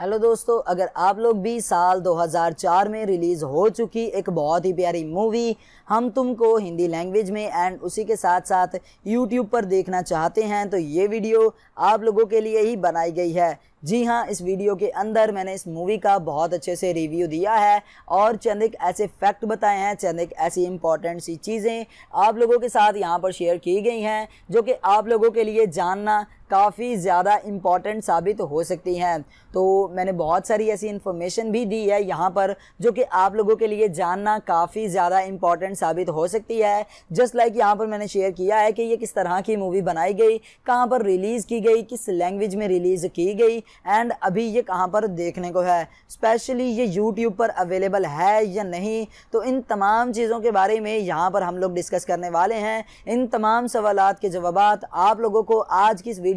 hello दोस्तों अगर आप लोग भी साल 2004 में रिलीज़ हो चुकी एक बहुत ही प्यारी मूवी हम तुमको हिंदी लैंग्वेज में एंड उसी के साथ साथ यूट्यूब पर देखना चाहते हैं तो ये वीडियो आप लोगों के लिए ही बनाई गई है जी हाँ इस वीडियो के अंदर मैंने इस मूवी का बहुत अच्छे से रिव्यू दिया है और चंद एक ऐसे फैक्ट बताए हैं चंद एक ऐसी इंपॉर्टेंट सी चीज़ें आप लोगों के साथ यहाँ पर शेयर की गई हैं जो कि आप लोगों के लिए जानना काफ़ी ज़्यादा इम्पॉर्टेंट साबित हो सकती हैं तो मैंने बहुत सारी ऐसी इन्फॉर्मेशन भी दी है यहाँ पर जो कि आप लोगों के लिए जानना काफ़ी ज़्यादा इम्पॉर्टेंट साबित हो सकती है जस्ट लाइक like यहाँ पर मैंने शेयर किया है कि ये किस तरह की मूवी बनाई गई कहाँ पर रिलीज़ की गई किस लैंग्वेज में रिलीज़ की गई एंड अभी ये कहाँ पर देखने को है स्पेशली ये यूट्यूब पर अवेलेबल है या नहीं तो इन तमाम चीज़ों के बारे में यहाँ पर हम लोग डिस्कस करने वाले हैं इन तमाम सवाल के जवाब आप लोगों को आज की इस वीडियो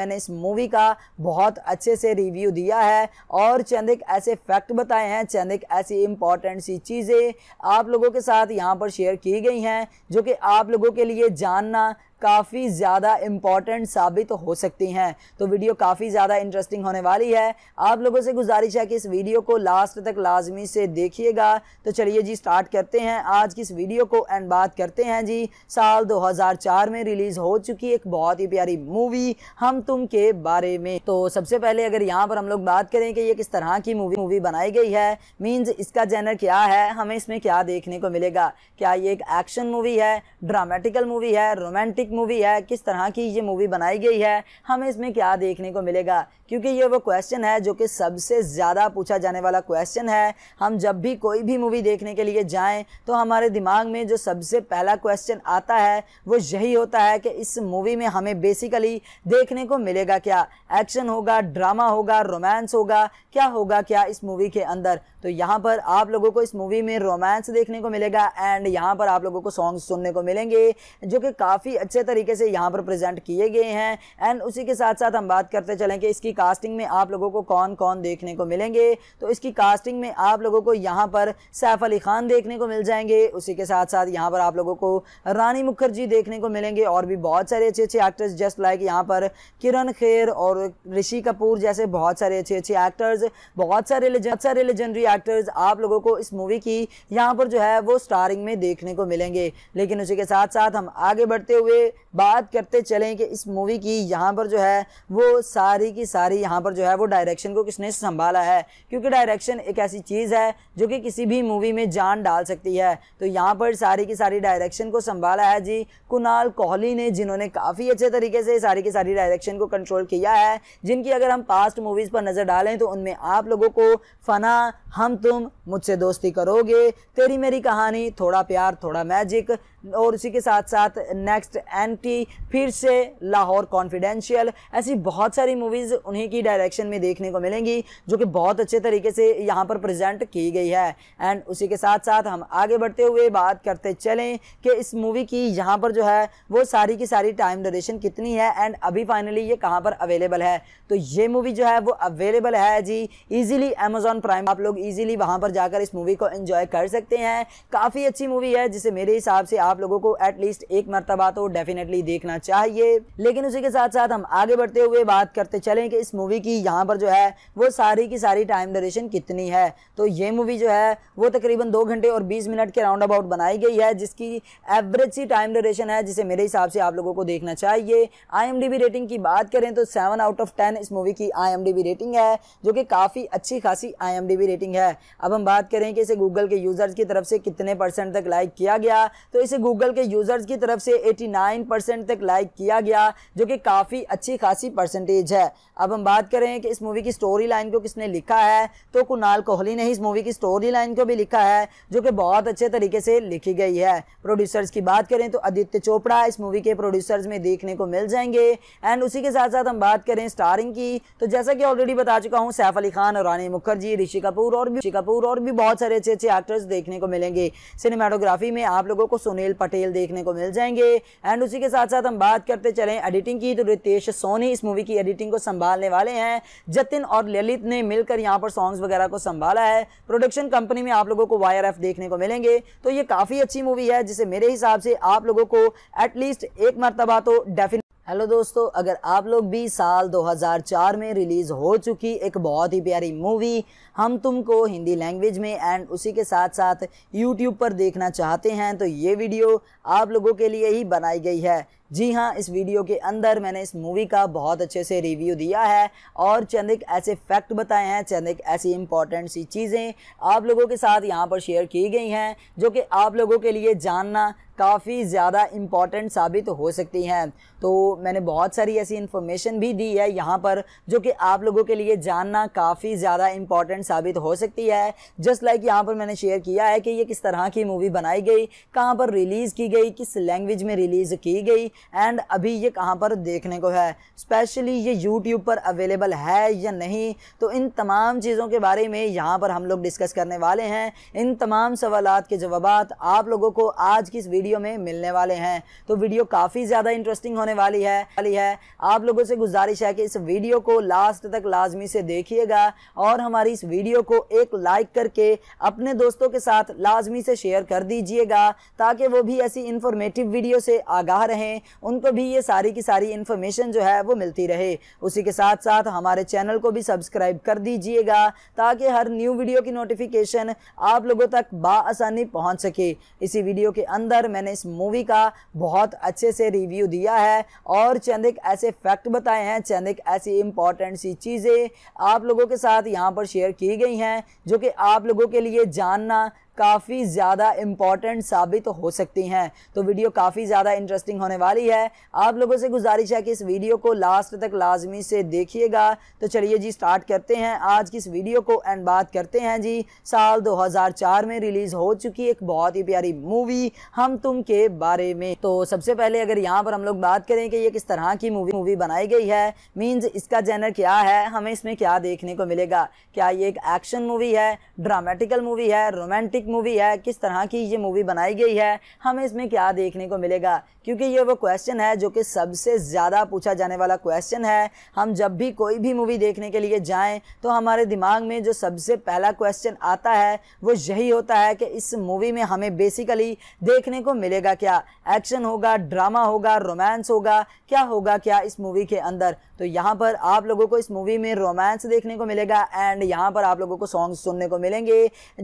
मैंने इस मूवी का बहुत अच्छे से रिव्यू दिया है और चंद एक ऐसे फैक्ट बताए हैं चंद एक ऐसी इंपॉर्टेंट सी चीज़ें आप लोगों के साथ यहाँ पर शेयर की गई हैं जो कि आप लोगों के लिए जानना काफ़ी ज़्यादा इम्पॉर्टेंट साबित हो सकती हैं तो वीडियो काफ़ी ज़्यादा इंटरेस्टिंग होने वाली है आप लोगों से गुजारिश है कि इस वीडियो को लास्ट तक लाजमी से देखिएगा तो चलिए जी स्टार्ट करते हैं आज की इस वीडियो को एंड बात करते हैं जी साल 2004 में रिलीज़ हो चुकी एक बहुत ही प्यारी मूवी हम तुम के बारे में तो सबसे पहले अगर यहाँ पर हम लोग बात करें कि ये किस तरह की मूवी मूवी बनाई गई है मीन्स इसका जैनर क्या है हमें इसमें क्या देखने को मिलेगा क्या ये एक एक्शन मूवी है ड्रामेटिकल मूवी है रोमांटिक एक मूवी है किस तरह की ये मूवी बनाई गई है हमें इसमें क्या देखने को मिलेगा क्योंकि ये वो क्वेश्चन है जो कि सबसे ज़्यादा पूछा जाने वाला क्वेश्चन है हम जब भी कोई भी मूवी देखने के लिए जाएं तो हमारे दिमाग में जो सबसे पहला क्वेश्चन आता है वो यही होता है कि इस मूवी में हमें बेसिकली देखने को मिलेगा क्या एक्शन होगा ड्रामा होगा रोमांस होगा क्या होगा क्या इस मूवी के अंदर तो यहाँ पर आप लोगों को इस मूवी में रोमांस देखने को मिलेगा एंड यहाँ पर आप लोगों को सॉन्ग सुनने को मिलेंगे जो कि काफ़ी अच्छे अच्छे तरीके से यहाँ पर प्रेजेंट किए गए हैं एंड उसी के साथ साथ हम बात करते चलें कि इसकी कास्टिंग में आप लोगों को कौन कौन देखने को मिलेंगे तो इसकी कास्टिंग में आप लोगों को यहाँ पर सैफ अली खान देखने को मिल जाएंगे उसी के साथ साथ यहाँ पर आप लोगों को रानी मुखर्जी देखने को मिलेंगे और भी बहुत सारे अच्छे अच्छे एक्टर्स जस्ट लाइक यहाँ पर किरण खेर और ऋषि कपूर जैसे बहुत सारे अच्छे अच्छे एक्टर्स बहुत सारे बहुत सारे लेजेंडरी एक्टर्स आप लोगों को इस मूवी की यहाँ पर जो है वो स्टारिंग में देखने को मिलेंगे लेकिन उसी के साथ साथ हम आगे बढ़ते हुए बात करते चलें कि इस मूवी की यहाँ पर जो है वो सारी की सारी यहाँ पर जो है वो डायरेक्शन को किसने संभाला है क्योंकि डायरेक्शन एक ऐसी चीज़ है जो कि किसी भी मूवी में जान डाल सकती है तो यहाँ पर सारी की सारी डायरेक्शन को संभाला है जी कुणाल कोहली ने जिन्होंने काफ़ी अच्छे तरीके से सारी की सारी डायरेक्शन को कंट्रोल किया है जिनकी अगर हम पास्ट मूवीज़ पर नज़र डालें तो उनमें आप लोगों को फ़ना हम तुम मुझसे दोस्ती करोगे तेरी मेरी कहानी थोड़ा प्यार थोड़ा मैजिक और उसी के साथ साथ नेक्स्ट एंटी फिर से लाहौर कॉन्फिडेंशियल ऐसी बहुत सारी मूवीज़ उन्हीं की डायरेक्शन में देखने को मिलेंगी जो कि बहुत अच्छे तरीके से यहाँ पर प्रजेंट की गई है एंड उसी के साथ साथ हम आगे बढ़ते हुए बात करते चलें कि इस मूवी की यहाँ पर जो है वो सारी की सारी टाइम ड्यूरेशन कितनी है एंड अभी फाइनली ये कहाँ पर अवेलेबल है तो ये मूवी जो है वो अवेलेबल है जी ईजिली अमेजोन प्राइम आप लोग ईजिली वहाँ पर जाकर इस मूवी को इन्जॉय कर सकते हैं काफ़ी अच्छी मूवी है जिसे मेरे हिसाब से आप लोगों को एटलीस्ट एक मरतबा तो डेफिनेटली देखना चाहिए लेकिन उसी के साथ साथ हम आगे बढ़ते हुए बात करते चलें कि इस मूवी की यहाँ पर जो है वो सारी की सारी टाइम ड्यूरेशन कितनी है तो ये मूवी जो है वो तकरीबन दो घंटे और बीस मिनट के राउंड अबाउट बनाई गई है जिसकी एवरेज सी टाइम ड्यूरेशन है जिसे मेरे हिसाब से आप लोगों को देखना चाहिए आई रेटिंग की बात करें तो सेवन आउट ऑफ टेन इस मूवी की आई रेटिंग है जो कि काफ़ी अच्छी खासी आई रेटिंग है अब हम बात करें कि इसे गूगल के यूज़र्स की तरफ से कितने परसेंट तक लाइक किया गया तो इसे गूगल के यूज़र्स की तरफ से एटी नाइन परसेंट तक लाइक किया गया जो कि काफ़ी अच्छी खासी परसेंटेज है अब हम बात करें कि इस मूवी की स्टोरी लाइन को किसने लिखा है तो कुणाल कोहली ने ही इस मूवी की स्टोरी लाइन को भी लिखा है जो कि बहुत अच्छे तरीके से लिखी गई है प्रोड्यूसर्स की बात करें तो आदित्य चोपड़ा इस मूवी के प्रोड्यूसर्स में देखने को मिल जाएंगे एंड उसी के साथ साथ हम बात करें स्टारिंग की तो जैसा कि ऑलरेडी बता चुका हूँ सैफ अली खान और रानी मुखर्जी ऋषि कपूर और भी ऋषि कपूर और भी बहुत सारे अच्छे अच्छे एक्टर्स देखने को मिलेंगे सिनेमाटोग्राफी में आप लोगों को सुनील पटेल देखने को मिल जाएंगे एंड एंड उसी के साथ साथ हम बात करते चले एडिटिंग की तो रितेश सोनी इस मूवी की एडिटिंग को संभालने वाले हैं जतिन और ललित ने मिलकर यहाँ पर सॉन्ग्स वगैरह को संभाला है प्रोडक्शन कंपनी में आप लोगों को वायर एफ देखने को मिलेंगे तो ये काफ़ी अच्छी मूवी है जिसे मेरे हिसाब से आप लोगों को एटलीस्ट एक मरतबा तो डेफिनेट हेलो दोस्तों अगर आप लोग भी साल 2004 में रिलीज़ हो चुकी एक बहुत ही प्यारी मूवी हम तुमको हिंदी लैंग्वेज में एंड उसी के साथ साथ यूट्यूब पर देखना चाहते हैं तो ये वीडियो आप लोगों के लिए ही बनाई गई है जी हाँ इस वीडियो के अंदर मैंने इस मूवी का बहुत अच्छे से रिव्यू दिया है और चंद एक ऐसे फैक्ट बताए हैं चंद एक ऐसी इंपॉर्टेंट सी चीज़ें आप लोगों के साथ यहाँ पर शेयर की गई हैं जो कि आप लोगों के लिए जानना काफ़ी ज़्यादा इम्पॉर्टेंट साबित हो सकती हैं तो मैंने बहुत सारी ऐसी इन्फॉर्मेशन भी दी है यहाँ पर जो कि आप लोगों के लिए जानना काफ़ी ज़्यादा इम्पॉर्टेंट साबित हो सकती है जस्ट लाइक यहाँ पर मैंने शेयर किया है कि ये किस तरह की मूवी बनाई गई कहाँ पर रिलीज़ की गई किस लैंग्वेज में रिलीज़ की गई एंड अभी ये कहाँ पर देखने को है स्पेशली ये यूट्यूब पर अवेलेबल है या नहीं तो इन तमाम चीज़ों के बारे में यहाँ पर हम लोग डिस्कस करने वाले हैं इन तमाम सवाल के जवाब आप लोगों को आज की इस वीडियो में मिलने वाले हैं तो वीडियो काफ़ी ज़्यादा इंटरेस्टिंग होने वाली है वाली है आप लोगों से गुजारिश है कि इस वीडियो को लास्ट तक लाजमी से देखिएगा और हमारी इस वीडियो को एक लाइक करके अपने दोस्तों के साथ लाजमी से शेयर कर दीजिएगा ताकि वो भी ऐसी इन्फॉर्मेटिव वीडियो से आगाह रहें उनको भी ये सारी की सारी इन्फॉर्मेशन जो है वो मिलती रहे उसी के साथ साथ हमारे चैनल को भी सब्सक्राइब कर दीजिएगा ताकि हर न्यू वीडियो की नोटिफिकेशन आप लोगों तक बासानी पहुँच सके इसी वीडियो के अंदर मैंने इस मूवी का बहुत अच्छे से रिव्यू दिया है और चंद एक ऐसे फैक्ट बताए हैं चंद एक ऐसी इंपॉर्टेंट सी चीज़ें आप लोगों के साथ यहाँ पर शेयर की गई हैं जो कि आप लोगों के लिए जानना काफ़ी ज़्यादा इम्पॉर्टेंट साबित हो सकती हैं तो वीडियो काफ़ी ज़्यादा इंटरेस्टिंग होने वाली है आप लोगों से गुजारिश है कि इस वीडियो को लास्ट तक लाजमी से देखिएगा तो चलिए जी स्टार्ट करते हैं आज की इस वीडियो को एंड बात करते हैं जी साल 2004 में रिलीज़ हो चुकी एक बहुत ही प्यारी मूवी हम तुम के बारे में तो सबसे पहले अगर यहाँ पर हम लोग बात करें कि ये किस तरह की मूवी मूवी बनाई गई है मीन्स इसका जेनर क्या है हमें इसमें क्या देखने को मिलेगा क्या ये एक एक्शन मूवी है ड्रामेटिकल मूवी है रोमांटिक मूवी है किस तरह की ये मूवी बनाई गई है हमें इसमें क्या देखने को मिलेगा क्योंकि ये वो क्वेश्चन है जो कि सबसे ज़्यादा पूछा जाने वाला क्वेश्चन है हम जब भी कोई भी मूवी देखने के लिए जाएं तो हमारे दिमाग में जो सबसे पहला क्वेश्चन आता है वो यही होता है कि इस मूवी में हमें बेसिकली देखने को मिलेगा क्या एक्शन होगा ड्रामा होगा रोमांस होगा क्या होगा क्या इस मूवी के अंदर तो यहाँ पर आप लोगों को इस मूवी में रोमांस देखने को मिलेगा एंड यहाँ पर आप लोगों को सॉन्ग सुनने को मिलेंगे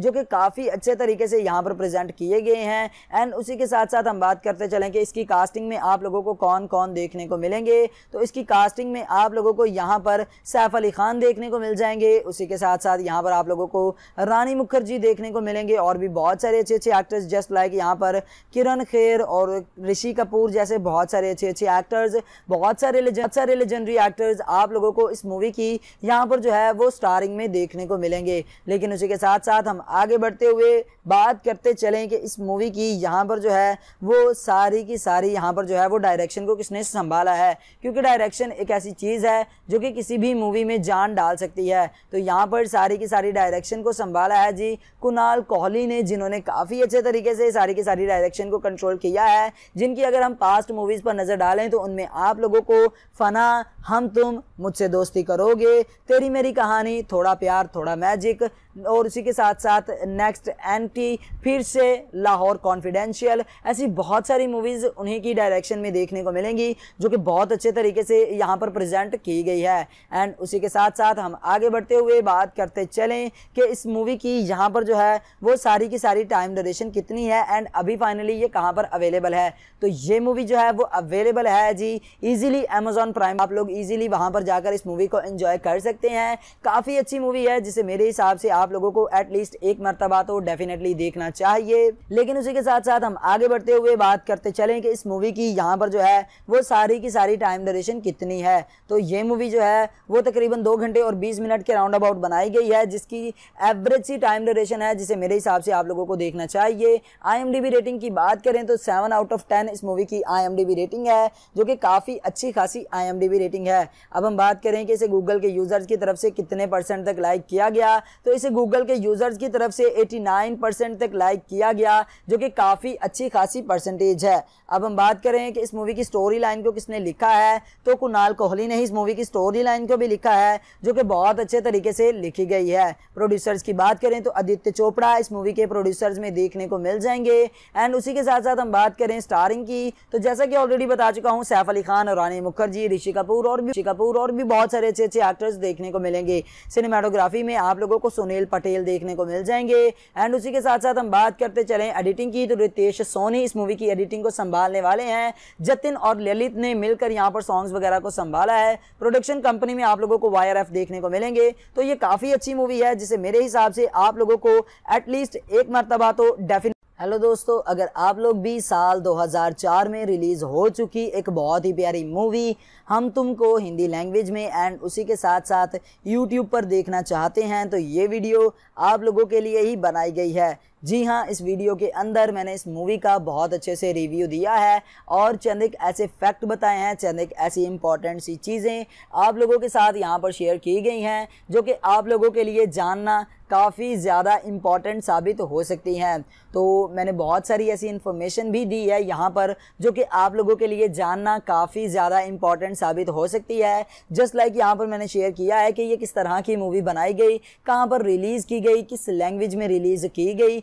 जो कि काफ़ी अच्छे तरीके से यहाँ पर प्रेजेंट किए गए हैं एंड उसी के साथ साथ हम बात करते चलें कि इसकी कास्टिंग में आप लोगों को कौन कौन देखने को मिलेंगे तो इसकी कास्टिंग में आप लोगों को यहाँ पर सैफ अली खान देखने को मिल जाएंगे उसी के साथ साथ यहाँ पर आप लोगों को रानी मुखर्जी देखने को मिलेंगे और भी बहुत सारे अच्छे अच्छे एक्टर्स जस्ट लाइक यहाँ पर किरण खेर और ऋषि कपूर जैसे बहुत सारे अच्छे अच्छे एक्टर्स बहुत सारे बहुत सारे लेजेंडरी एक्टर्स आप लोगों को इस मूवी की यहाँ पर जो है वो स्टारिंग में देखने को मिलेंगे लेकिन उसी के साथ साथ हम आगे बढ़ते हुए बात करते चलें कि इस मूवी की यहाँ पर जो है वो सारी की सारी यहाँ पर जो है वो डायरेक्शन को किसने संभाला है क्योंकि डायरेक्शन एक ऐसी चीज़ है जो कि किसी भी मूवी में जान डाल सकती है तो यहाँ पर सारी की सारी डायरेक्शन को संभाला है जी कुणाल कोहली ने जिन्होंने काफ़ी अच्छे तरीके से सारी की सारी डायरेक्शन को कंट्रोल किया है जिनकी अगर हम पास्ट मूवीज़ पर नज़र डालें तो उनमें आप लोगों को फ़ना हम तुम मुझसे दोस्ती करोगे तेरी मेरी कहानी थोड़ा प्यार थोड़ा मैजिक और उसी के साथ साथ नेक्स्ट एंटी फिर से लाहौर कॉन्फिडेंशियल ऐसी बहुत सारी मूवीज़ उन्हीं की डायरेक्शन में देखने को मिलेंगी जो कि बहुत अच्छे तरीके से यहाँ पर प्रजेंट की गई है एंड उसी के साथ साथ हम आगे बढ़ते हुए बात करते चलें कि इस मूवी की यहाँ पर जो है वो सारी की सारी टाइम ड्यूरेशन कितनी है एंड अभी फाइनली ये कहाँ पर अवेलेबल है तो ये मूवी जो है वो अवेलेबल है जी ईजिली अमेजोन प्राइम आप लोग ईजिली वहाँ पर जाकर इस मूवी को इन्जॉय कर सकते हैं काफ़ी अच्छी मूवी है जिसे मेरे हिसाब से आप लोगों को एटलीस्ट एक मरतबा तो डेफिनेटली देखना चाहिए लेकिन उसी के साथ साथ हम आगे बढ़ते हुए बात करते चलें कि इस मूवी की यहाँ पर जो है वो सारी की सारी टाइम ड्यूरेशन कितनी है तो ये मूवी जो है वो तकरीबन दो घंटे और बीस मिनट के राउंड अबाउट बनाई गई है जिसकी एवरेज सी टाइम ड्यूरेशन है जिसे मेरे हिसाब से आप लोगों को देखना चाहिए आई रेटिंग की बात करें तो सेवन आउट ऑफ टेन इस मूवी की आई रेटिंग है जो कि काफ़ी अच्छी खासी आई रेटिंग है अब हम बात करें कि इसे गूगल के यूज़र्स की तरफ से कितने परसेंट तक लाइक किया गया तो इसे गूगल के यूज़र्स की तरफ से एटी नाइन परसेंट तक लाइक किया गया जो कि काफ़ी अच्छी खासी परसेंटेज है अब हम बात करें कि इस मूवी की स्टोरी लाइन को किसने लिखा है तो कुणाल कोहली ने इस मूवी की स्टोरी लाइन को भी लिखा है जो कि बहुत अच्छे तरीके से लिखी गई है प्रोड्यूसर्स की बात करें तो आदित्य चोपड़ा इस मूवी के प्रोड्यूसर्स में देखने को मिल जाएंगे एंड उसी के साथ साथ हम बात करें स्टारिंग की तो जैसा कि ऑलरेडी बता चुका हूँ सैफ अली खान और रानी मुखर्जी ऋषि कपूर और भी ऋषि कपूर और भी बहुत सारे अच्छे अच्छे एक्टर्स देखने को मिलेंगे सिनेमाटोग्राफी में आप लोगों को सुनील पटेल देखने को मिल जाएंगे एंड उसी के साथ साथ हम बात करते चलें एडिटिंग की तो रितेश सोनी इस मूवी की एडिटिंग को संभालने वाले हैं जतिन और ललित ने मिलकर यहाँ पर सॉन्ग्स वगैरह को संभाला है प्रोडक्शन कंपनी में आप लोगों को वाई देखने को मिलेंगे तो ये काफ़ी अच्छी मूवी है जिसे मेरे हिसाब से आप लोगों को एटलीस्ट एक मरतबा तो डेफिनेट हेलो दोस्तों अगर आप लोग भी साल 2004 में रिलीज़ हो चुकी एक बहुत ही प्यारी मूवी हम तुमको हिंदी लैंग्वेज में एंड उसी के साथ साथ यूट्यूब पर देखना चाहते हैं तो ये वीडियो आप लोगों के लिए ही बनाई गई है जी हाँ इस वीडियो के अंदर मैंने इस मूवी का बहुत अच्छे से रिव्यू दिया है और चंद एक ऐसे फैक्ट बताए हैं चंद एक ऐसी इंपॉर्टेंट सी चीज़ें आप लोगों के साथ यहाँ पर शेयर की गई हैं जो कि आप लोगों के लिए जानना काफ़ी ज़्यादा इम्पॉर्टेंट साबित हो सकती हैं तो मैंने बहुत सारी ऐसी इन्फॉर्मेशन भी दी है यहाँ पर जो कि आप लोगों के लिए जानना काफ़ी ज़्यादा इम्पॉर्टेंट साबित हो सकती है जस्ट लाइक यहाँ पर मैंने शेयर किया है कि ये किस तरह की मूवी बनाई गई कहाँ पर रिलीज़ की गई किस लैंग्वेज में रिलीज़ की गई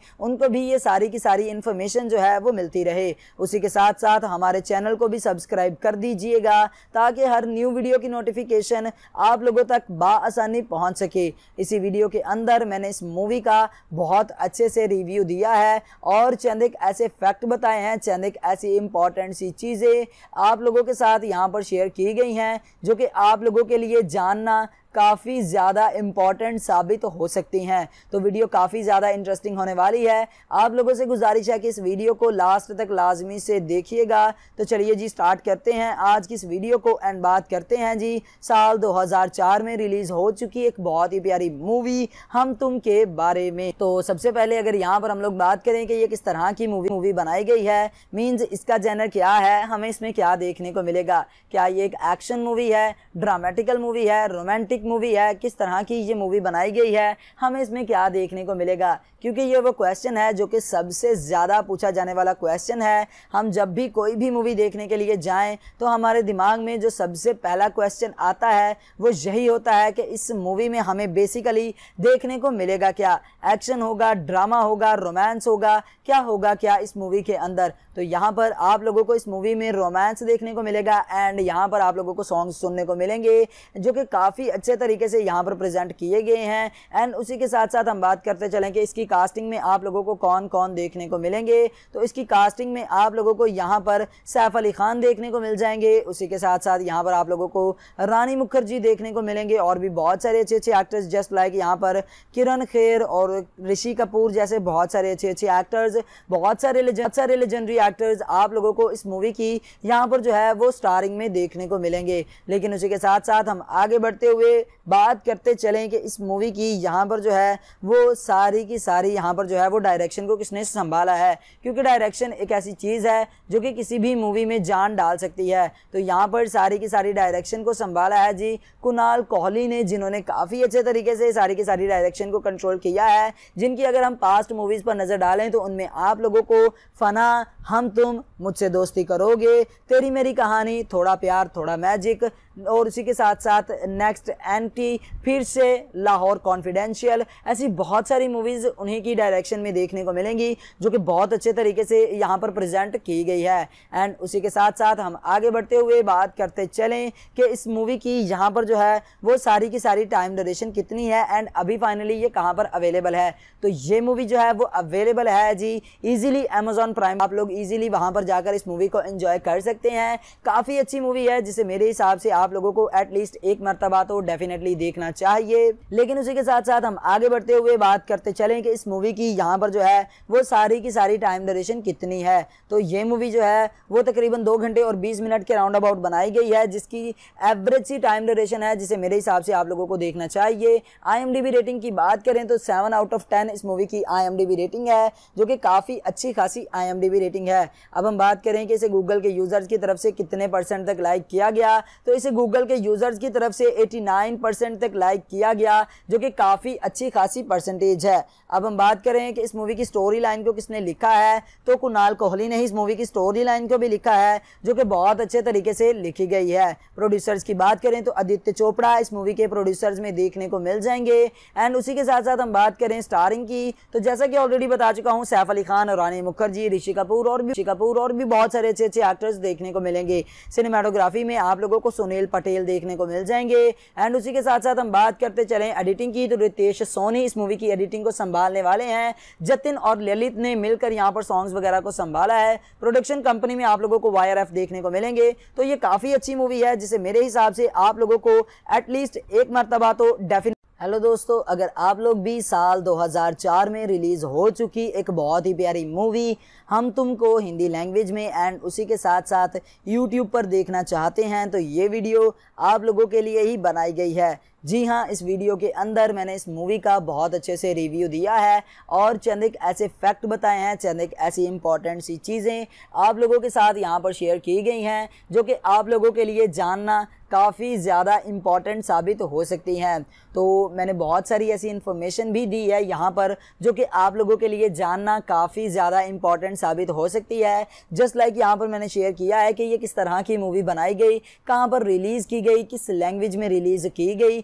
उनको भी ये सारी की सारी इन्फॉर्मेशन जो है वो मिलती रहे उसी के साथ साथ हमारे चैनल को भी सब्सक्राइब कर दीजिएगा ताकि हर न्यू वीडियो की नोटिफिकेशन आप लोगों तक बासानी पहुँच सके इसी वीडियो के अंदर मैंने इस मूवी का बहुत अच्छे से रिव्यू दिया है और चंद एक ऐसे फैक्ट बताए हैं चंद एक ऐसी इंपॉर्टेंट सी चीज़ें आप लोगों के साथ यहाँ पर शेयर की गई हैं जो कि आप लोगों के लिए जानना काफ़ी ज़्यादा इम्पॉर्टेंट साबित हो सकती हैं तो वीडियो काफ़ी ज़्यादा इंटरेस्टिंग होने वाली है आप लोगों से गुजारिश है कि इस वीडियो को लास्ट तक लाजमी से देखिएगा तो चलिए जी स्टार्ट करते हैं आज की इस वीडियो को एंड बात करते हैं जी साल 2004 में रिलीज़ हो चुकी एक बहुत ही प्यारी मूवी हम तुम के बारे में तो सबसे पहले अगर यहाँ पर हम लोग बात करें कि ये किस तरह की मूवी मूवी बनाई गई है मीन्स इसका जैनर क्या है हमें इसमें क्या देखने को मिलेगा क्या ये एक एक्शन मूवी है ड्रामेटिकल मूवी है रोमांटिक एक मूवी है किस तरह की ये मूवी बनाई गई है हमें इसमें क्या देखने को मिलेगा क्योंकि ये वो क्वेश्चन है जो कि सबसे ज़्यादा पूछा जाने वाला क्वेश्चन है हम जब भी कोई भी मूवी देखने के लिए जाएं तो हमारे दिमाग में जो सबसे पहला क्वेश्चन आता है वो यही होता है कि इस मूवी में हमें बेसिकली देखने को मिलेगा क्या एक्शन होगा ड्रामा होगा रोमांस होगा क्या होगा क्या इस मूवी के अंदर तो यहाँ पर आप लोगों को इस मूवी में रोमांस देखने को मिलेगा एंड यहाँ पर आप लोगों को सॉन्ग सुनने को मिलेंगे जो कि काफ़ी अच्छे तरीके से यहाँ पर प्रेजेंट किए गए हैं एंड उसी के साथ साथ हम बात करते चलें कि इसकी कास्टिंग में आप लोगों को कौन कौन देखने को मिलेंगे तो इसकी कास्टिंग में आप लोगों को यहाँ पर सैफ अली खान देखने को मिल जाएंगे उसी के साथ साथ यहाँ पर आप लोगों को रानी मुखर्जी देखने को मिलेंगे और भी बहुत सारे अच्छे अच्छे एक्टर्स जस्ट लाइक यहाँ पर किरण खेर और ऋषि कपूर जैसे बहुत सारे अच्छे अच्छे एक्टर्स बहुत सारे बहुत सारे लेजेंडरी एक्टर्स आप लोगों को इस मूवी की यहाँ पर जो है वो स्टारिंग में देखने को मिलेंगे लेकिन उसी के साथ साथ हम आगे बढ़ते हुए बात करते चलें कि इस मूवी की यहाँ पर जो है वो सारी की सारी यहाँ पर जो है वो डायरेक्शन को किसने संभाला है क्योंकि डायरेक्शन एक ऐसी चीज़ है जो कि किसी भी मूवी में जान डाल सकती है तो यहाँ पर सारी की सारी डायरेक्शन को संभाला है जी कुणाल कोहली ने जिन्होंने काफ़ी अच्छे तरीके से सारी की सारी डायरेक्शन को कंट्रोल किया है जिनकी अगर हम पास्ट मूवीज़ पर नज़र डालें तो उनमें आप लोगों को फना हम तुम मुझसे दोस्ती करोगे तेरी मेरी कहानी थोड़ा प्यार थोड़ा मैजिक और इसी के साथ साथ नेक्स्ट एंटी फिर से लाहौर कॉन्फिडेंशियल ऐसी बहुत सारी मूवीज़ उन्हीं की डायरेक्शन में देखने को मिलेंगी जो कि बहुत अच्छे तरीके से यहाँ पर प्रजेंट की गई है एंड उसी के साथ साथ हम आगे बढ़ते हुए बात करते चलें कि इस मूवी की यहाँ पर जो है वो सारी की सारी टाइम ड्यूरेशन कितनी है एंड अभी फाइनली ये कहाँ पर अवेलेबल है तो ये मूवी जो है वो अवेलेबल है जी ईजिली अमेजोन प्राइम आप लोग ईजिली वहाँ पर जाकर इस मूवी को इन्जॉय कर सकते हैं काफ़ी अच्छी मूवी है जिसे मेरे हिसाब से आप आप लोगों को एटलीस्ट एक मरतबा तो डेफिनेटली देखना चाहिए लेकिन उसी के साथ साथ हम आगे बढ़ते हुए बात करते चलें कि इस मूवी की यहाँ पर जो है वो सारी की सारी टाइम ड्यूरेशन कितनी है तो ये मूवी जो है वो तकरीबन दो घंटे और बीस मिनट के राउंड अबाउट बनाई गई है जिसकी एवरेज सी टाइम ड्यूरेशन है जिसे मेरे हिसाब से आप लोगों को देखना चाहिए आई रेटिंग की बात करें तो सेवन आउट ऑफ टेन इस मूवी की आई रेटिंग है जो कि काफ़ी अच्छी खासी आई रेटिंग है अब हम बात करें कि इसे गूगल के यूज़र्स की तरफ से कितने परसेंट तक लाइक किया गया तो इसे गूगल के यूज़र्स की तरफ से 89 परसेंट तक लाइक किया गया जो कि काफ़ी अच्छी खासी परसेंटेज है अब हम बात करें कि इस मूवी की स्टोरी लाइन को किसने लिखा है तो कुणाल कोहली ने इस मूवी की स्टोरी लाइन को भी लिखा है जो कि बहुत अच्छे तरीके से लिखी गई है प्रोड्यूसर्स की बात करें तो आदित्य चोपड़ा इस मूवी के प्रोड्यूसर्स में देखने को मिल जाएंगे एंड उसी के साथ साथ हम बात करें स्टारिंग की तो जैसा कि ऑलरेडी बता चुका हूँ सैफ अली खान और रानी मुखर्जी ऋषि कपूर और भी कपूर और भी बहुत सारे अच्छे अच्छे एक्टर्स देखने को मिलेंगे सिनेमाटोग्राफी में आप लोगों को सुनील सुहेल पटेल देखने को मिल जाएंगे एंड उसी के साथ साथ हम बात करते चलें एडिटिंग की तो रितेश सोनी इस मूवी की एडिटिंग को संभालने वाले हैं जतिन और ललित ने मिलकर यहाँ पर सॉन्ग्स वगैरह को संभाला है प्रोडक्शन कंपनी में आप लोगों को वायर एफ देखने को मिलेंगे तो ये काफ़ी अच्छी मूवी है जिसे मेरे हिसाब से आप लोगों को एटलीस्ट एक मरतबा तो डेफिनेट हेलो दोस्तों अगर आप लोग भी साल 2004 में रिलीज़ हो चुकी एक बहुत ही प्यारी मूवी हम तुमको हिंदी लैंग्वेज में एंड उसी के साथ साथ यूट्यूब पर देखना चाहते हैं तो ये वीडियो आप लोगों के लिए ही बनाई गई है जी हाँ इस वीडियो के अंदर मैंने इस मूवी का बहुत अच्छे से रिव्यू दिया है और चंद एक ऐसे फैक्ट बताए हैं चंद एक ऐसी इंपॉर्टेंट सी चीज़ें आप लोगों के साथ यहाँ पर शेयर की गई हैं जो कि आप लोगों के लिए जानना काफ़ी ज़्यादा इम्पॉर्टेंट साबित हो सकती हैं तो मैंने बहुत सारी ऐसी इन्फॉर्मेशन भी दी है यहाँ पर जो कि आप लोगों के लिए जानना काफ़ी ज़्यादा इम्पॉर्टेंट साबित हो सकती है जस्ट लाइक यहाँ पर मैंने शेयर किया है कि ये किस तरह की मूवी बनाई गई कहाँ पर रिलीज़ की गई किस लैंग्वेज में रिलीज़ की गई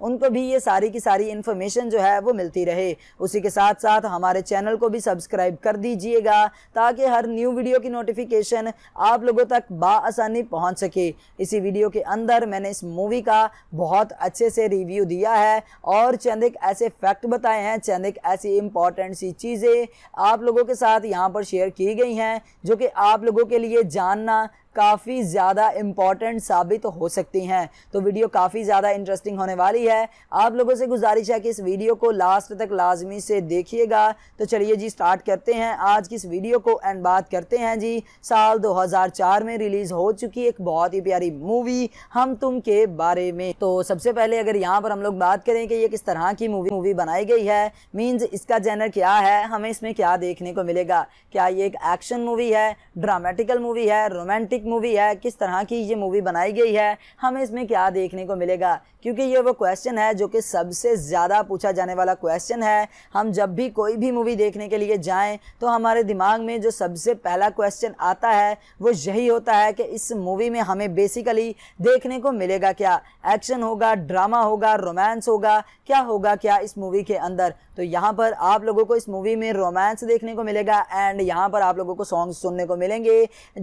उनको भी ये सारी की सारी इन्फॉर्मेशन जो है वो मिलती रहे उसी के साथ साथ हमारे चैनल को भी सब्सक्राइब कर दीजिएगा ताकि हर न्यू वीडियो की नोटिफिकेशन आप लोगों तक बासानी पहुँच सके इसी वीडियो के अंदर मैंने इस मूवी का बहुत अच्छे से रिव्यू दिया है और चंद एक ऐसे फैक्ट बताए हैं चंद एक ऐसी इंपॉर्टेंट सी चीज़ें आप लोगों के साथ यहाँ पर शेयर की गई हैं जो कि आप लोगों के लिए जानना काफ़ी ज़्यादा इम्पॉर्टेंट साबित हो सकती हैं तो वीडियो काफ़ी ज़्यादा इंटरेस्टिंग होने वाली है आप लोगों से गुजारिश है कि इस वीडियो को लास्ट तक लाजमी से देखिएगा तो चलिए जी स्टार्ट करते हैं आज की इस वीडियो को एंड बात करते हैं जी साल 2004 में रिलीज़ हो चुकी एक बहुत ही प्यारी मूवी हम तुम के बारे में तो सबसे पहले अगर यहाँ पर हम लोग बात करें कि ये किस तरह की मूवी मूवी बनाई गई है मीन्स इसका जैनर क्या है हमें इसमें क्या देखने को मिलेगा क्या ये एक एक्शन मूवी है ड्रामेटिकल मूवी है रोमांटिक मूवी है किस तरह की ये मूवी बनाई गई है हमें इसमें क्या देखने को मिलेगा क्योंकि ये वो क्वेश्चन है जो कि सबसे ज़्यादा पूछा जाने वाला क्वेश्चन है हम जब भी कोई भी मूवी देखने के लिए जाएं तो हमारे दिमाग में जो सबसे पहला क्वेश्चन आता है वो यही होता है कि इस मूवी में हमें बेसिकली देखने को मिलेगा क्या एक्शन होगा ड्रामा होगा रोमांस होगा क्या होगा क्या इस मूवी के अंदर तो यहाँ पर आप लोगों को इस मूवी में रोमांस देखने को मिलेगा एंड यहाँ पर आप लोगों को सॉन्ग सुनने को मिलेंगे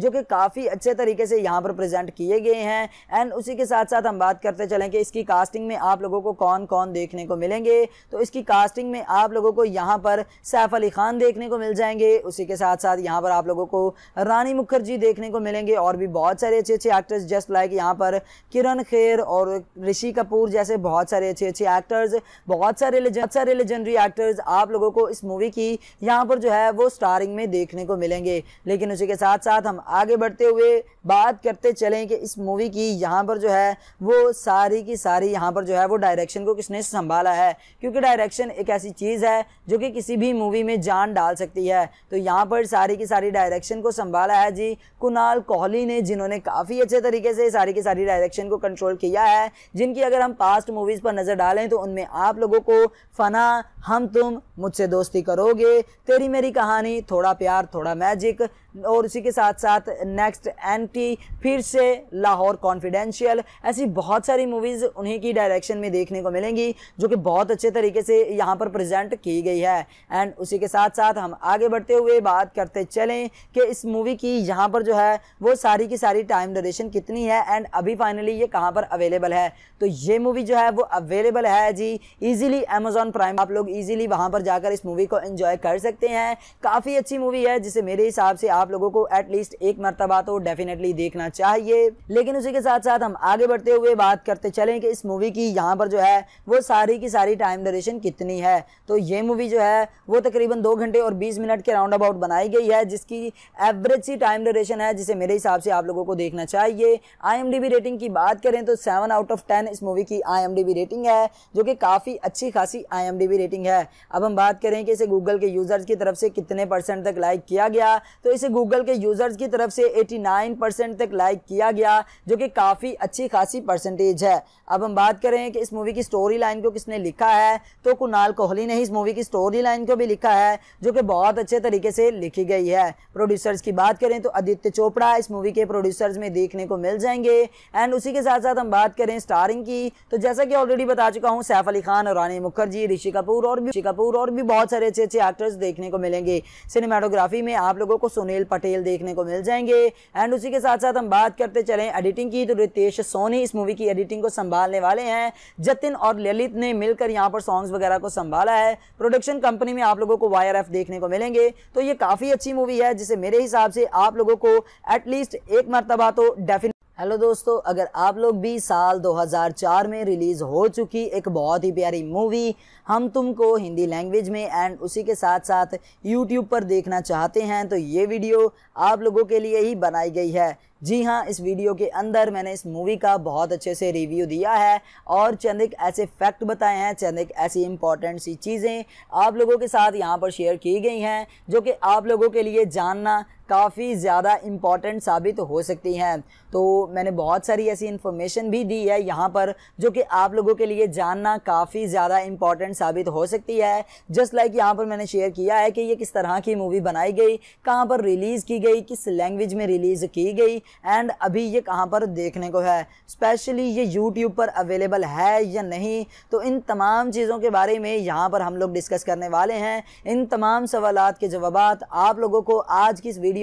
जो कि काफ़ी अच्छे तरीके से यहाँ पर प्रेजेंट किए गए हैं एंड उसी के साथ साथ हम बात करते चलें कि इसकी कास्टिंग में आप लोगों को कौन कौन देखने को मिलेंगे तो इसकी कास्टिंग में आप लोगों को यहाँ पर सैफ अली खान देखने को मिल जाएंगे उसी के साथ साथ यहाँ पर आप लोगों को रानी मुखर्जी देखने को मिलेंगे और भी बहुत सारे अच्छे अच्छे एक्टर्स जस्ट लाइक यहाँ पर किरण खेर और ऋषि कपूर जैसे बहुत सारे अच्छे अच्छे एक्टर्स बहुत सारे बहुत सारे लेजेंडरी एक्टर्स आप लोगों को इस मूवी की यहाँ पर जो है वो स्टारिंग में देखने को मिलेंगे लेकिन उसी के साथ साथ हम आगे बढ़ते हुए बात करते चलें कि इस मूवी की यहाँ पर जो है वो सारी की सारी यहाँ पर जो है वो डायरेक्शन को किसने संभाला है क्योंकि डायरेक्शन एक ऐसी चीज़ है जो कि किसी भी मूवी में जान डाल सकती है तो यहाँ पर सारी की सारी डायरेक्शन को संभाला है जी कुणाल कोहली ने जिन्होंने काफ़ी अच्छे तरीके से सारी की सारी डायरेक्शन को कंट्रोल किया है जिनकी अगर हम पास्ट मूवीज़ पर नज़र डालें तो उनमें आप लोगों को फना हम तुम मुझसे दोस्ती करोगे तेरी मेरी कहानी थोड़ा प्यार थोड़ा मैजिक और उसी के साथ साथ नेक्स्ट एंटी फिर से लाहौर कॉन्फिडेंशियल ऐसी बहुत सारी मूवीज़ उन्हीं की डायरेक्शन में देखने को मिलेंगी जो कि बहुत अच्छे तरीके से यहाँ पर प्रजेंट की गई है एंड उसी के साथ साथ हम आगे बढ़ते हुए बात करते चलें कि इस मूवी की यहाँ पर जो है वो सारी की सारी टाइम ड्यूरेशन कितनी है एंड अभी फाइनली ये कहाँ पर अवेलेबल है तो ये मूवी जो है वो अवेलेबल है जी ईजिली अमेजोन प्राइम आप लोग ईजिली वहाँ पर जाकर इस मूवी को इन्जॉय कर सकते हैं काफ़ी अच्छी मूवी है जिसे मेरे हिसाब से आप आप लोगों को एटलीस्ट एक मरतबा तो डेफिनेटली देखना चाहिए लेकिन उसी के साथ साथ हम आगे बढ़ते हुए बात करते चलें कि इस मूवी की यहाँ पर जो है वो सारी की सारी टाइम ड्यूरेशन कितनी है तो ये मूवी जो है वो तकरीबन दो घंटे और बीस मिनट के राउंड अबाउट बनाई गई है जिसकी एवरेज सी टाइम ड्यूरेशन है जिसे मेरे हिसाब से आप लोगों को देखना चाहिए आई रेटिंग की बात करें तो सेवन आउट ऑफ टेन इस मूवी की आई रेटिंग है जो कि काफ़ी अच्छी खासी आई रेटिंग है अब हम बात करें कि इसे गूगल के यूज़र्स की तरफ से कितने परसेंट तक लाइक किया गया तो इसे गूगल के यूज़र्स की तरफ से 89 परसेंट तक लाइक किया गया जो कि काफ़ी अच्छी खासी परसेंटेज है अब हम बात करें कि इस मूवी की स्टोरी लाइन को किसने लिखा है तो कुणाल कोहली ने इस मूवी की स्टोरी लाइन को भी लिखा है जो कि बहुत अच्छे तरीके से लिखी गई है प्रोड्यूसर्स की बात करें तो आदित्य चोपड़ा इस मूवी के प्रोड्यूसर्स में देखने को मिल जाएंगे एंड उसी के साथ साथ हम बात करें स्टारिंग की तो जैसा कि ऑलरेडी बता चुका हूँ सैफ अली खान और रानी मुखर्जी ऋषि कपूर और भी कपूर और भी बहुत सारे अच्छे अच्छे एक्टर्स देखने को मिलेंगे सिनेमाटोग्राफी में आप लोगों को सुनील सुनील पटेल देखने को मिल जाएंगे एंड उसी के साथ साथ हम बात करते चलें एडिटिंग की तो रितेश सोनी इस मूवी की एडिटिंग को संभालने वाले हैं जतिन और ललित ने मिलकर यहाँ पर सॉन्ग्स वगैरह को संभाला है प्रोडक्शन कंपनी में आप लोगों को वायर एफ देखने को मिलेंगे तो ये काफ़ी अच्छी मूवी है जिसे मेरे हिसाब से आप लोगों को एटलीस्ट एक मरतबा तो डेफिनेट हेलो दोस्तों अगर आप लोग भी साल 2004 में रिलीज़ हो चुकी एक बहुत ही प्यारी मूवी हम तुमको हिंदी लैंग्वेज में एंड उसी के साथ साथ यूट्यूब पर देखना चाहते हैं तो ये वीडियो आप लोगों के लिए ही बनाई गई है जी हाँ इस वीडियो के अंदर मैंने इस मूवी का बहुत अच्छे से रिव्यू दिया है और चंद एक ऐसे फैक्ट बताए हैं चंद एक ऐसी इंपॉर्टेंट सी चीज़ें आप लोगों के साथ यहाँ पर शेयर की गई हैं जो कि आप लोगों के लिए जानना काफ़ी ज़्यादा इम्पॉर्टेंट साबित हो सकती हैं तो मैंने बहुत सारी ऐसी इन्फॉर्मेशन भी दी है यहाँ पर जो कि आप लोगों के लिए जानना काफ़ी ज़्यादा इम्पॉर्टेंट साबित हो सकती है जस्ट लाइक यहाँ पर मैंने शेयर किया है कि ये किस तरह की मूवी बनाई गई कहाँ पर रिलीज़ की गई किस लैंग्वेज में रिलीज़ की गई एंड अभी ये कहाँ पर देखने को है स्पेशली ये यूट्यूब पर अवेलेबल है या नहीं तो इन तमाम चीज़ों के बारे में यहाँ पर हम लोग डिस्कस करने वाले हैं इन तमाम सवाल के जवाब आप लोगों को आज की इस वीडियो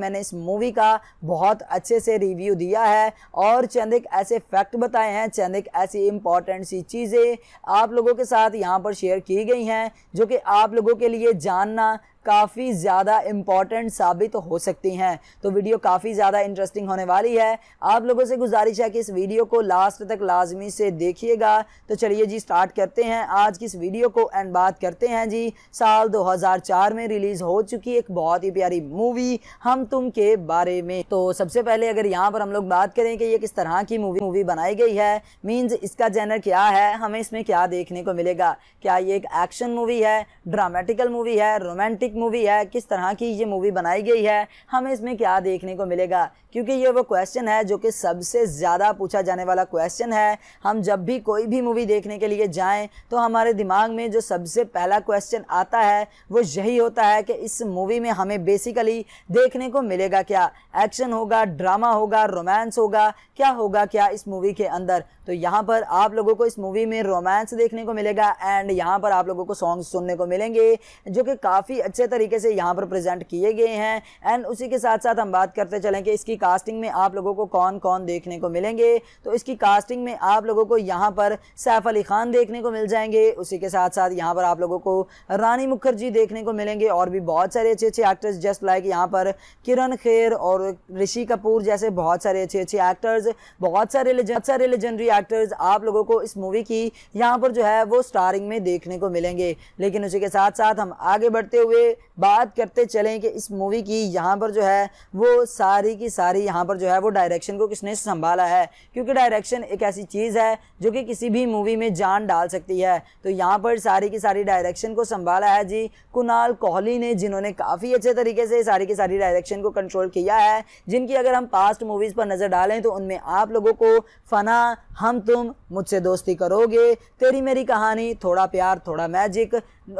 मैंने इस मूवी का बहुत अच्छे से रिव्यू दिया है और चंद एक ऐसे फैक्ट बताए हैं चंद एक ऐसी इंपॉर्टेंट सी चीज़ें आप लोगों के साथ यहाँ पर शेयर की गई हैं जो कि आप लोगों के लिए जानना काफ़ी ज़्यादा इम्पॉर्टेंट साबित हो सकती हैं तो वीडियो काफ़ी ज़्यादा इंटरेस्टिंग होने वाली है आप लोगों से गुजारिश है कि इस वीडियो को लास्ट तक लाजमी से देखिएगा तो चलिए जी स्टार्ट करते हैं आज की इस वीडियो को एंड बात करते हैं जी साल 2004 में रिलीज़ हो चुकी एक बहुत ही प्यारी मूवी हम तुम के बारे में तो सबसे पहले अगर यहाँ पर हम लोग बात करें कि ये किस तरह की मूवी मूवी बनाई गई है मीन्स इसका जैनर क्या है हमें इसमें क्या देखने को मिलेगा क्या ये एक एक्शन मूवी है ड्रामेटिकल मूवी है रोमांटिक रोमांटिक मूवी है किस तरह की ये मूवी बनाई गई है हमें इसमें क्या देखने को मिलेगा क्योंकि ये वो क्वेश्चन है जो कि सबसे ज़्यादा पूछा जाने वाला क्वेश्चन है हम जब भी कोई भी मूवी देखने के लिए जाएं तो हमारे दिमाग में जो सबसे पहला क्वेश्चन आता है वो यही होता है कि इस मूवी में हमें बेसिकली देखने को मिलेगा क्या एक्शन होगा ड्रामा होगा रोमांस होगा क्या होगा क्या इस मूवी के अंदर तो यहाँ पर आप लोगों को इस मूवी में रोमांस देखने को मिलेगा एंड यहाँ पर आप लोगों को सॉन्ग सुनने को मिलेंगे जो कि काफ़ी अच्छे अच्छे तरीके से यहाँ पर प्रेजेंट किए गए हैं एंड उसी के साथ साथ हम बात करते चलें कि इसकी कास्टिंग में आप लोगों को कौन कौन देखने को मिलेंगे तो इसकी कास्टिंग में आप लोगों को यहाँ पर सैफ अली खान देखने को मिल जाएंगे उसी के साथ साथ यहाँ पर आप लोगों को रानी मुखर्जी देखने को मिलेंगे और भी बहुत सारे अच्छे अच्छे एक्टर्स जस्ट लाइक यहाँ पर किरण खेर और ऋषि कपूर जैसे बहुत सारे अच्छे अच्छे एक्टर्स बहुत सारे बहुत सारे लेजेंडरी एक्टर्स आप लोगों को इस मूवी की यहाँ पर जो है वो स्टारिंग में देखने को मिलेंगे लेकिन उसी के साथ साथ हम आगे बढ़ते हुए बात करते चलें कि इस मूवी की यहाँ पर जो है वो सारी की सारी यहाँ पर जो है वो डायरेक्शन को किसने संभाला है क्योंकि डायरेक्शन एक ऐसी चीज़ है जो कि किसी भी मूवी में जान डाल सकती है तो यहाँ पर सारी की सारी डायरेक्शन को संभाला है जी कुणाल कोहली ने जिन्होंने काफ़ी अच्छे तरीके से सारी की सारी डायरेक्शन को कंट्रोल किया है जिनकी अगर हम पास्ट मूवीज़ पर नज़र डालें तो उनमें आप लोगों को फना हम तुम मुझसे दोस्ती करोगे तेरी मेरी कहानी थोड़ा प्यार थोड़ा मैजिक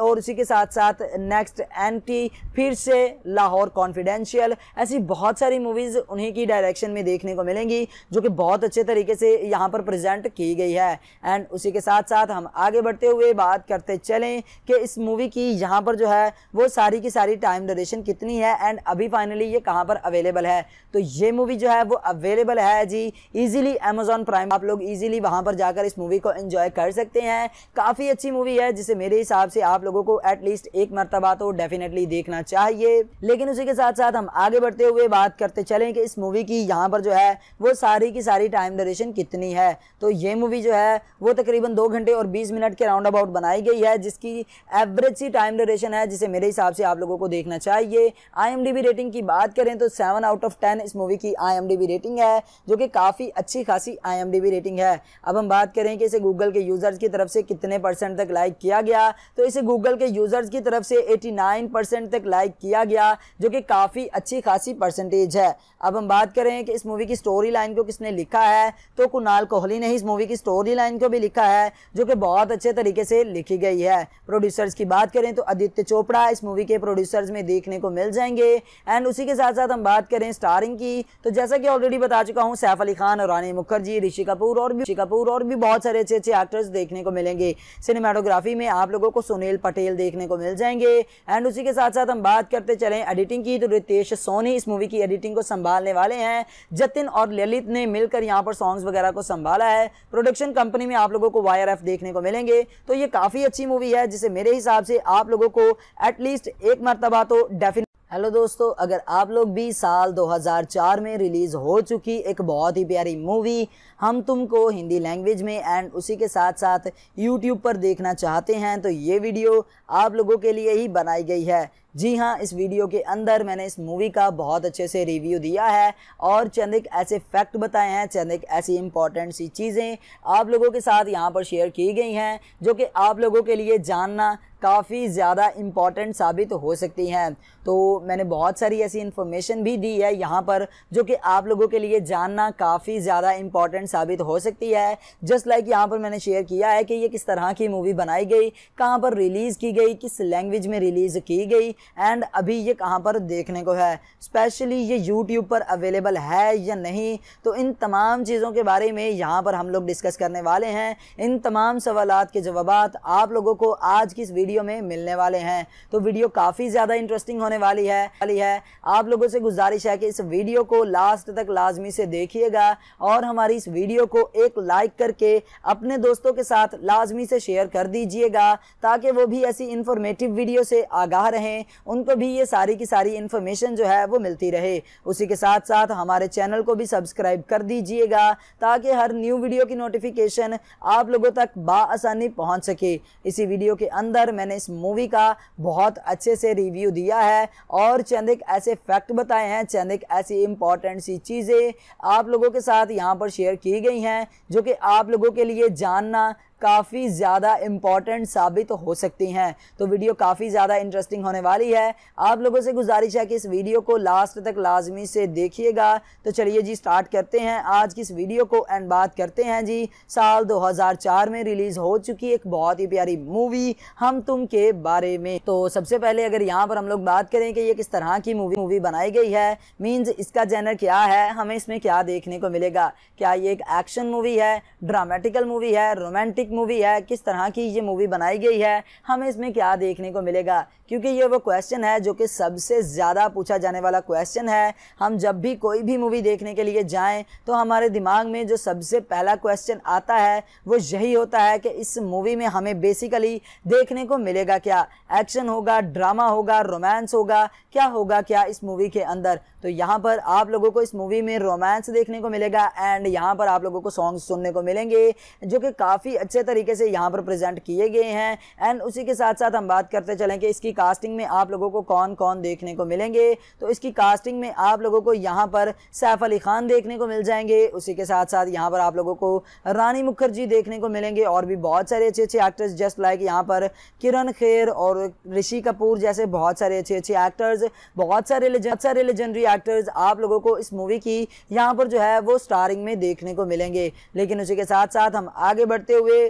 और उसी के साथ साथ नेक्स्ट एंटी फिर से लाहौर कॉन्फिडेंशियल ऐसी बहुत सारी मूवीज़ उन्हीं की डायरेक्शन में देखने को मिलेंगी जो कि बहुत अच्छे तरीके से यहाँ पर प्रेजेंट की गई है एंड उसी के साथ साथ हम आगे बढ़ते हुए बात करते चलें कि इस मूवी की यहाँ पर जो है वो सारी की सारी टाइम ड्यूरेशन कितनी है एंड अभी फाइनली ये कहाँ पर अवेलेबल है तो ये मूवी जो है वो अवेलेबल है जी ईजिली अमेजोन प्राइम आप लोग ईजिली वहाँ पर जाकर इस मूवी को इन्जॉय कर सकते हैं काफ़ी अच्छी मूवी है जिसे मेरे हिसाब से आप लोगों को एटलीस्ट एक मरतबा तो डेफिनेटली देखना चाहिए लेकिन उसी के साथ साथ हम आगे बढ़ते हुए बात करते चलें कि इस मूवी की यहाँ पर जो है वो सारी की सारी टाइम ड्यूरेशन कितनी है तो ये मूवी जो है वो तकरीबन दो घंटे और बीस मिनट के राउंड अबाउट बनाई गई है जिसकी एवरेज सी टाइम ड्यूरेशन है जिसे मेरे हिसाब से आप लोगों को देखना चाहिए आई रेटिंग की बात करें तो सेवन आउट ऑफ टेन इस मूवी की आई रेटिंग है जो कि काफ़ी अच्छी खासी आई रेटिंग रेटिंग है अब हम बात करें कि इसे गूगल के यूज़र्स की तरफ से कितने परसेंट तक लाइक किया गया तो इसे गूगल के यूज़र्स की तरफ से 89 परसेंट तक लाइक किया गया जो कि काफ़ी अच्छी खासी परसेंटेज है अब हम बात करें कि इस मूवी की स्टोरी लाइन को किसने लिखा है तो कुणाल कोहली ने इस मूवी की स्टोरी लाइन को भी लिखा है जो कि बहुत अच्छे तरीके से लिखी गई है प्रोड्यूसर्स की बात करें तो आदित्य चोपड़ा इस मूवी के प्रोड्यूसर्स में देखने को मिल जाएंगे एंड उसी के साथ साथ हम बात करें स्टारिंग की तो जैसा कि ऑलरेडी बता चुका हूँ सैफ अली खान और रानी मुखर्जी ऋषि कपूर और भी कपूर और भी बहुत सारे अच्छे अच्छे एक्टर्स देखने को मिलेंगे सिनेमाटोग्राफी में आप लोगों को सुनील पटेल देखने को मिल जाएंगे एंड उसी के साथ साथ हम बात करते चले एडिटिंग की तो रितेश सोनी इस मूवी की एडिटिंग को संभालने वाले हैं जतिन और ललित ने मिलकर यहाँ पर सॉन्ग्स वगैरह को संभाला है प्रोडक्शन कंपनी में आप लोगों को वायर एफ देखने को मिलेंगे तो ये काफ़ी अच्छी मूवी है जिसे मेरे हिसाब से आप लोगों को एटलीस्ट एक मरतबा तो डेफिनेट हेलो दोस्तों अगर आप लोग भी साल 2004 में रिलीज़ हो चुकी एक बहुत ही प्यारी मूवी हम तुमको हिंदी लैंग्वेज में एंड उसी के साथ साथ यूट्यूब पर देखना चाहते हैं तो ये वीडियो आप लोगों के लिए ही बनाई गई है जी हाँ इस वीडियो के अंदर मैंने इस मूवी का बहुत अच्छे से रिव्यू दिया है और चंद एक ऐसे फैक्ट बताए हैं चंद एक ऐसी इंपॉर्टेंट सी चीज़ें आप लोगों के साथ यहाँ पर शेयर की गई हैं जो कि आप लोगों के लिए जानना काफ़ी ज़्यादा इम्पॉर्टेंट साबित हो सकती हैं तो मैंने बहुत सारी ऐसी इन्फॉर्मेशन भी दी है यहाँ पर जो कि आप लोगों के लिए जानना काफ़ी ज़्यादा इम्पॉर्टेंट साबित हो सकती है जस्ट लाइक यहाँ पर मैंने शेयर किया है कि ये किस तरह की मूवी बनाई गई कहाँ पर रिलीज़ की गई किस लैंग्वेज में रिलीज़ की गई एंड अभी ये कहाँ पर देखने को है स्पेशली ये यूट्यूब पर अवेलेबल है या नहीं तो इन तमाम चीज़ों के बारे में यहाँ पर हम लोग डिस्कस करने वाले हैं इन तमाम सवाल के जवाब आप लोगों को आज की इस वीडियो में मिलने वाले हैं तो वीडियो काफ़ी ज़्यादा इंटरेस्टिंग होने वाली है वाली है आप लोगों से गुजारिश है कि इस वीडियो को लास्ट तक लाजमी से देखिएगा और हमारी इस वीडियो को एक लाइक करके अपने दोस्तों के साथ लाजमी से शेयर कर दीजिएगा ताकि वो भी ऐसी इन्फॉर्मेटिव वीडियो से आगाह रहें उनको भी ये सारी की सारी इन्फॉर्मेशन जो है वो मिलती रहे उसी के साथ साथ हमारे चैनल को भी सब्सक्राइब कर दीजिएगा ताकि हर न्यू वीडियो की नोटिफिकेशन आप लोगों तक बासानी पहुँच सके इसी वीडियो के अंदर मैंने इस मूवी का बहुत अच्छे से रिव्यू दिया है और चंद एक ऐसे फैक्ट बताए हैं चंद एक ऐसी इंपॉर्टेंट सी चीज़ें आप लोगों के साथ यहाँ पर शेयर की की गई हैं जो कि आप लोगों के लिए जानना काफ़ी ज़्यादा इम्पॉर्टेंट साबित तो हो सकती हैं तो वीडियो काफ़ी ज़्यादा इंटरेस्टिंग होने वाली है आप लोगों से गुजारिश है कि इस वीडियो को लास्ट तक लाजमी से देखिएगा तो चलिए जी स्टार्ट करते हैं आज की इस वीडियो को एंड बात करते हैं जी साल 2004 में रिलीज़ हो चुकी एक बहुत ही प्यारी मूवी हम तुम के बारे में तो सबसे पहले अगर यहाँ पर हम लोग बात करें कि ये किस तरह की मूवी मूवी बनाई गई है मीन्स इसका जैनर क्या है हमें इसमें क्या देखने को मिलेगा क्या ये एक एक्शन मूवी है ड्रामेटिकल मूवी है रोमांटिक मूवी है किस तरह की ये मूवी बनाई गई है हमें इसमें क्या देखने को मिलेगा क्योंकि ये वो क्वेश्चन है जो कि सबसे ज़्यादा पूछा जाने वाला क्वेश्चन है हम जब भी कोई भी मूवी देखने के लिए जाएं तो हमारे दिमाग में जो सबसे पहला क्वेश्चन आता है वो यही होता है कि इस मूवी में हमें बेसिकली देखने को मिलेगा क्या एक्शन होगा ड्रामा होगा रोमांस होगा क्या होगा क्या इस मूवी के अंदर तो यहाँ पर आप लोगों को इस मूवी में रोमांस देखने को मिलेगा एंड यहाँ पर आप लोगों को सॉन्ग सुनने को मिलेंगे जो कि काफ़ी अच्छे अच्छे तरीके से यहाँ पर प्रेजेंट किए गए हैं एंड उसी के साथ साथ हम बात करते चलें कि इसकी कास्टिंग में आप लोगों को कौन कौन देखने को मिलेंगे तो इसकी कास्टिंग में आप लोगों को यहाँ पर सैफ अली खान देखने को मिल जाएंगे उसी के साथ साथ यहाँ पर आप लोगों को रानी मुखर्जी देखने को मिलेंगे और भी बहुत सारे अच्छे अच्छे एक्टर्स जस्ट लाइक यहाँ पर किरण खेर और ऋषि कपूर जैसे बहुत सारे अच्छे अच्छे एक्टर्स बहुत सारे बहुत सारे लेजेंडरी एक्टर्स आप लोगों को इस मूवी की यहाँ पर जो है वो स्टारिंग में देखने को मिलेंगे लेकिन उसी के साथ साथ हम आगे बढ़ते हुए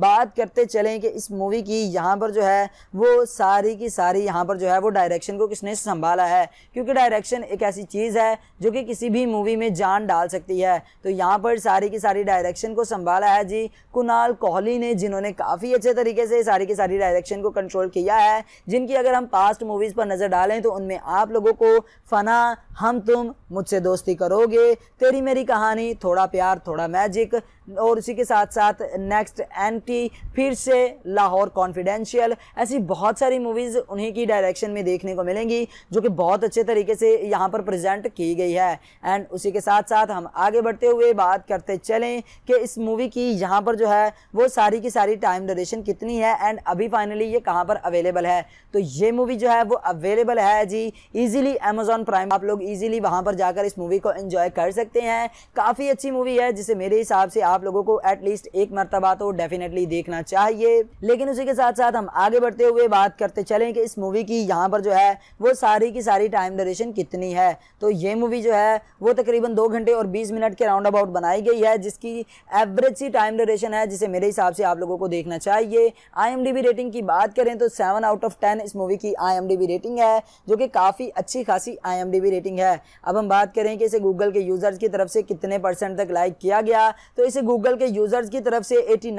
बात करते चलें कि इस मूवी की यहाँ पर जो है वो सारी की सारी यहाँ पर जो है वो डायरेक्शन को किसने संभाला है क्योंकि डायरेक्शन एक ऐसी चीज़ है जो कि किसी भी मूवी में जान डाल सकती है तो यहाँ पर सारी की सारी डायरेक्शन को संभाला है जी कुणाल कोहली ने जिन्होंने काफ़ी अच्छे तरीके से सारी की सारी डायरेक्शन को कंट्रोल किया है जिनकी अगर हम पास्ट मूवीज़ पर नज़र डालें तो उनमें आप लोगों को फ़ना हम तुम मुझसे दोस्ती करोगे तेरी मेरी कहानी थोड़ा प्यार थोड़ा मैजिक और उसी के साथ साथ नेक्स्ट एंड एम्प्टी फिर से लाहौर कॉन्फिडेंशियल ऐसी बहुत सारी मूवीज़ उन्हीं की डायरेक्शन में देखने को मिलेंगी जो कि बहुत अच्छे तरीके से यहाँ पर प्रजेंट की गई है एंड उसी के साथ साथ हम आगे बढ़ते हुए बात करते चलें कि इस मूवी की यहाँ पर जो है वो सारी की सारी टाइम ड्यूरेशन कितनी है एंड अभी फाइनली ये कहाँ पर अवेलेबल है तो ये मूवी जो है वो अवेलेबल है जी ईजिली अमेजोन प्राइम आप लोग ईजिली वहाँ पर जाकर इस मूवी को इन्जॉय कर सकते हैं काफ़ी अच्छी मूवी है जिसे मेरे हिसाब से आप लोगों को एटलीस्ट एक मरतबा तो डेफिनेटली डेफिनेटली देखना चाहिए लेकिन उसी के साथ साथ हम आगे बढ़ते हुए बात करते चलें कि इस मूवी की यहाँ पर जो है वो सारी की सारी टाइम ड्यूरेशन कितनी है तो ये मूवी जो है वो तकरीबन दो घंटे और बीस मिनट के राउंड अबाउट बनाई गई है जिसकी एवरेज सी टाइम ड्यूरेशन है जिसे मेरे हिसाब से आप लोगों को देखना चाहिए आई रेटिंग की बात करें तो सेवन आउट ऑफ टेन इस मूवी की आई रेटिंग है जो कि काफ़ी अच्छी खासी आई रेटिंग है अब हम बात करें कि इसे गूगल के यूज़र्स की तरफ से कितने परसेंट तक लाइक किया गया तो इसे गूगल के यूज़र्स की तरफ से एटी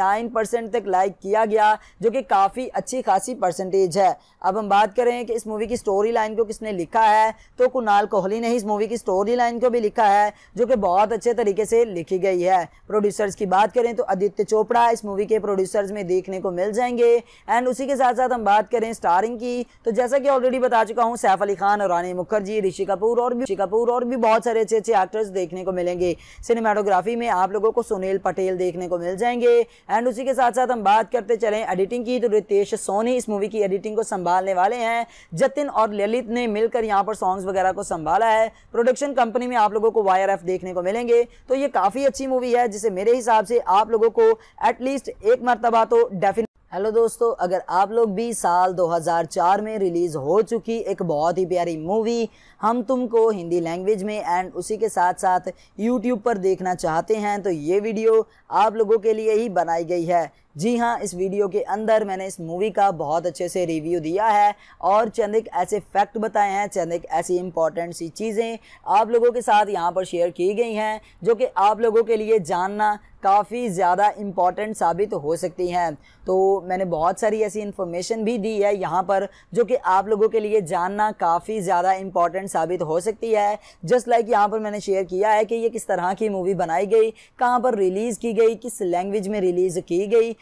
परसेंट तक लाइक किया गया जो कि काफ़ी अच्छी खासी परसेंटेज है अब हम बात करें कि इस मूवी की स्टोरी लाइन को किसने लिखा है तो कुणाल कोहली ने इस मूवी की स्टोरी लाइन को भी लिखा है जो कि बहुत अच्छे तरीके से लिखी गई है प्रोड्यूसर्स की बात करें तो आदित्य चोपड़ा इस मूवी के प्रोड्यूसर्स में देखने को मिल जाएंगे एंड उसी के साथ साथ हम बात करें स्टारिंग की तो जैसा कि ऑलरेडी बता चुका हूँ सैफ अली खान और रानी मुखर्जी ऋषि कपूर और भी ऋषि कपूर और भी बहुत सारे अच्छे अच्छे एक्टर्स देखने को मिलेंगे सिनेमाटोग्राफी में आप लोगों को सुनील पटेल देखने को मिल जाएंगे एंड उसी के साथ साथ हम बात करते चले एडिटिंग की तो रितेश सोनी इस मूवी की एडिटिंग को संभालने वाले हैं जतिन और ललित ने मिलकर यहाँ पर सॉन्ग्स वगैरह को संभाला है प्रोडक्शन कंपनी में आप लोगों को वायर एफ देखने को मिलेंगे तो ये काफ़ी अच्छी मूवी है जिसे मेरे हिसाब से आप लोगों को एटलीस्ट एक मरतबा तो डेफिनेट हेलो दोस्तों अगर आप लोग भी साल 2004 में रिलीज़ हो चुकी एक बहुत ही प्यारी मूवी हम तुमको हिंदी लैंग्वेज में एंड उसी के साथ साथ यूट्यूब पर देखना चाहते हैं तो ये वीडियो आप लोगों के लिए ही बनाई गई है जी हाँ इस वीडियो के अंदर मैंने इस मूवी का बहुत अच्छे से रिव्यू दिया है और चंद एक ऐसे फैक्ट बताए हैं चंद एक ऐसी इंपॉर्टेंट सी चीज़ें आप लोगों के साथ यहाँ पर शेयर की गई हैं जो कि आप लोगों के लिए जानना काफ़ी ज़्यादा इम्पॉर्टेंट साबित हो सकती हैं तो मैंने बहुत सारी ऐसी इन्फॉर्मेशन भी दी है यहाँ पर जो कि आप लोगों के लिए जानना काफ़ी ज़्यादा इम्पॉर्टेंट साबित हो सकती है जस्ट लाइक यहाँ पर मैंने शेयर किया है कि ये किस तरह की मूवी बनाई गई कहाँ पर रिलीज़ की गई किस लैंग्वेज में रिलीज़ की गई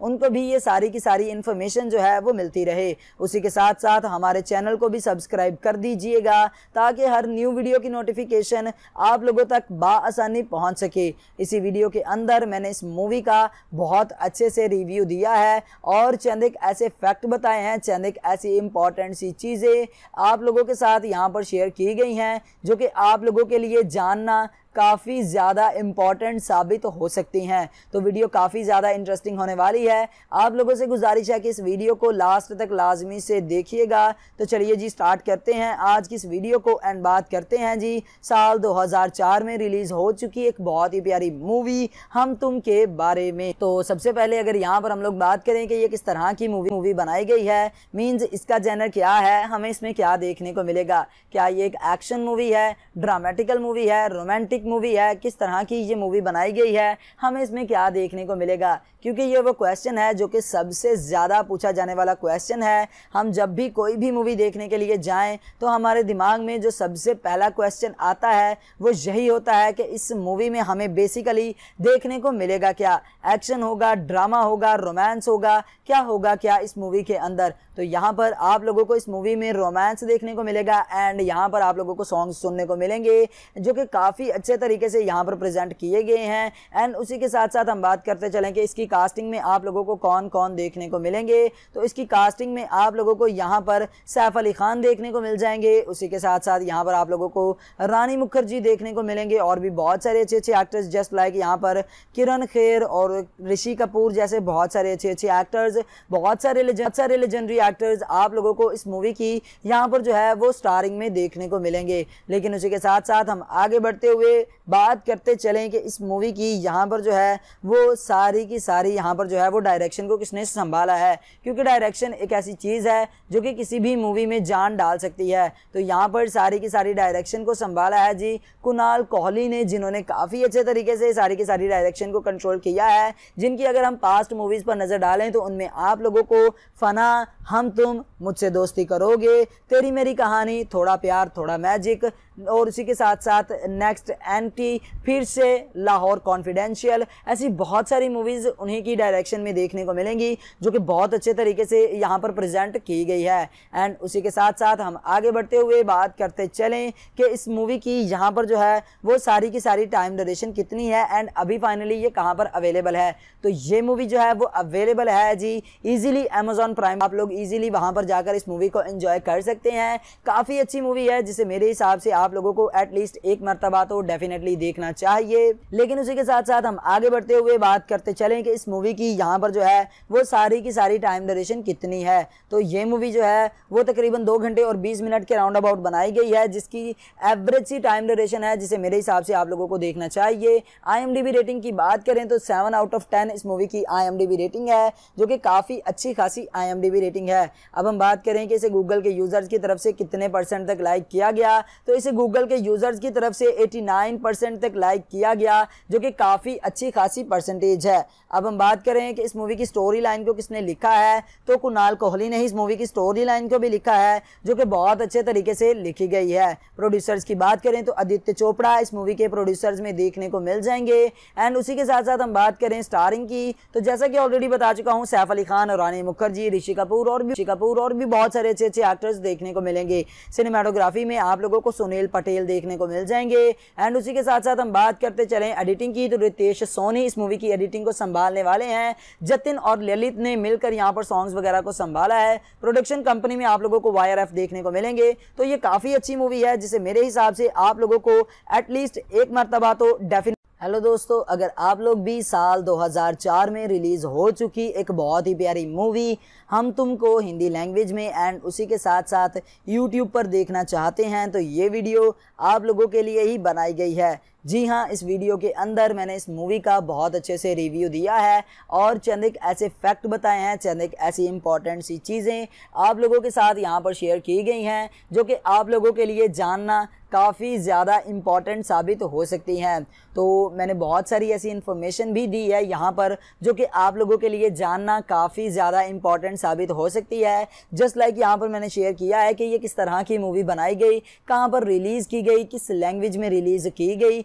उनको भी ये सारी की सारी इन्फॉर्मेशन जो है वो मिलती रहे उसी के साथ साथ हमारे चैनल को भी सब्सक्राइब कर दीजिएगा ताकि हर न्यू वीडियो की नोटिफिकेशन आप लोगों तक बसानी पहुँच सके इसी वीडियो के अंदर मैंने इस मूवी का बहुत अच्छे से रिव्यू दिया है और चंद एक ऐसे फैक्ट बताए हैं चंद एक ऐसी इंपॉर्टेंट सी चीज़ें आप लोगों के साथ यहाँ पर शेयर की गई हैं जो कि आप लोगों के लिए जानना काफ़ी ज़्यादा इम्पॉर्टेंट साबित हो सकती हैं तो वीडियो काफ़ी ज़्यादा इंटरेस्टिंग होने वाली है आप लोगों से गुजारिश है कि इस वीडियो को लास्ट तक लाजमी से देखिएगा तो चलिए जी स्टार्ट करते हैं आज की इस वीडियो को एंड बात करते हैं जी साल 2004 में रिलीज़ हो चुकी एक बहुत ही प्यारी मूवी हम तुम के बारे में तो सबसे पहले अगर यहाँ पर हम लोग बात करें कि ये किस तरह की मूवी मूवी बनाई गई है मीन्स इसका जेनर क्या है हमें इसमें क्या देखने को मिलेगा क्या ये एक एक्शन मूवी है ड्रामेटिकल मूवी है रोमांटिक मूवी है किस तरह की ये मूवी बनाई गई है हमें इसमें क्या देखने को मिलेगा क्योंकि ये वो क्वेश्चन है जो कि सबसे ज़्यादा पूछा जाने वाला क्वेश्चन है हम जब भी कोई भी मूवी देखने के लिए जाएं तो हमारे दिमाग में जो सबसे पहला क्वेश्चन आता है वो यही होता है कि इस मूवी में हमें बेसिकली देखने को मिलेगा क्या एक्शन होगा ड्रामा होगा रोमांस होगा क्या होगा क्या इस मूवी के अंदर तो यहाँ पर आप लोगों को इस मूवी में रोमांस देखने को मिलेगा एंड यहाँ पर आप लोगों को सॉन्ग सुनने को मिलेंगे जो कि काफ़ी अच्छे तरीके से यहाँ पर प्रेजेंट किए गए हैं एंड उसी के साथ साथ हम बात करते चलें कि इसकी कास्टिंग में आप लोगों को कौन कौन देखने को मिलेंगे तो इसकी कास्टिंग में आप लोगों को यहाँ पर सैफ अली खान देखने को मिल जाएंगे उसी के साथ साथ यहाँ पर आप लोगों को रानी मुखर्जी देखने को मिलेंगे और भी बहुत सारे अच्छे अच्छे एक्टर्स जस्ट लाइक यहाँ पर किरण खेर और ऋषि कपूर जैसे बहुत सारे अच्छे अच्छे एक्टर्स बहुत सारे बहुत सारे लेजेंडरी एक्टर्स आप लोगों को इस मूवी की यहाँ पर जो है वो स्टारिंग में देखने को मिलेंगे लेकिन उसी के साथ साथ हम आगे बढ़ते हुए बात करते चलें कि इस मूवी की यहाँ पर जो है वो सारी की सारी यहाँ पर जो है वो डायरेक्शन को किसने संभाला है क्योंकि डायरेक्शन एक ऐसी चीज़ है जो कि किसी भी मूवी में जान डाल सकती है तो यहाँ पर सारी की सारी डायरेक्शन को संभाला है जी कुणाल कोहली ने जिन्होंने काफ़ी अच्छे तरीके से सारी की सारी डायरेक्शन को कंट्रोल किया है जिनकी अगर हम पास्ट मूवीज़ पर नज़र डालें तो उनमें आप लोगों को फना हम तुम मुझसे दोस्ती करोगे तेरी मेरी कहानी थोड़ा प्यार थोड़ा मैजिक और उसी के साथ साथ नेक्स्ट एंटी फिर से लाहौर कॉन्फिडेंशियल ऐसी बहुत सारी मूवीज़ उन्हीं की डायरेक्शन में देखने को मिलेंगी जो कि बहुत अच्छे तरीके से यहाँ पर प्रजेंट की गई है एंड उसी के साथ साथ हम आगे बढ़ते हुए बात करते चलें कि इस मूवी की यहाँ पर जो है वो सारी की सारी टाइम ड्यूरेशन कितनी है एंड अभी फाइनली ये कहाँ पर अवेलेबल है तो ये मूवी जो है वो अवेलेबल है जी इजीली अमेजोन प्राइम आप लोग इजीली वहाँ पर जाकर इस मूवी को एंजॉय कर सकते हैं काफ़ी अच्छी मूवी है जिसे मेरे हिसाब से आप आप लोगों को एटलीस्ट एक मरतबा तो डेफिनेटली देखना चाहिए लेकिन उसी के साथ साथ हम आगे बढ़ते हुए बात करते चलें कि इस मूवी की यहाँ पर जो है वो सारी की सारी टाइम ड्यूरेशन कितनी है तो ये मूवी जो है वो तकरीबन दो घंटे और बीस मिनट के राउंड अबाउट बनाई गई है जिसकी एवरेज सी टाइम ड्यूरेशन है जिसे मेरे हिसाब से आप लोगों को देखना चाहिए आई रेटिंग की बात करें तो सेवन आउट ऑफ टेन इस मूवी की आई रेटिंग है जो कि काफ़ी अच्छी खासी आई रेटिंग है अब हम बात करें कि इसे गूगल के यूज़र्स की तरफ से कितने परसेंट तक लाइक किया गया तो इसे गूगल के यूज़र्स की तरफ से 89 परसेंट तक लाइक किया गया जो कि काफ़ी अच्छी खासी परसेंटेज है अब हम बात करें कि इस मूवी की स्टोरी लाइन को किसने लिखा है तो कुणाल कोहली ने इस मूवी की स्टोरी लाइन को भी लिखा है जो कि बहुत अच्छे तरीके से लिखी गई है प्रोड्यूसर्स की बात करें तो आदित्य चोपड़ा इस मूवी के प्रोड्यूसर्स में देखने को मिल जाएंगे एंड उसी के साथ साथ हम बात करें स्टारिंग की तो जैसा कि ऑलरेडी बता चुका हूँ सैफ अली खान और रानी मुखर्जी ऋषि कपूर और भी कपूर और भी बहुत सारे अच्छे अच्छे एक्टर्स देखने को मिलेंगे सिनेमाटोग्राफी में आप लोगों को सुनील पटेल देखने को मिल जाएंगे एंड उसी के साथ साथ हम बात करते चलें एडिटिंग की तो रितेश सोनी इस मूवी की एडिटिंग को संभालने वाले हैं जतिन और ललित ने मिलकर यहाँ पर सॉन्ग्स वगैरह को संभाला है प्रोडक्शन कंपनी में आप लोगों को वायर एफ देखने को मिलेंगे तो ये काफ़ी अच्छी मूवी है जिसे मेरे हिसाब से आप लोगों को एटलीस्ट एक मरतबा तो डेफिनेट हेलो दोस्तों अगर आप लोग भी साल 2004 में रिलीज़ हो चुकी एक बहुत ही प्यारी मूवी हम तुमको हिंदी लैंग्वेज में एंड उसी के साथ साथ यूट्यूब पर देखना चाहते हैं तो ये वीडियो आप लोगों के लिए ही बनाई गई है जी हाँ इस वीडियो के अंदर मैंने इस मूवी का बहुत अच्छे से रिव्यू दिया है और चंद एक ऐसे फैक्ट बताए हैं चंद एक ऐसी इंपॉर्टेंट सी चीज़ें आप लोगों के साथ यहाँ पर शेयर की गई हैं जो कि आप लोगों के लिए जानना काफ़ी ज़्यादा इम्पॉर्टेंट साबित हो सकती हैं तो मैंने बहुत सारी ऐसी इन्फॉर्मेशन भी दी है यहाँ पर जो कि आप लोगों के लिए जानना काफ़ी ज़्यादा इम्पॉर्टेंट साबित हो सकती है जस्ट लाइक यहाँ पर मैंने शेयर किया है कि ये किस तरह की मूवी बनाई गई कहाँ पर रिलीज़ की गई किस लैंग्वेज में रिलीज़ की गई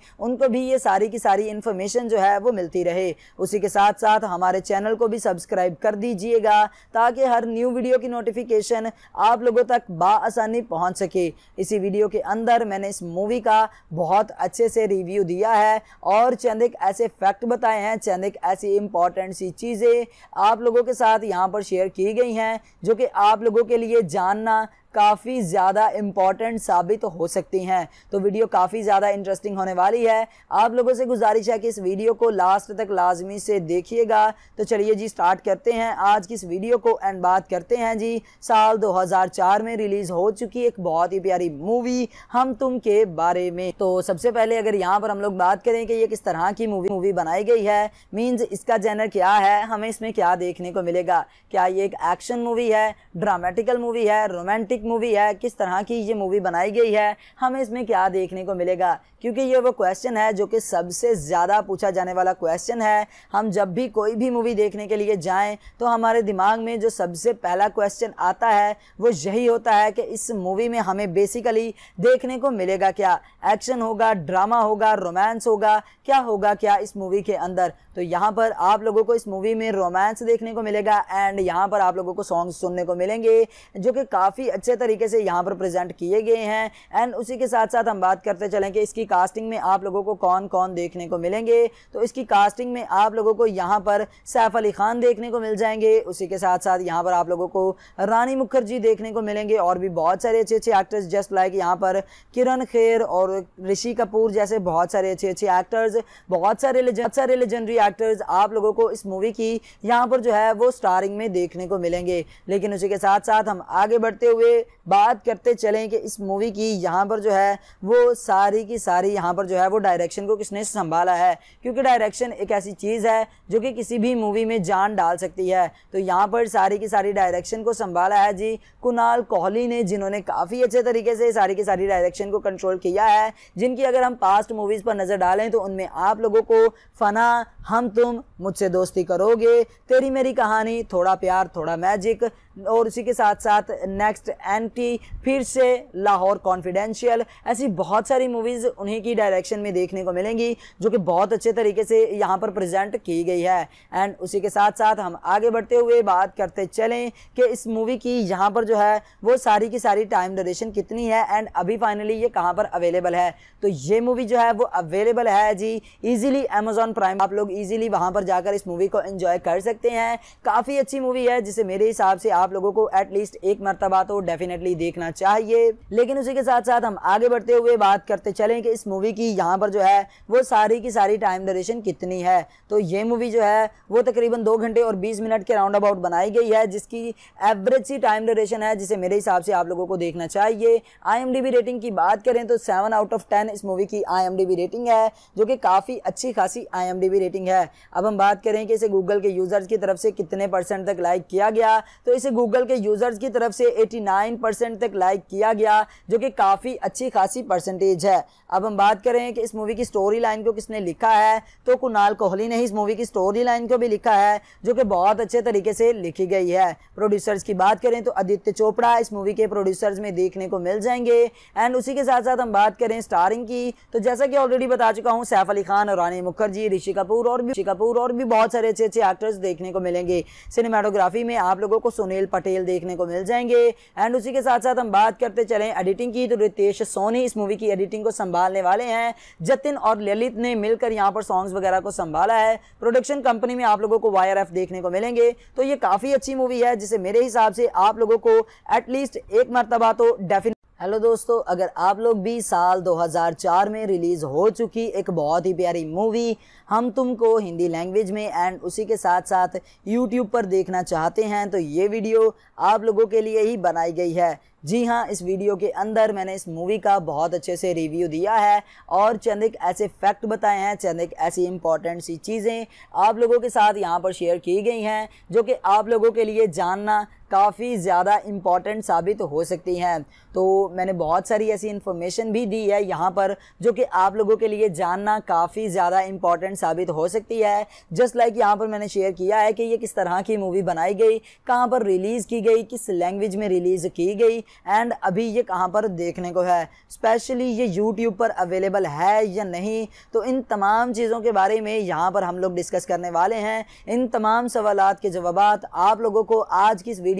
उनको भी ये सारी की सारी इन्फॉर्मेशन जो है वो मिलती रहे उसी के साथ साथ हमारे चैनल को भी सब्सक्राइब कर दीजिएगा ताकि हर न्यू वीडियो की नोटिफिकेशन आप लोगों तक बासानी पहुंच सके इसी वीडियो के अंदर मैंने इस मूवी का बहुत अच्छे से रिव्यू दिया है और चंद एक ऐसे फैक्ट बताए हैं चंद एक ऐसी इंपॉर्टेंट सी चीज़ें आप लोगों के साथ यहाँ पर शेयर की गई हैं जो कि आप लोगों के लिए जानना काफ़ी ज़्यादा इम्पॉर्टेंट साबित हो सकती हैं तो वीडियो काफ़ी ज़्यादा इंटरेस्टिंग होने वाली है आप लोगों से गुजारिश है कि इस वीडियो को लास्ट तक लाजमी से देखिएगा तो चलिए जी स्टार्ट करते हैं आज की इस वीडियो को एंड बात करते हैं जी साल 2004 में रिलीज़ हो चुकी एक बहुत ही प्यारी मूवी हम तुम के बारे में तो सबसे पहले अगर यहाँ पर हम लोग बात करें कि ये किस तरह की मूवी मूवी बनाई गई है मीन्स इसका जैनर क्या है हमें इसमें क्या देखने को मिलेगा क्या ये एक एक्शन मूवी है ड्रामेटिकल मूवी है रोमांटिक रोमांटिक मूवी है किस तरह की ये मूवी बनाई गई है हमें इसमें क्या देखने को मिलेगा क्योंकि ये वो क्वेश्चन है जो कि सबसे ज़्यादा पूछा जाने वाला क्वेश्चन है हम जब भी कोई भी मूवी देखने के लिए जाएं तो हमारे दिमाग में जो सबसे पहला क्वेश्चन आता है वो यही होता है कि इस मूवी में हमें बेसिकली देखने को मिलेगा क्या एक्शन होगा ड्रामा होगा रोमांस होगा क्या होगा क्या इस मूवी के अंदर तो यहाँ पर आप लोगों को इस मूवी में रोमांस देखने को मिलेगा एंड यहाँ पर आप लोगों को सॉन्ग सुनने को मिलेंगे जो कि काफ़ी अच्छे तरीके से यहाँ पर प्रेजेंट किए गए हैं एंड उसी के साथ साथ हम बात करते चलें कि इसकी कास्टिंग में आप लोगों को कौन कौन देखने को मिलेंगे तो इसकी कास्टिंग में आप लोगों को यहाँ पर सैफ अली खान देखने को मिल जाएंगे उसी के साथ साथ यहाँ पर आप लोगों को रानी मुखर्जी देखने को मिलेंगे और भी बहुत सारे अच्छे अच्छे एक्टर्स जस्ट लाइक यहाँ पर किरण खेर और ऋषि कपूर जैसे बहुत सारे अच्छे अच्छे एक्टर्स बहुत सारे बहुत सारे लेजेंडरी एक्टर्स आप लोगों को इस मूवी की यहाँ पर जो है वो स्टारिंग में देखने को मिलेंगे लेकिन उसी के साथ साथ हम आगे बढ़ते हुए बात करते चलें कि इस मूवी की यहाँ पर जो है वो सारी की सारी यहाँ पर जो है वो डायरेक्शन को किसने संभाला है क्योंकि डायरेक्शन एक ऐसी चीज़ है जो कि किसी भी मूवी में जान डाल सकती है तो यहाँ पर सारी की सारी डायरेक्शन को संभाला है जी कुणाल कोहली ने जिन्होंने काफ़ी अच्छे तरीके से सारी की सारी डायरेक्शन को कंट्रोल किया है जिनकी अगर हम पास्ट मूवीज़ पर नज़र डालें तो उनमें आप लोगों को फना हम तुम मुझसे दोस्ती करोगे तेरी मेरी कहानी थोड़ा प्यार थोड़ा मैजिक और इसी के साथ साथ नेक्स्ट एंटी फिर से लाहौर कॉन्फिडेंशियल ऐसी बहुत सारी मूवीज़ उन्हीं की डायरेक्शन में देखने को मिलेंगी जो कि बहुत अच्छे तरीके से यहाँ पर प्रजेंट की गई है एंड उसी के साथ साथ हम आगे बढ़ते हुए बात करते चलें कि इस मूवी की यहाँ पर जो है वो सारी की सारी टाइम ड्यूरेशन कितनी है एंड अभी फाइनली ये कहाँ पर अवेलेबल है तो ये मूवी जो है वो अवेलेबल है जी ईजिली अमेजोन प्राइम आप लोग ईजिली वहाँ पर जाकर इस मूवी को इन्जॉय कर सकते हैं काफ़ी अच्छी मूवी है जिसे मेरे हिसाब से आप आप लोगों को एटलीस्ट एक मरतबा तो डेफिनेटली देखना चाहिए लेकिन उसी के साथ साथ हम आगे बढ़ते हुए बात करते चलें कि इस मूवी की यहाँ पर जो है वो सारी की सारी टाइम ड्यूरेशन कितनी है तो ये मूवी जो है वो तकरीबन दो घंटे और बीस मिनट के राउंड अबाउट बनाई गई है जिसकी एवरेज सी टाइम ड्यूरेशन है जिसे मेरे हिसाब से आप लोगों को देखना चाहिए आई रेटिंग की बात करें तो सेवन आउट ऑफ टेन इस मूवी की आई रेटिंग है जो कि काफ़ी अच्छी खासी आई रेटिंग है अब हम बात करें कि इसे गूगल के यूज़र्स की तरफ से कितने परसेंट तक लाइक किया गया तो इसे गूगल के यूज़र्स की तरफ से 89 परसेंट तक लाइक किया गया जो कि काफ़ी अच्छी खासी परसेंटेज है अब हम बात करें कि इस मूवी की स्टोरी लाइन को किसने लिखा है तो कुणाल कोहली ने इस मूवी की स्टोरी लाइन को भी लिखा है जो कि बहुत अच्छे तरीके से लिखी गई है प्रोड्यूसर्स की बात करें तो आदित्य चोपड़ा इस मूवी के प्रोड्यूसर्स में देखने को मिल जाएंगे एंड उसी के साथ साथ हम बात करें स्टारिंग की तो जैसा कि ऑलरेडी बता चुका हूँ सैफ अली खान और रानी मुखर्जी ऋषि कपूर और भी कपूर और भी बहुत सारे अच्छे अच्छे एक्टर्स देखने को मिलेंगे सिनेमाटोग्राफी में आप लोगों को सुनील सुनील पटेल देखने को मिल जाएंगे एंड उसी के साथ साथ हम बात करते चलें एडिटिंग की तो रितेश सोनी इस मूवी की एडिटिंग को संभालने वाले हैं जतिन और ललित ने मिलकर यहाँ पर सॉन्ग्स वगैरह को संभाला है प्रोडक्शन कंपनी में आप लोगों को वायर एफ देखने को मिलेंगे तो ये काफ़ी अच्छी मूवी है जिसे मेरे हिसाब से आप लोगों को एटलीस्ट एक मरतबा तो डेफिनेट हेलो दोस्तों अगर आप लोग भी साल 2004 में रिलीज़ हो चुकी एक बहुत ही प्यारी मूवी हम तुमको हिंदी लैंग्वेज में एंड उसी के साथ साथ यूट्यूब पर देखना चाहते हैं तो ये वीडियो आप लोगों के लिए ही बनाई गई है जी हाँ इस वीडियो के अंदर मैंने इस मूवी का बहुत अच्छे से रिव्यू दिया है और चंद एक ऐसे फैक्ट बताए हैं चंद एक ऐसी इंपॉर्टेंट सी चीज़ें आप लोगों के साथ यहाँ पर शेयर की गई हैं जो कि आप लोगों के लिए जानना काफ़ी ज़्यादा इम्पॉर्टेंट साबित हो सकती हैं तो मैंने बहुत सारी ऐसी इन्फॉर्मेशन भी दी है यहाँ पर जो कि आप लोगों के लिए जानना काफ़ी ज़्यादा इम्पॉर्टेंट साबित हो सकती है जस्ट लाइक यहाँ पर मैंने शेयर किया है कि ये किस तरह की मूवी बनाई गई कहाँ पर रिलीज़ की गई किस लैंग्वेज में रिलीज़ की गई एंड अभी ये कहाँ पर देखने को है स्पेशली ये यूट्यूब पर अवेलेबल है या नहीं तो इन तमाम चीज़ों के बारे में यहाँ पर हम लोग डिस्कस करने वाले हैं इन तमाम सवाल के जवाब आप लोगों को आज की इस वीडियो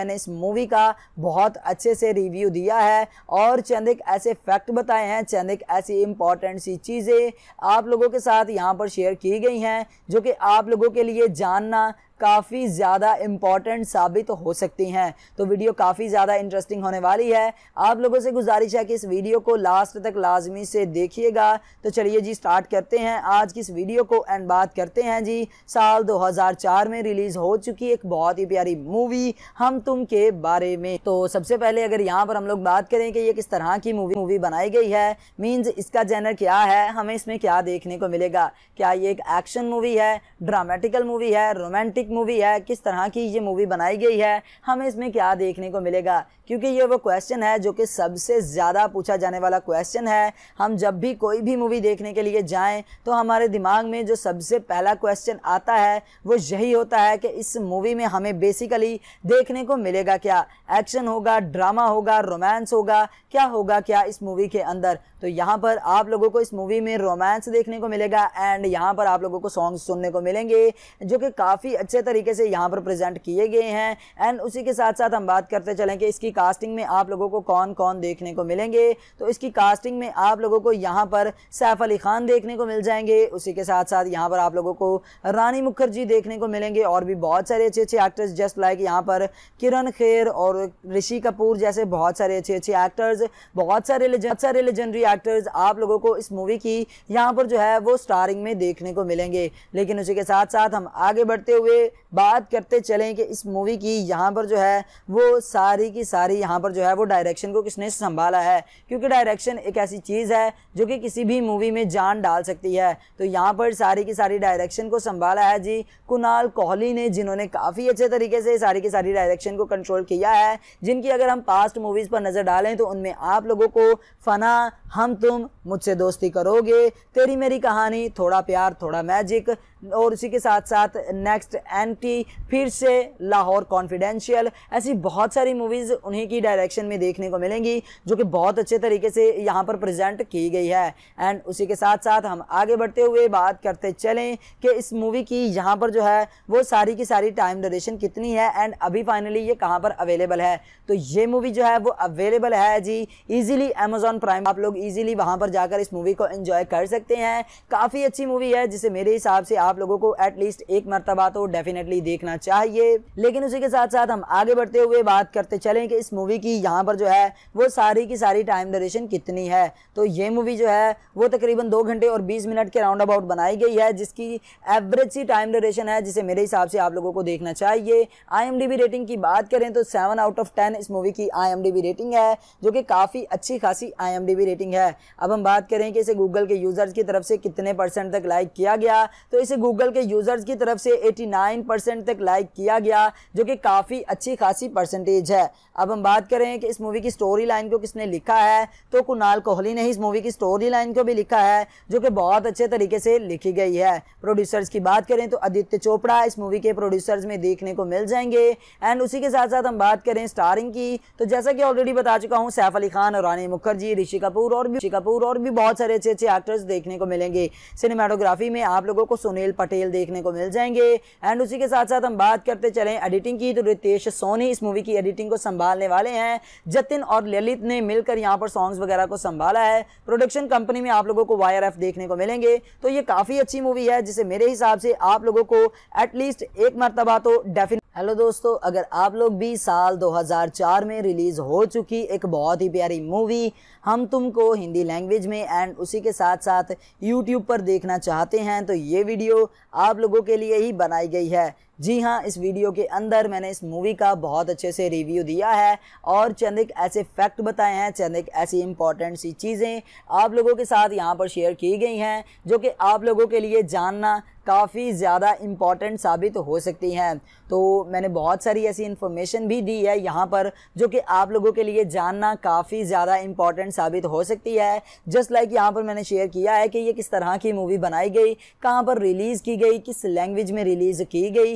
मैंने इस मूवी का बहुत अच्छे से रिव्यू दिया है और चंद एक ऐसे फैक्ट बताए हैं चंद एक ऐसी इंपॉर्टेंट सी चीज़ें आप लोगों के साथ यहाँ पर शेयर की गई हैं जो कि आप लोगों के लिए जानना काफ़ी ज़्यादा इम्पॉर्टेंट साबित हो सकती हैं तो वीडियो काफ़ी ज़्यादा इंटरेस्टिंग होने वाली है आप लोगों से गुजारिश है कि इस वीडियो को लास्ट तक लाजमी से देखिएगा तो चलिए जी स्टार्ट करते हैं आज की इस वीडियो को एंड बात करते हैं जी साल 2004 में रिलीज़ हो चुकी एक बहुत ही प्यारी मूवी हम तुम के बारे में तो सबसे पहले अगर यहाँ पर हम लोग बात करें कि ये किस तरह की मूवी मूवी बनाई गई है मीन्स इसका जैनर क्या है हमें इसमें क्या देखने को मिलेगा क्या ये एक एक्शन मूवी है ड्रामेटिकल मूवी है रोमांटिक मूवी है किस तरह की ये मूवी बनाई गई है हमें इसमें क्या देखने को मिलेगा क्योंकि ये वो क्वेश्चन है जो कि सबसे ज़्यादा पूछा जाने वाला क्वेश्चन है हम जब भी कोई भी मूवी देखने के लिए जाएं तो हमारे दिमाग में जो सबसे पहला क्वेश्चन आता है वो यही होता है कि इस मूवी में हमें बेसिकली देखने को मिलेगा क्या एक्शन होगा ड्रामा होगा रोमांस होगा क्या होगा क्या इस मूवी के अंदर तो यहाँ पर आप लोगों को इस मूवी में रोमांस देखने को मिलेगा एंड यहाँ पर आप लोगों को सॉन्ग सुनने को मिलेंगे जो कि काफ़ी अच्छे तरीके से यहाँ पर प्रेजेंट किए गए हैं एंड उसी के साथ साथ हम बात करते चलें कि इसकी कास्टिंग में आप लोगों को कौन कौन देखने को मिलेंगे तो इसकी कास्टिंग में आप लोगों को यहाँ पर सैफ अली खान देखने को मिल जाएंगे उसी के साथ साथ यहाँ पर आप लोगों को रानी मुखर्जी देखने को मिलेंगे और भी बहुत सारे अच्छे अच्छे एक्टर्स जस्ट लाइक यहाँ पर किरण खेर और ऋषि कपूर जैसे बहुत सारे अच्छे अच्छे एक्टर्स बहुत सारे बहुत सारे लेजेंडरी एक्टर्स आप लोगों को इस मूवी की यहाँ पर जो है वो स्टारिंग में देखने को मिलेंगे लेकिन उसी के साथ साथ हम आगे बढ़ते हुए बात करते चलें कि इस मूवी की यहाँ पर जो है वो सारी की सारी यहाँ पर जो है वो डायरेक्शन को किसने संभाला है क्योंकि डायरेक्शन एक ऐसी चीज़ है जो कि किसी भी मूवी में जान डाल सकती है तो यहाँ पर सारी की सारी डायरेक्शन को संभाला है जी कुणाल कोहली ने जिन्होंने काफ़ी अच्छे तरीके से सारी की सारी डायरेक्शन को कंट्रोल किया है जिनकी अगर हम पास्ट मूवीज़ पर नज़र डालें तो उनमें आप लोगों को फ़ना हम तुम मुझसे दोस्ती करोगे तेरी मेरी कहानी थोड़ा प्यार थोड़ा मैजिक और उसी के साथ साथ नेक्स्ट एंटी फिर से लाहौर कॉन्फिडेंशियल ऐसी बहुत सारी मूवीज़ उन्हीं की डायरेक्शन में देखने को मिलेंगी जो कि बहुत अच्छे तरीके से यहाँ पर प्रेजेंट की गई है एंड उसी के साथ साथ हम आगे बढ़ते हुए बात करते चलें कि इस मूवी की यहाँ पर जो है वो सारी की सारी टाइम ड्यूरेशन कितनी है एंड अभी फाइनली ये कहाँ पर अवेलेबल है तो ये मूवी जो है वो अवेलेबल है जी ईजिली अमेजोन प्राइम आप लोग इजीली वहाँ पर जाकर इस मूवी को एंजॉय कर सकते हैं काफ़ी अच्छी मूवी है जिसे मेरे हिसाब से आप लोगों को एटलीस्ट एक मरतबा तो डेफिनेटली देखना चाहिए लेकिन उसी के साथ साथ हम आगे बढ़ते हुए बात करते चलें कि इस मूवी की यहाँ पर जो है वो सारी की सारी टाइम ड्यूरेशन कितनी है तो ये मूवी जो है वो तकरीबन दो घंटे और बीस मिनट के राउंड अबाउट बनाई गई है जिसकी एवरेज सी टाइम ड्यूरेशन है जिसे मेरे हिसाब से आप लोगों को देखना चाहिए आई रेटिंग की बात करें तो सेवन आउट ऑफ टेन इस मूवी की आई रेटिंग है जो कि काफ़ी अच्छी खासी आई रेटिंग रेटिंग है अब हम बात करें कि इसे गूगल के यूज़र्स की तरफ से कितने परसेंट तक लाइक किया गया तो इसे गूगल के यूज़र्स की तरफ से 89 परसेंट तक लाइक किया गया जो कि काफ़ी अच्छी खासी परसेंटेज है अब हम बात करें कि इस मूवी की स्टोरी लाइन को किसने लिखा है तो कुणाल कोहली ने इस मूवी की स्टोरी लाइन को भी लिखा है जो कि बहुत अच्छे तरीके से लिखी गई है प्रोड्यूसर्स की बात करें तो आदित्य चोपड़ा इस मूवी के प्रोड्यूसर्स में देखने को मिल जाएंगे एंड उसी के साथ साथ हम बात करें स्टारिंग की तो जैसा कि ऑलरेडी बता चुका हूँ सैफ अली खान और रानी मुखर्जी ऋषि कपूर और भी कपूर और भी बहुत सारे अच्छे अच्छे एक्टर्स देखने को मिलेंगे सिनेमाटोग्राफी में आप लोगों को सुनील पटेल देखने को मिल जाएंगे एंड उसी के साथ साथ हम बात करते चले एडिटिंग की तो रितेश सोनी इस मूवी की एडिटिंग को संभालने वाले हैं जतिन और ललित ने मिलकर यहाँ पर सॉन्ग्स वगैरह को संभाला है प्रोडक्शन कंपनी में आप लोगों को वायर एफ देखने को मिलेंगे तो ये काफ़ी अच्छी मूवी है जिसे मेरे हिसाब से आप लोगों को एटलीस्ट एक मरतबा तो डेफिनेट हेलो दोस्तों अगर आप लोग भी साल 2004 में रिलीज़ हो चुकी एक बहुत ही प्यारी मूवी हम तुमको हिंदी लैंग्वेज में एंड उसी के साथ साथ यूट्यूब पर देखना चाहते हैं तो ये वीडियो आप लोगों के लिए ही बनाई गई है जी हाँ इस वीडियो के अंदर मैंने इस मूवी का बहुत अच्छे से रिव्यू दिया है और चंद एक ऐसे फैक्ट बताए हैं चंद एक ऐसी इंपॉर्टेंट सी चीज़ें आप लोगों के साथ यहाँ पर शेयर की गई हैं जो कि आप लोगों के लिए जानना काफ़ी ज़्यादा इम्पॉर्टेंट साबित हो सकती हैं तो मैंने बहुत सारी ऐसी इन्फॉर्मेशन भी दी है यहाँ पर जो कि आप लोगों के लिए जानना काफ़ी ज़्यादा इम्पॉर्टेंट साबित हो सकती है जस्ट लाइक like यहाँ पर मैंने शेयर किया है कि ये किस तरह की मूवी बनाई गई कहाँ पर रिलीज़ की गई किस लैंग्वेज में रिलीज़ की गई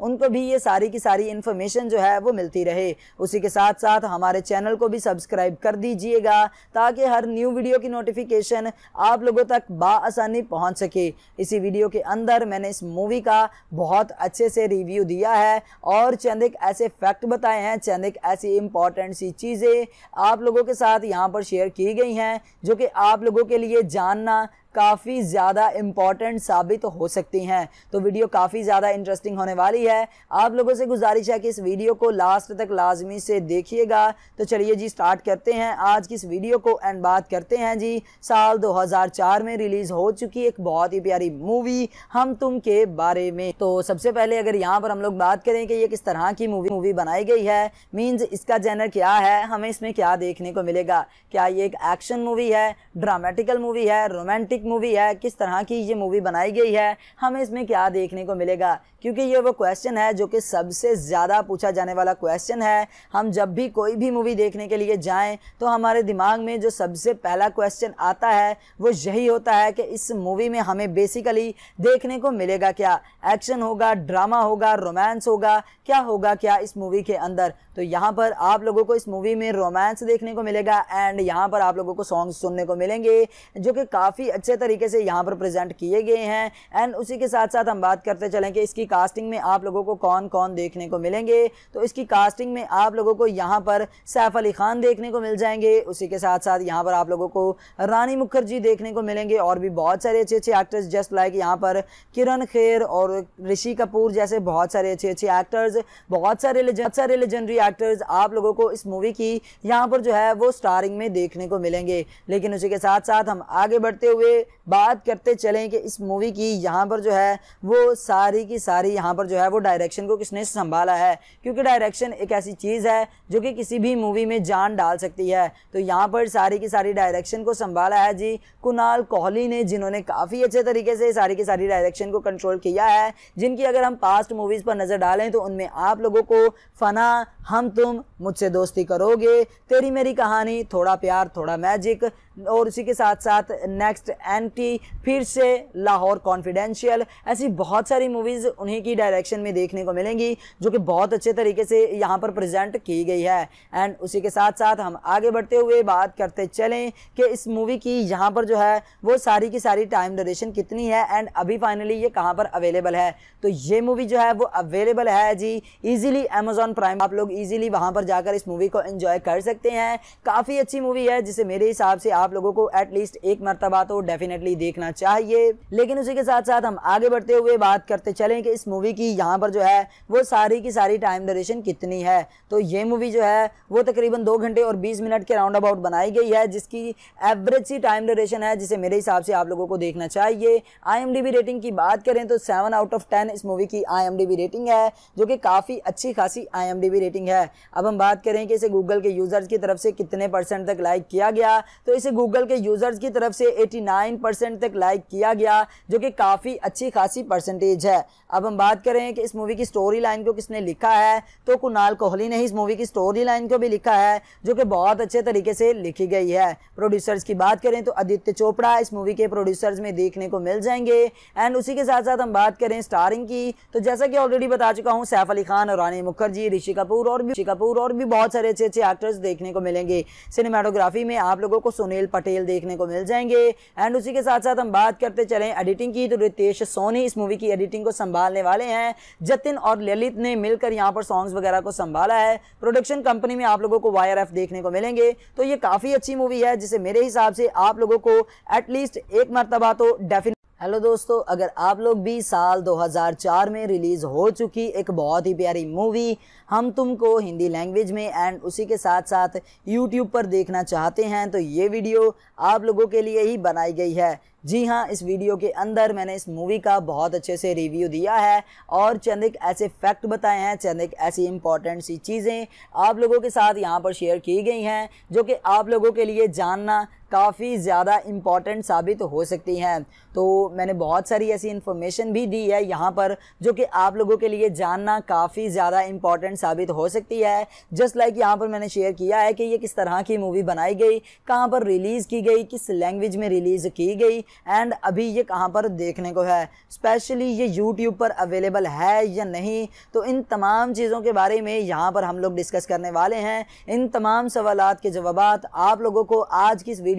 उनको भी ये सारी की सारी इन्फॉर्मेशन जो है वो मिलती रहे उसी के साथ साथ हमारे चैनल को भी सब्सक्राइब कर दीजिएगा ताकि हर न्यू वीडियो की नोटिफिकेशन आप लोगों तक बासानी पहुँच सके इसी वीडियो के अंदर मैंने इस मूवी का बहुत अच्छे से रिव्यू दिया है और चंद एक ऐसे फैक्ट बताए हैं चंद एक ऐसी इंपॉर्टेंट सी चीज़ें आप लोगों के साथ यहाँ पर शेयर की गई हैं जो कि आप लोगों के लिए जानना काफ़ी ज़्यादा इम्पॉर्टेंट साबित हो सकती हैं तो वीडियो काफ़ी ज़्यादा इंटरेस्टिंग होने वाली है आप लोगों से गुजारिश है कि इस वीडियो को लास्ट तक लाजमी से देखिएगा तो चलिए जी स्टार्ट करते हैं आज की इस वीडियो को एंड बात करते हैं जी साल 2004 में रिलीज़ हो चुकी एक बहुत ही प्यारी मूवी हम तुम के बारे में तो सबसे पहले अगर यहाँ पर हम लोग बात करें कि ये किस तरह की मूवी मूवी बनाई गई है मीन्स इसका जैनर क्या है हमें इसमें क्या देखने को मिलेगा क्या ये एक एक्शन मूवी है ड्रामेटिकल मूवी है रोमांटिक रोमांटिक मूवी है किस तरह की ये मूवी बनाई गई है हमें इसमें क्या देखने को मिलेगा क्योंकि ये वो क्वेश्चन है जो कि सबसे ज़्यादा पूछा जाने वाला क्वेश्चन है हम जब भी कोई भी मूवी देखने के लिए जाएं तो हमारे दिमाग में जो सबसे पहला क्वेश्चन आता है वो यही होता है कि इस मूवी में हमें बेसिकली देखने को मिलेगा क्या एक्शन होगा ड्रामा होगा रोमांस होगा क्या होगा क्या इस मूवी के अंदर तो यहाँ पर आप लोगों को इस मूवी में रोमांस देखने को मिलेगा एंड यहाँ पर आप लोगों को सॉन्ग सुनने को मिलेंगे जो कि काफ़ी अच्छे अच्छे तरीके से यहाँ पर प्रेजेंट किए गए हैं एंड उसी के साथ साथ हम बात करते चलें कि इसकी कास्टिंग में आप लोगों को कौन कौन देखने को मिलेंगे तो इसकी कास्टिंग में आप लोगों को यहाँ पर सैफ अली खान देखने को मिल जाएंगे उसी के साथ साथ यहाँ पर आप लोगों को रानी मुखर्जी देखने को मिलेंगे और भी बहुत सारे अच्छे अच्छे एक्टर्स जस्ट लाइक यहाँ पर किरण खेर और ऋषि कपूर जैसे बहुत सारे अच्छे अच्छे एक्टर्स बहुत सारे बहुत सारे लेजेंडरी एक्टर्स आप लोगों को इस मूवी की यहाँ पर जो है वो स्टारिंग में देखने को मिलेंगे लेकिन उसी के साथ साथ हम आगे बढ़ते हुए बात करते चलें कि इस मूवी की यहाँ पर जो है वो सारी की सारी यहाँ पर जो है वो डायरेक्शन को किसने संभाला है क्योंकि डायरेक्शन एक ऐसी चीज़ है जो कि किसी भी मूवी में जान डाल सकती है तो यहाँ पर सारी की सारी डायरेक्शन को संभाला है जी कुणाल कोहली ने जिन्होंने काफ़ी अच्छे तरीके से सारी की सारी डायरेक्शन को कंट्रोल किया है जिनकी अगर हम पास्ट मूवीज़ पर नज़र डालें तो उनमें आप लोगों को फना हम तुम मुझसे दोस्ती करोगे तेरी मेरी कहानी थोड़ा प्यार थोड़ा मैजिक और उसी के साथ साथ नेक्स्ट एंटी फिर से लाहौर कॉन्फिडेंशियल ऐसी बहुत सारी मूवीज़ उन्हीं की डायरेक्शन में देखने को मिलेंगी जो कि बहुत अच्छे तरीके से यहाँ पर प्रेजेंट की गई है एंड उसी के साथ साथ हम आगे बढ़ते हुए बात करते चलें कि इस मूवी की यहाँ पर जो है वो सारी की सारी टाइम ड्यूरेशन कितनी है एंड अभी फाइनली ये कहाँ पर अवेलेबल है तो ये मूवी जो है वो अवेलेबल है जी ईजिली अमेजोन प्राइम आप लोग इजीली वहाँ पर जाकर इस मूवी को एंजॉय कर सकते हैं काफ़ी अच्छी मूवी है जिसे मेरे हिसाब से आप लोगों को एटलीस्ट एक मरतबा तो डेफिनेटली देखना चाहिए लेकिन उसी के साथ साथ हम आगे बढ़ते हुए बात करते चले कि इस मूवी की यहाँ पर जो है वो सारी की सारी टाइम ड्यूरेशन कितनी है तो ये मूवी जो है वो तकरीबन दो घंटे और बीस मिनट के राउंड अबाउट बनाई गई है जिसकी एवरेज सी टाइम ड्यूरेशन है जिसे मेरे हिसाब से आप लोगों को देखना चाहिए आई रेटिंग की बात करें तो सेवन आउट ऑफ टेन इस मूवी की आई रेटिंग है जो कि काफ़ी अच्छी खासी आई रेटिंग रेटिंग है अब हम बात करें कि इसे गूगल के यूज़र्स की तरफ से कितने परसेंट तक लाइक किया गया तो इसे गूगल के यूज़र्स की तरफ से 89 परसेंट तक लाइक किया गया जो कि काफ़ी अच्छी खासी परसेंटेज है अब हम बात करें कि इस मूवी की स्टोरी लाइन को किसने लिखा है तो कुणाल कोहली ने इस मूवी की स्टोरी लाइन को भी लिखा है जो कि बहुत अच्छे तरीके से लिखी गई है प्रोड्यूसर्स की बात करें तो आदित्य चोपड़ा इस मूवी के प्रोड्यूसर्स में देखने को मिल जाएंगे एंड उसी के साथ साथ हम बात करें स्टारिंग की तो जैसा कि ऑलरेडी बता चुका हूँ सैफ अली खान और रानी मुखर्जी ऋषि कपूर और भी कपूर और भी बहुत सारे अच्छे अच्छे एक्टर्स देखने को मिलेंगे सिनेमाटोग्राफी में आप लोगों को सुनील पटेल देखने को मिल जाएंगे एंड उसी के साथ साथ हम बात करते चले एडिटिंग की तो रितेश सोनी इस मूवी की एडिटिंग को संभालने वाले हैं जतिन और ललित ने मिलकर यहाँ पर सॉन्ग्स वगैरह को संभाला है प्रोडक्शन कंपनी में आप लोगों को वायर एफ देखने को मिलेंगे तो ये काफ़ी अच्छी मूवी है जिसे मेरे हिसाब से आप लोगों को एटलीस्ट एक मरतबा तो डेफिनेट हेलो दोस्तों अगर आप लोग भी साल 2004 में रिलीज़ हो चुकी एक बहुत ही प्यारी मूवी हम तुमको हिंदी लैंग्वेज में एंड उसी के साथ साथ यूट्यूब पर देखना चाहते हैं तो ये वीडियो आप लोगों के लिए ही बनाई गई है जी हाँ इस वीडियो के अंदर मैंने इस मूवी का बहुत अच्छे से रिव्यू दिया है और चंद एक ऐसे फैक्ट बताए हैं चंद एक ऐसी इंपॉर्टेंट सी चीज़ें आप लोगों के साथ यहाँ पर शेयर की गई हैं जो कि आप लोगों के लिए जानना काफ़ी ज़्यादा इम्पॉर्टेंट साबित हो सकती हैं तो मैंने बहुत सारी ऐसी इन्फॉर्मेशन भी दी है यहाँ पर जो कि आप लोगों के लिए जानना काफ़ी ज़्यादा इम्पॉर्टेंट साबित हो सकती है जस्ट लाइक like यहाँ पर मैंने शेयर किया है कि ये किस तरह की मूवी बनाई गई कहाँ पर रिलीज़ की गई किस लैंग्वेज में रिलीज़ की गई एंड अभी ये कहाँ पर देखने को है स्पेशली ये यूट्यूब पर अवेलेबल है या नहीं तो इन तमाम चीज़ों के बारे में यहाँ पर हम लोग डिस्कस करने वाले हैं इन तमाम सवाल के जवाब आप लोगों को आज की इस वीडियो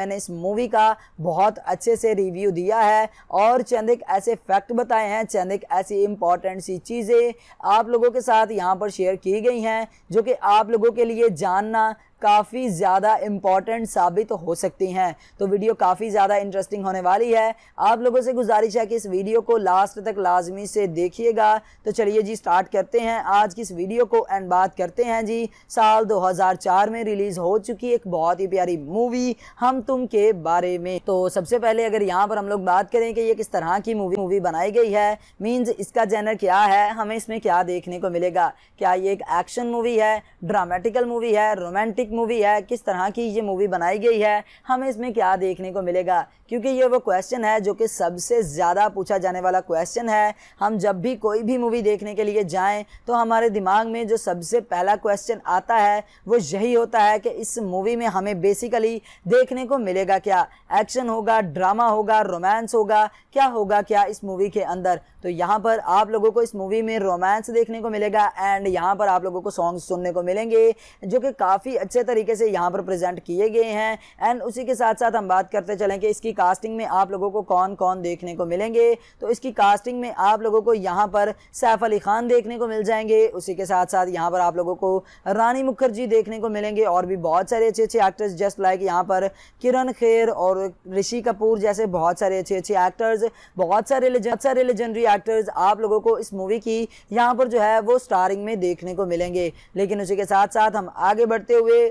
मैं मैंने इस मूवी का बहुत अच्छे से रिव्यू दिया है और चंद एक ऐसे फैक्ट बताए हैं चंद एक ऐसी इंपॉर्टेंट सी चीज़ें आप लोगों के साथ यहाँ पर शेयर की गई हैं जो कि आप लोगों के लिए जानना काफ़ी ज़्यादा इम्पॉर्टेंट साबित हो सकती हैं तो वीडियो काफ़ी ज़्यादा इंटरेस्टिंग होने वाली है आप लोगों से गुजारिश है कि इस वीडियो को लास्ट तक लाजमी से देखिएगा तो चलिए जी स्टार्ट करते हैं आज की इस वीडियो को एंड बात करते हैं जी साल 2004 में रिलीज़ हो चुकी एक बहुत ही प्यारी मूवी हम तुम के बारे में तो सबसे पहले अगर यहाँ पर हम लोग बात करें कि ये किस तरह की मूवी मूवी बनाई गई है मीन्स इसका जैनर क्या है हमें इसमें क्या देखने को मिलेगा क्या ये एक एक्शन मूवी है ड्रामेटिकल मूवी है रोमांटिक रोमांटिक मूवी है किस तरह की ये मूवी बनाई गई है हमें इसमें क्या देखने को मिलेगा क्योंकि ये वो क्वेश्चन है जो कि सबसे ज़्यादा पूछा जाने वाला क्वेश्चन है हम जब भी कोई भी मूवी देखने के लिए जाएं तो हमारे दिमाग में जो सबसे पहला क्वेश्चन आता है वो यही होता है कि इस मूवी में हमें बेसिकली देखने को मिलेगा क्या एक्शन होगा ड्रामा होगा रोमांस होगा क्या होगा क्या इस मूवी के अंदर तो यहाँ पर आप लोगों को इस मूवी में रोमांस देखने को मिलेगा एंड यहाँ पर आप लोगों को सॉन्ग सुनने को मिलेंगे जो कि काफ़ी अच्छे अच्छे तरीके से यहाँ पर प्रेजेंट किए गए हैं एंड उसी के साथ साथ हम बात करते चलें कि इसकी कास्टिंग में आप लोगों को कौन कौन देखने को मिलेंगे तो इसकी कास्टिंग में आप लोगों को यहाँ पर सैफ अली खान देखने को मिल जाएंगे उसी के साथ साथ यहाँ पर आप लोगों को रानी मुखर्जी देखने को मिलेंगे और भी बहुत सारे अच्छे अच्छे एक्टर्स जस्ट लाइक यहाँ पर किरण खेर और ऋषि कपूर जैसे बहुत सारे अच्छे अच्छे एक्टर्स बहुत सारे बहुत सारे लेजेंडरी एक्टर्स आप लोगों को इस मूवी की यहाँ पर जो है वो स्टारिंग में देखने को मिलेंगे लेकिन उसी के साथ साथ हम आगे बढ़ते हुए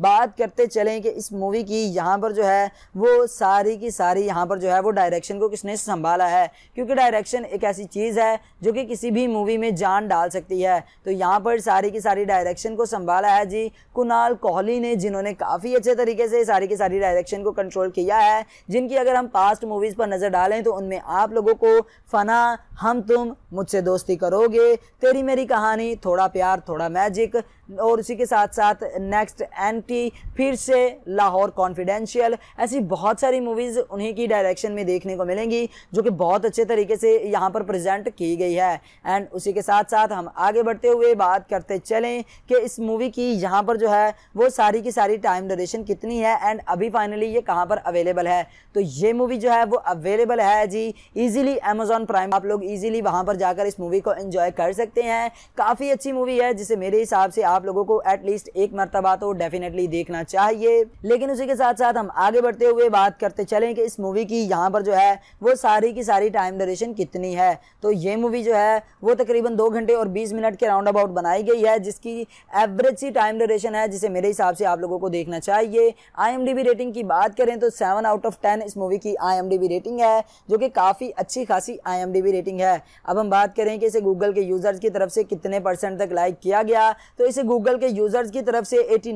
बात करते चलें कि इस मूवी की यहाँ पर जो है वो सारी की सारी यहाँ पर जो है वो डायरेक्शन को किसने संभाला है क्योंकि डायरेक्शन एक ऐसी चीज़ है जो कि किसी भी मूवी में जान डाल सकती है तो यहाँ पर सारी की सारी डायरेक्शन को संभाला है जी कुणाल कोहली ने जिन्होंने काफ़ी अच्छे तरीके से सारी की सारी डायरेक्शन को कंट्रोल किया है जिनकी अगर हम पास्ट मूवीज़ पर नज़र डालें तो उनमें आप लोगों को फ़ना हम तुम मुझसे दोस्ती करोगे तेरी मेरी कहानी थोड़ा प्यार थोड़ा मैजिक और उसी के साथ साथ नेक्स्ट एंड ड्यूटी फिर से लाहौर कॉन्फिडेंशियल ऐसी बहुत सारी मूवीज़ उन्हीं की डायरेक्शन में देखने को मिलेंगी जो कि बहुत अच्छे तरीके से यहाँ पर प्रेजेंट की गई है एंड उसी के साथ साथ हम आगे बढ़ते हुए बात करते चलें कि इस मूवी की यहाँ पर जो है वो सारी की सारी टाइम ड्यूरेशन कितनी है एंड अभी फाइनली ये कहाँ पर अवेलेबल है तो ये मूवी जो है वो अवेलेबल है जी ईजिली अमेजोन प्राइम आप लोग ईजिली वहाँ पर जाकर इस मूवी को इन्जॉय कर सकते हैं काफ़ी अच्छी मूवी है जिसे मेरे हिसाब से आप लोगों को एटलीस्ट एक मरतबा तो डेफिनेटली डेफिनेटली देखना चाहिए लेकिन उसी के साथ साथ हम आगे बढ़ते हुए बात करते चलें कि इस मूवी की यहाँ पर जो है वो सारी की सारी टाइम ड्यूरेशन कितनी है तो ये मूवी जो है वो तकरीबन दो घंटे और बीस मिनट के राउंड अबाउट बनाई गई है जिसकी एवरेज सी टाइम ड्यूरेशन है जिसे मेरे हिसाब से आप लोगों को देखना चाहिए आई रेटिंग की बात करें तो सेवन आउट ऑफ टेन इस मूवी की आई रेटिंग है जो कि काफ़ी अच्छी खासी आई रेटिंग है अब हम बात करें कि इसे गूगल के यूज़र्स की तरफ से कितने परसेंट तक लाइक किया गया तो इसे गूगल के यूज़र्स की तरफ से एटी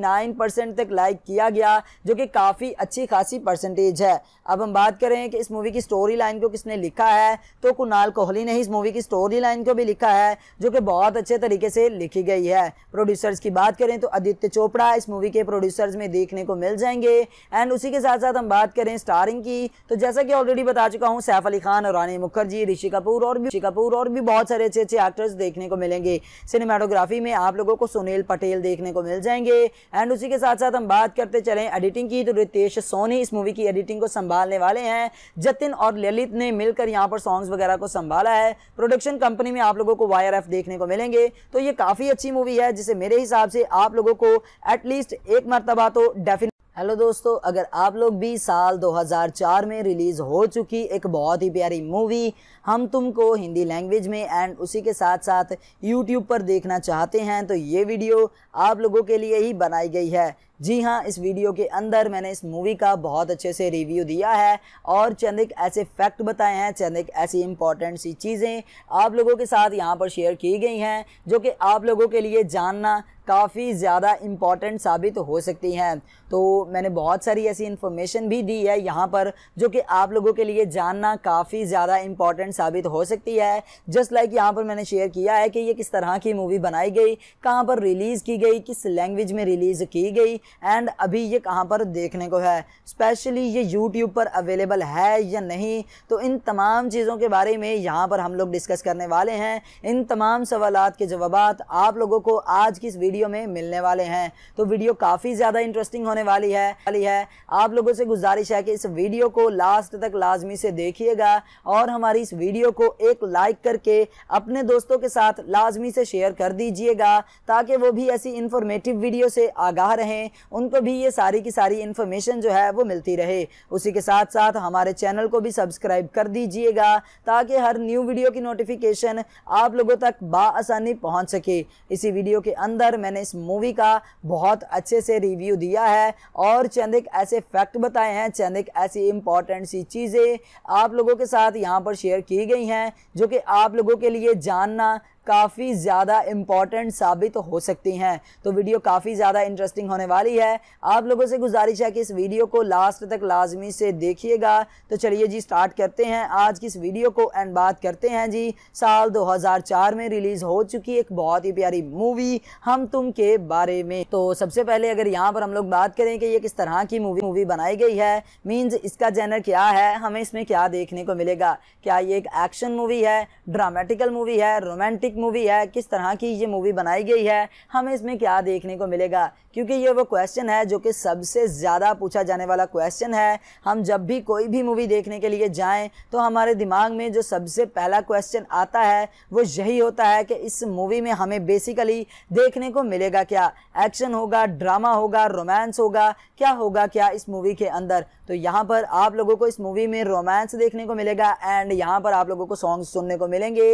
परसेंट तक लाइक किया गया जो कि काफ़ी अच्छी खासी परसेंटेज है अब हम बात करें कि इस मूवी की स्टोरी लाइन को किसने लिखा है तो कुणाल कोहली ने इस मूवी की स्टोरी लाइन को भी लिखा है जो कि बहुत अच्छे तरीके से लिखी गई है प्रोड्यूसर्स की बात करें तो आदित्य चोपड़ा इस मूवी के प्रोड्यूसर्स में देखने को मिल जाएंगे एंड उसी के साथ साथ हम बात करें स्टारिंग की तो जैसा कि ऑलरेडी बता चुका हूँ सैफ अली खान और रानी मुखर्जी ऋषि कपूर और भी ऋषि कपूर और भी बहुत सारे अच्छे अच्छे एक्टर्स देखने को मिलेंगे सिनेमाटोग्राफी में आप लोगों को सुनील पटेल देखने को मिल जाएंगे एंड उसी के साथ साथ हम बात करते चले एडिटिंग की तो रितेश सोनी इस मूवी की एडिटिंग को संभालने वाले हैं जतिन और ललित ने मिलकर यहाँ पर सॉन्ग्स वगैरह को संभाला है प्रोडक्शन कंपनी में आप लोगों को वायर एफ देखने को मिलेंगे तो ये काफ़ी अच्छी मूवी है जिसे मेरे हिसाब से आप लोगों को एटलीस्ट एक मरतबा तो डेफिनेट हेलो दोस्तों अगर आप लोग भी साल 2004 में रिलीज़ हो चुकी एक बहुत ही प्यारी मूवी हम तुमको हिंदी लैंग्वेज में एंड उसी के साथ साथ यूट्यूब पर देखना चाहते हैं तो ये वीडियो आप लोगों के लिए ही बनाई गई है जी हाँ इस वीडियो के अंदर मैंने इस मूवी का बहुत अच्छे से रिव्यू दिया है और चंद एक ऐसे फैक्ट बताए हैं चंद एक ऐसी इंपॉर्टेंट सी चीज़ें आप लोगों के साथ यहाँ पर शेयर की गई हैं जो कि आप लोगों के लिए जानना काफ़ी ज़्यादा इम्पॉर्टेंट साबित हो सकती हैं तो मैंने बहुत सारी ऐसी इन्फॉर्मेशन भी दी है यहाँ पर जो कि आप लोगों के लिए जानना काफ़ी ज़्यादा इम्पॉर्टेंट इम्पोर्टेंट साबित हो सकती है जस्ट लाइक यहाँ पर मैंने शेयर किया है कि ये किस तरह की मूवी बनाई गई कहाँ पर रिलीज़ की गई किस लैंग्वेज में रिलीज़ की गई एंड अभी ये कहाँ पर देखने को है स्पेशली ये यूट्यूब पर अवेलेबल है या नहीं तो इन तमाम चीज़ों के बारे में यहाँ पर हम लोग डिस्कस करने वाले हैं इन तमाम सवाल के जवाब आप लोगों को आज की इस वीडियो में मिलने वाले हैं तो वीडियो काफ़ी ज़्यादा इंटरेस्टिंग होने वाली है वाली है आप लोगों से गुजारिश है कि इस वीडियो को लास्ट तक लाजमी से देखिएगा और हमारी इस वीडियो को एक लाइक करके अपने दोस्तों के साथ लाजमी से शेयर कर दीजिएगा ताकि वो भी ऐसी इन्फॉर्मेटिव वीडियो से आगाह रहें उनको भी ये सारी की सारी इन्फॉर्मेशन जो है वो मिलती रहे उसी के साथ साथ हमारे चैनल को भी सब्सक्राइब कर दीजिएगा ताकि हर न्यू वीडियो की नोटिफिकेशन आप लोगों तक बासानी पहुँच सके इसी वीडियो के अंदर मैंने इस मूवी का बहुत अच्छे से रिव्यू दिया है और चंद एक ऐसे फैक्ट बताए हैं चंद एक ऐसी इंपॉर्टेंट सी चीज़ें आप लोगों के साथ यहाँ पर शेयर की गई हैं जो कि आप लोगों के लिए जानना काफ़ी ज़्यादा इम्पॉर्टेंट साबित हो सकती हैं तो वीडियो काफ़ी ज़्यादा इंटरेस्टिंग होने वाली है आप लोगों से गुजारिश है कि इस वीडियो को लास्ट तक लाजमी से देखिएगा तो चलिए जी स्टार्ट करते हैं आज की इस वीडियो को एंड बात करते हैं जी साल 2004 में रिलीज़ हो चुकी एक बहुत ही प्यारी मूवी हम तुम के बारे में तो सबसे पहले अगर यहाँ पर हम लोग बात करें कि ये किस तरह की मूवी मूवी बनाई गई है मीन्स इसका जेनर क्या है हमें इसमें क्या देखने को मिलेगा क्या ये एक एक्शन मूवी है ड्रामेटिकल मूवी है रोमांटिक मूवी है किस तरह की ये मूवी बनाई गई है हमें इसमें क्या देखने को मिलेगा क्योंकि ये वो क्वेश्चन है जो कि सबसे ज़्यादा पूछा जाने वाला क्वेश्चन है हम जब भी कोई भी मूवी देखने के लिए जाएं तो हमारे दिमाग में जो सबसे पहला क्वेश्चन आता है वो यही होता है कि इस मूवी में हमें बेसिकली देखने को मिलेगा क्या एक्शन होगा ड्रामा होगा रोमांस होगा क्या होगा क्या इस मूवी के अंदर तो यहाँ पर आप लोगों को इस मूवी में रोमांस देखने को मिलेगा एंड यहाँ पर आप लोगों को सॉन्ग सुनने को मिलेंगे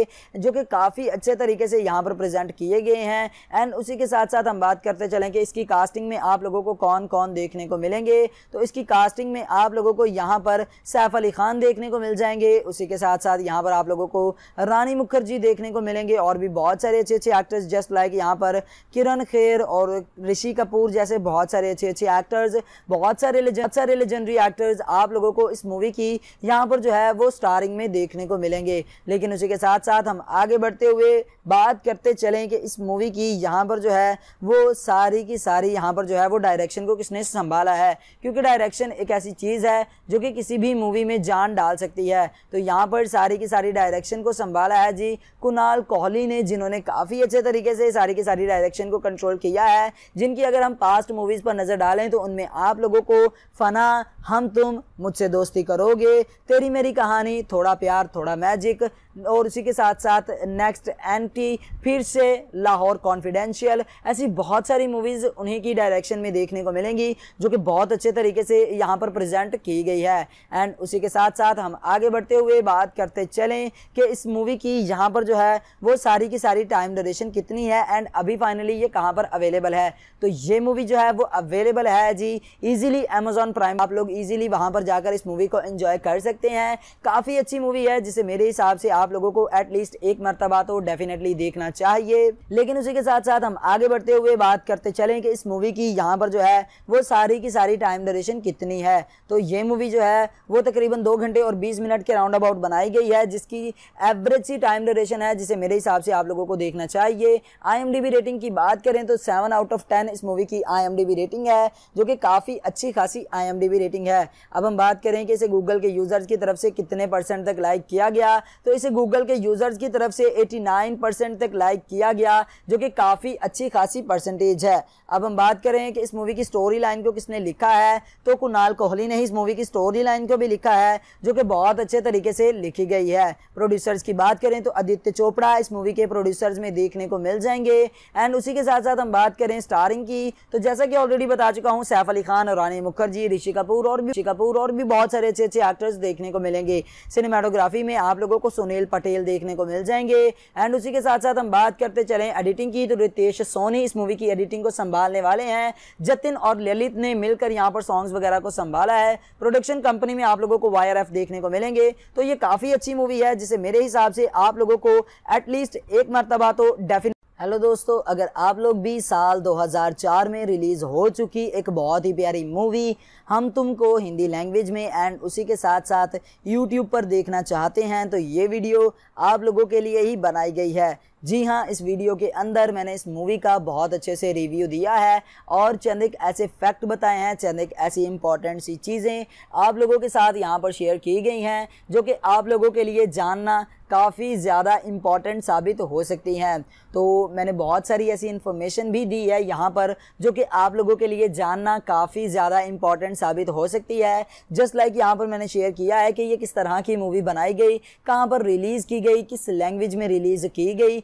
जो कि काफ़ी अच्छा अच्छे तरीके से यहाँ पर प्रेजेंट किए गए हैं एंड उसी के साथ साथ हम बात करते चलें कि इसकी कास्टिंग में आप लोगों को कौन कौन देखने को मिलेंगे तो इसकी कास्टिंग में आप लोगों को यहाँ पर सैफ अली खान देखने को मिल जाएंगे उसी के साथ साथ यहाँ पर आप लोगों को रानी मुखर्जी देखने को मिलेंगे और भी बहुत सारे अच्छे अच्छे एक्टर्स जस्ट लाइक यहाँ पर किरण खेर और ऋषि कपूर जैसे बहुत सारे अच्छे अच्छे एक्टर्स बहुत सारे बहुत सारे लेजेंडरी एक्टर्स आप लोगों को इस मूवी की यहाँ पर जो है वो स्टारिंग में देखने को मिलेंगे लेकिन उसी के साथ साथ हम आगे बढ़ते हुए बात करते चलें कि इस मूवी की यहाँ पर जो है वो सारी की सारी यहाँ पर जो है वो डायरेक्शन को किसने संभाला है क्योंकि डायरेक्शन एक ऐसी चीज़ है जो कि किसी भी मूवी में जान डाल सकती है तो यहाँ पर सारी की सारी डायरेक्शन को संभाला है जी कुणाल कोहली ने जिन्होंने काफ़ी अच्छे तरीके से सारी की सारी डायरेक्शन को कंट्रोल किया है जिनकी अगर हम पास्ट मूवीज़ पर नज़र डालें तो उनमें आप लोगों को फ़ना हम तुम मुझसे दोस्ती करोगे तेरी मेरी कहानी थोड़ा प्यार थोड़ा मैजिक और उसी के साथ साथ नेक्स्ट एंटी फिर से लाहौर कॉन्फिडेंशियल ऐसी बहुत सारी मूवीज़ उन्हीं की डायरेक्शन में देखने को मिलेंगी जो कि बहुत अच्छे तरीके से यहाँ पर प्रजेंट की गई है एंड उसी के साथ साथ हम आगे बढ़ते हुए बात करते चलें कि इस मूवी की यहाँ पर जो है वो सारी की सारी टाइम ड्यूरेशन कितनी है एंड अभी फाइनली ये कहाँ पर अवेलेबल है तो ये मूवी जो है वो अवेलेबल है जी ईजिली अमेजोन प्राइम आप लोग ईजिली वहाँ पर जाकर इस मूवी को इन्जॉय कर सकते हैं काफ़ी अच्छी मूवी है जिसे मेरे हिसाब से आप लोगों को एटलीस्ट एक मरतबा तो डेफ डेफिनेटली देखना चाहिए लेकिन उसी के साथ साथ हम आगे बढ़ते हुए बात करते चलें कि इस मूवी की यहाँ पर जो है वो सारी की सारी टाइम ड्यूरेशन कितनी है तो ये मूवी जो है वो तकरीबन दो घंटे और बीस मिनट के राउंड अबाउट बनाई गई है जिसकी एवरेज सी टाइम ड्यूरेशन है जिसे मेरे हिसाब से आप लोगों को देखना चाहिए आई रेटिंग की बात करें तो सेवन आउट ऑफ टेन इस मूवी की आई रेटिंग है जो कि काफ़ी अच्छी खासी आई रेटिंग है अब हम बात करें कि इसे गूगल के यूज़र्स की तरफ से कितने परसेंट तक लाइक किया गया तो इसे गूगल के यूज़र्स की तरफ से एटी नाइन परसेंट तक लाइक किया गया जो कि काफ़ी अच्छी खासी परसेंटेज है अब हम बात करें कि इस मूवी की स्टोरी लाइन को किसने लिखा है तो कुणाल कोहली ने इस मूवी की स्टोरी लाइन को भी लिखा है जो कि बहुत अच्छे तरीके से लिखी गई है प्रोड्यूसर्स की बात करें तो आदित्य चोपड़ा इस मूवी के प्रोड्यूसर्स में देखने को मिल जाएंगे एंड उसी के साथ साथ हम बात करें स्टारिंग की तो जैसा कि ऑलरेडी बता चुका हूँ सैफ अली खान और रानी मुखर्जी ऋषि कपूर और भी ऋषि कपूर और भी बहुत सारे अच्छे अच्छे एक्टर्स देखने को मिलेंगे सिनेमाटोग्राफी में आप लोगों को सुनील पटेल देखने को मिल जाएंगे एंड उसी के साथ साथ हम बात करते चले एडिटिंग की तो रितेश सोनी इस मूवी की एडिटिंग को संभालने वाले हैं जतिन और ललित ने मिलकर यहाँ पर सॉन्ग्स वगैरह को संभाला है प्रोडक्शन कंपनी में आप लोगों को एफ देखने को मिलेंगे तो ये काफ़ी अच्छी मूवी है जिसे मेरे हिसाब से आप लोगों को एटलीस्ट एक मरतबा तो डेफिनेट हेलो दोस्तों अगर आप लोग भी साल 2004 में रिलीज़ हो चुकी एक बहुत ही प्यारी मूवी हम तुमको हिंदी लैंग्वेज में एंड उसी के साथ साथ यूट्यूब पर देखना चाहते हैं तो ये वीडियो आप लोगों के लिए ही बनाई गई है जी हाँ इस वीडियो के अंदर मैंने इस मूवी का बहुत अच्छे से रिव्यू दिया है और चंद एक ऐसे फैक्ट बताए हैं चंद एक ऐसी इंपॉर्टेंट सी चीज़ें आप लोगों के साथ यहाँ पर शेयर की गई हैं जो कि आप लोगों के लिए जानना काफ़ी ज़्यादा इम्पॉर्टेंट साबित हो सकती हैं तो मैंने बहुत सारी ऐसी इन्फॉर्मेशन भी दी है यहाँ पर जो कि आप लोगों के लिए जानना काफ़ी ज़्यादा इम्पॉर्टेंट साबित हो सकती है जस्ट लाइक like यहाँ पर मैंने शेयर किया है कि ये किस तरह की मूवी बनाई गई कहाँ पर रिलीज़ की गई किस लैंग्वेज में रिलीज़ की गई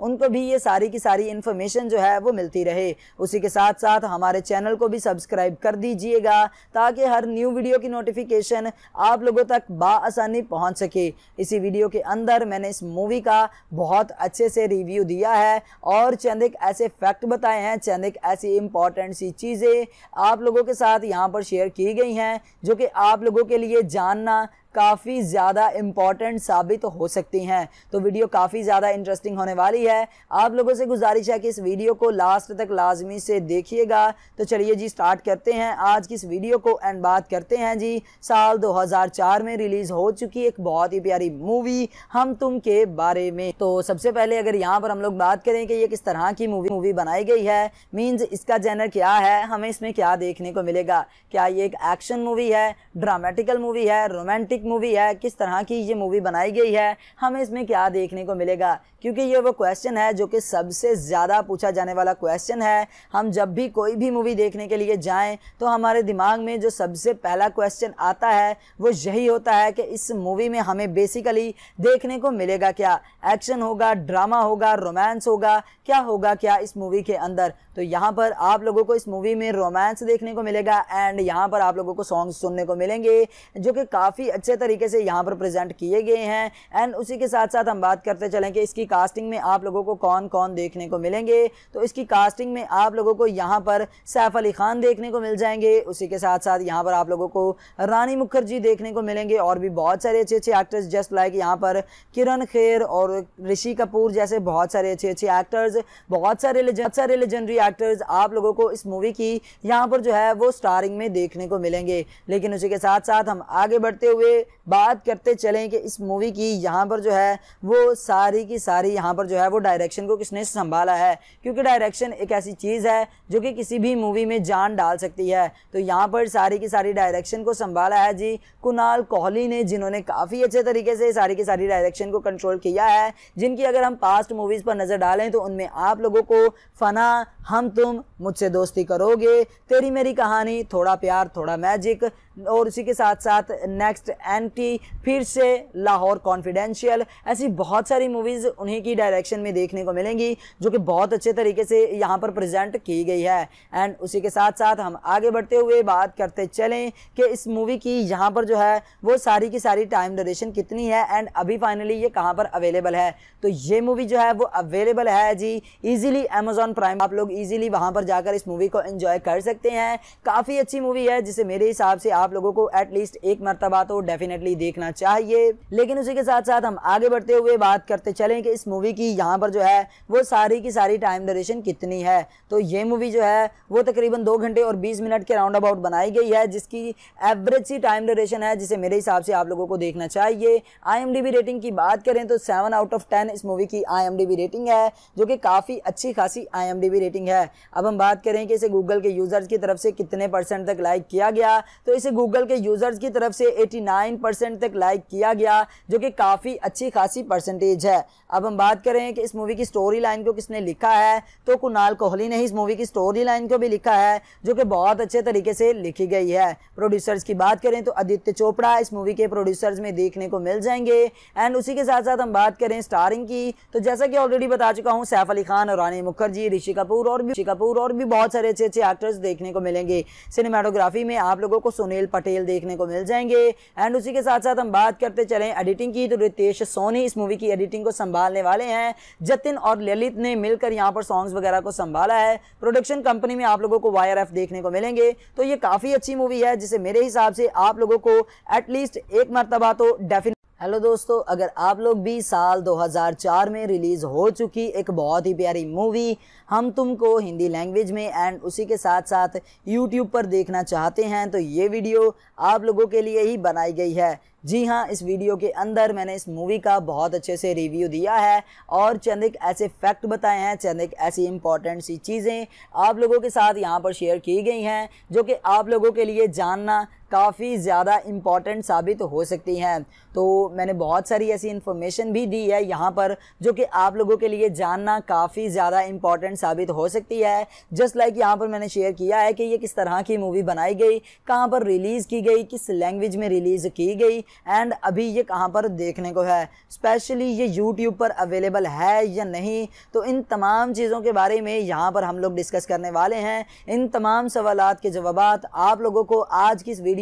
उनको भी ये सारी की सारी इन्फॉर्मेशन जो है वो मिलती रहे उसी के साथ साथ हमारे चैनल को भी सब्सक्राइब कर दीजिएगा ताकि हर न्यू वीडियो की नोटिफिकेशन आप लोगों तक बसानी पहुँच सके इसी वीडियो के अंदर मैंने इस मूवी का बहुत अच्छे से रिव्यू दिया है और चंद एक ऐसे फैक्ट बताए हैं चंद एक ऐसी इंपॉर्टेंट सी चीज़ें आप लोगों के साथ यहाँ पर शेयर की गई हैं जो कि आप लोगों के लिए जानना काफ़ी ज़्यादा इम्पॉर्टेंट साबित हो सकती हैं तो वीडियो काफ़ी ज़्यादा इंटरेस्टिंग होने वाली है आप लोगों से गुजारिश है कि इस वीडियो को लास्ट तक लाजमी से देखिएगा तो चलिए जी स्टार्ट करते हैं आज की इस वीडियो को एंड बात करते हैं जी साल 2004 में रिलीज़ हो चुकी एक बहुत ही प्यारी मूवी हम तुम के बारे में तो सबसे पहले अगर यहाँ पर हम लोग बात करें कि ये किस तरह की मूवी मूवी बनाई गई है मीन्स इसका जैनर क्या है हमें इसमें क्या देखने को मिलेगा क्या ये एक एक्शन मूवी है ड्रामेटिकल मूवी है रोमांटिक एक मूवी है किस तरह की ये मूवी बनाई गई है हमें इसमें क्या देखने को मिलेगा क्योंकि ये वो क्वेश्चन है जो कि सबसे ज़्यादा पूछा जाने वाला क्वेश्चन है हम जब भी कोई भी मूवी देखने के लिए जाएं तो हमारे दिमाग में जो सबसे पहला क्वेश्चन आता है वो यही होता है कि इस मूवी में हमें बेसिकली देखने को मिलेगा क्या एक्शन होगा ड्रामा होगा रोमांस होगा क्या होगा क्या इस मूवी के अंदर तो यहाँ पर आप लोगों को इस मूवी में रोमांस देखने को मिलेगा एंड यहाँ पर आप लोगों को सॉन्ग सुनने को मिलेंगे जो कि काफ़ी अच्छे अच्छे तरीके से यहाँ पर प्रेजेंट किए गए हैं एंड उसी के साथ साथ हम बात करते चलें कि इसकी कास्टिंग में आप लोगों को कौन कौन देखने को मिलेंगे तो इसकी कास्टिंग में आप लोगों को यहाँ पर सैफ अली खान देखने को मिल जाएंगे उसी के साथ साथ यहाँ पर आप लोगों को रानी मुखर्जी देखने को मिलेंगे और भी बहुत सारे अच्छे अच्छे एक्टर्स जस्ट लाइक यहाँ पर किरण खेर और ऋषि कपूर जैसे बहुत सारे अच्छे अच्छे एक्टर्स बहुत सारे बहुत सारे लेजेंडरी एक्टर्स आप लोगों को इस मूवी की यहाँ पर जो है वो स्टारिंग में देखने को मिलेंगे लेकिन उसी के साथ साथ हम आगे बढ़ते हुए बात करते चलें कि इस मूवी की यहाँ पर जो है वो सारी की सारी यहाँ पर जो है वो डायरेक्शन को किसने संभाला है क्योंकि डायरेक्शन एक ऐसी चीज़ है जो कि किसी भी मूवी में जान डाल सकती है तो यहाँ पर सारी की सारी डायरेक्शन को संभाला है जी कुणाल कोहली ने जिन्होंने काफ़ी अच्छे तरीके से सारी की सारी डायरेक्शन को कंट्रोल किया है जिनकी अगर हम पास्ट मूवीज़ पर नज़र डालें तो उनमें आप लोगों को फ़ना हम तुम मुझसे दोस्ती करोगे तेरी मेरी कहानी थोड़ा प्यार थोड़ा मैजिक और इसी के साथ साथ नेक्स्ट एंटी फिर से लाहौर कॉन्फिडेंशियल ऐसी बहुत सारी मूवीज़ उन्हीं की डायरेक्शन में देखने को मिलेंगी जो कि बहुत अच्छे तरीके से यहाँ पर प्रजेंट की गई है एंड उसी के साथ साथ हम आगे बढ़ते हुए बात करते चलें कि इस मूवी की यहाँ पर जो है वो सारी की सारी टाइम ड्यूरेशन कितनी है एंड अभी फाइनली ये कहाँ पर अवेलेबल है तो ये मूवी जो है वो अवेलेबल है जी इजीली अमेजोन प्राइम आप लोग इजीली वहां पर जाकर इस मूवी को एंजॉय कर सकते हैं काफ़ी अच्छी मूवी है जिसे मेरे हिसाब से आप लोगों को एटलीस्ट एक मरतबा तो डेफिनेटली देखना चाहिए लेकिन उसी के साथ साथ हम आगे बढ़ते हुए बात करते चलें कि इस मूवी की यहाँ पर जो है वो सारी की सारी टाइम ड्यूरेशन कितनी है तो ये मूवी जो है वो तकरीबन दो घंटे और बीस मिनट के राउंड अबाउट बनाई गई है जिसकी एवरेज सी टाइम ड्यूरेशन है जिसे मेरे हिसाब से आप लोगों को देखना चाहिए आई रेटिंग की बात करें तो सेवन आउट ऑफ टेन इस मूवी की आई रेटिंग है जो कि काफ़ी अच्छी खासी आई रेटिंग है अब हम बात करें कि इसे गूगल के यूज़र्स की तरफ से कितने परसेंट तक लाइक किया गया तो इसे गूगल के यूज़र्स की तरफ से 89 परसेंट तक लाइक किया गया जो कि काफ़ी अच्छी खासी परसेंटेज है अब हम बात करें कि इस मूवी की स्टोरी लाइन को किसने लिखा है तो कुणाल कोहली ने इस मूवी की स्टोरी लाइन को भी लिखा है जो कि बहुत अच्छे तरीके से लिखी गई है प्रोड्यूसर्स की बात करें तो आदित्य चोपड़ा इस मूवी के प्रोड्यूसर्स में देखने को मिल जाएंगे एंड उसी के साथ साथ हम बात करें स्टारिंग एक्टिंग की तो जैसा कि ऑलरेडी बता चुका हूँ सैफ अली खान और रानी मुखर्जी ऋषि कपूर और भी ऋषि कपूर और भी बहुत सारे अच्छे अच्छे एक्टर्स देखने को मिलेंगे सिनेमाटोग्राफी में आप लोगों को सुनील पटेल देखने को मिल जाएंगे एंड उसी के साथ साथ हम बात करते चले एडिटिंग की तो रितेश सोनी इस मूवी की एडिटिंग को संभालने वाले हैं जतिन और ललित ने मिलकर यहाँ पर सॉन्ग्स वगैरह को संभाला है प्रोडक्शन कंपनी में आप लोगों को वायर एफ देखने को मिलेंगे तो ये काफ़ी अच्छी मूवी है जिसे मेरे हिसाब से आप लोगों को एटलीस्ट एक मरतबा तो डेफिनेट हेलो दोस्तों अगर आप लोग भी साल 2004 में रिलीज़ हो चुकी एक बहुत ही प्यारी मूवी हम तुमको हिंदी लैंग्वेज में एंड उसी के साथ साथ यूट्यूब पर देखना चाहते हैं तो ये वीडियो आप लोगों के लिए ही बनाई गई है जी हाँ इस वीडियो के अंदर मैंने इस मूवी का बहुत अच्छे से रिव्यू दिया है और चंद एक ऐसे फैक्ट बताए हैं चंद एक ऐसी इंपॉर्टेंट सी चीज़ें आप लोगों के साथ यहाँ पर शेयर की गई हैं जो कि आप लोगों के लिए जानना काफ़ी ज़्यादा इम्पॉर्टेंट साबित हो सकती हैं तो मैंने बहुत सारी ऐसी इन्फॉर्मेशन भी दी है यहाँ पर जो कि आप लोगों के लिए जानना काफ़ी ज़्यादा इम्पॉर्टेंट साबित हो सकती है जस्ट लाइक यहाँ पर मैंने शेयर किया है कि ये किस तरह की मूवी बनाई गई कहाँ पर रिलीज़ की गई किस लैंग्वेज में रिलीज़ की गई एंड अभी ये कहाँ पर देखने को है स्पेशली ये यूट्यूब पर अवेलेबल है या नहीं तो इन तमाम चीज़ों के बारे में यहाँ पर हम लोग डिस्कस करने वाले हैं इन तमाम सवाल के जवाब आप लोगों को आज की इस वीडियो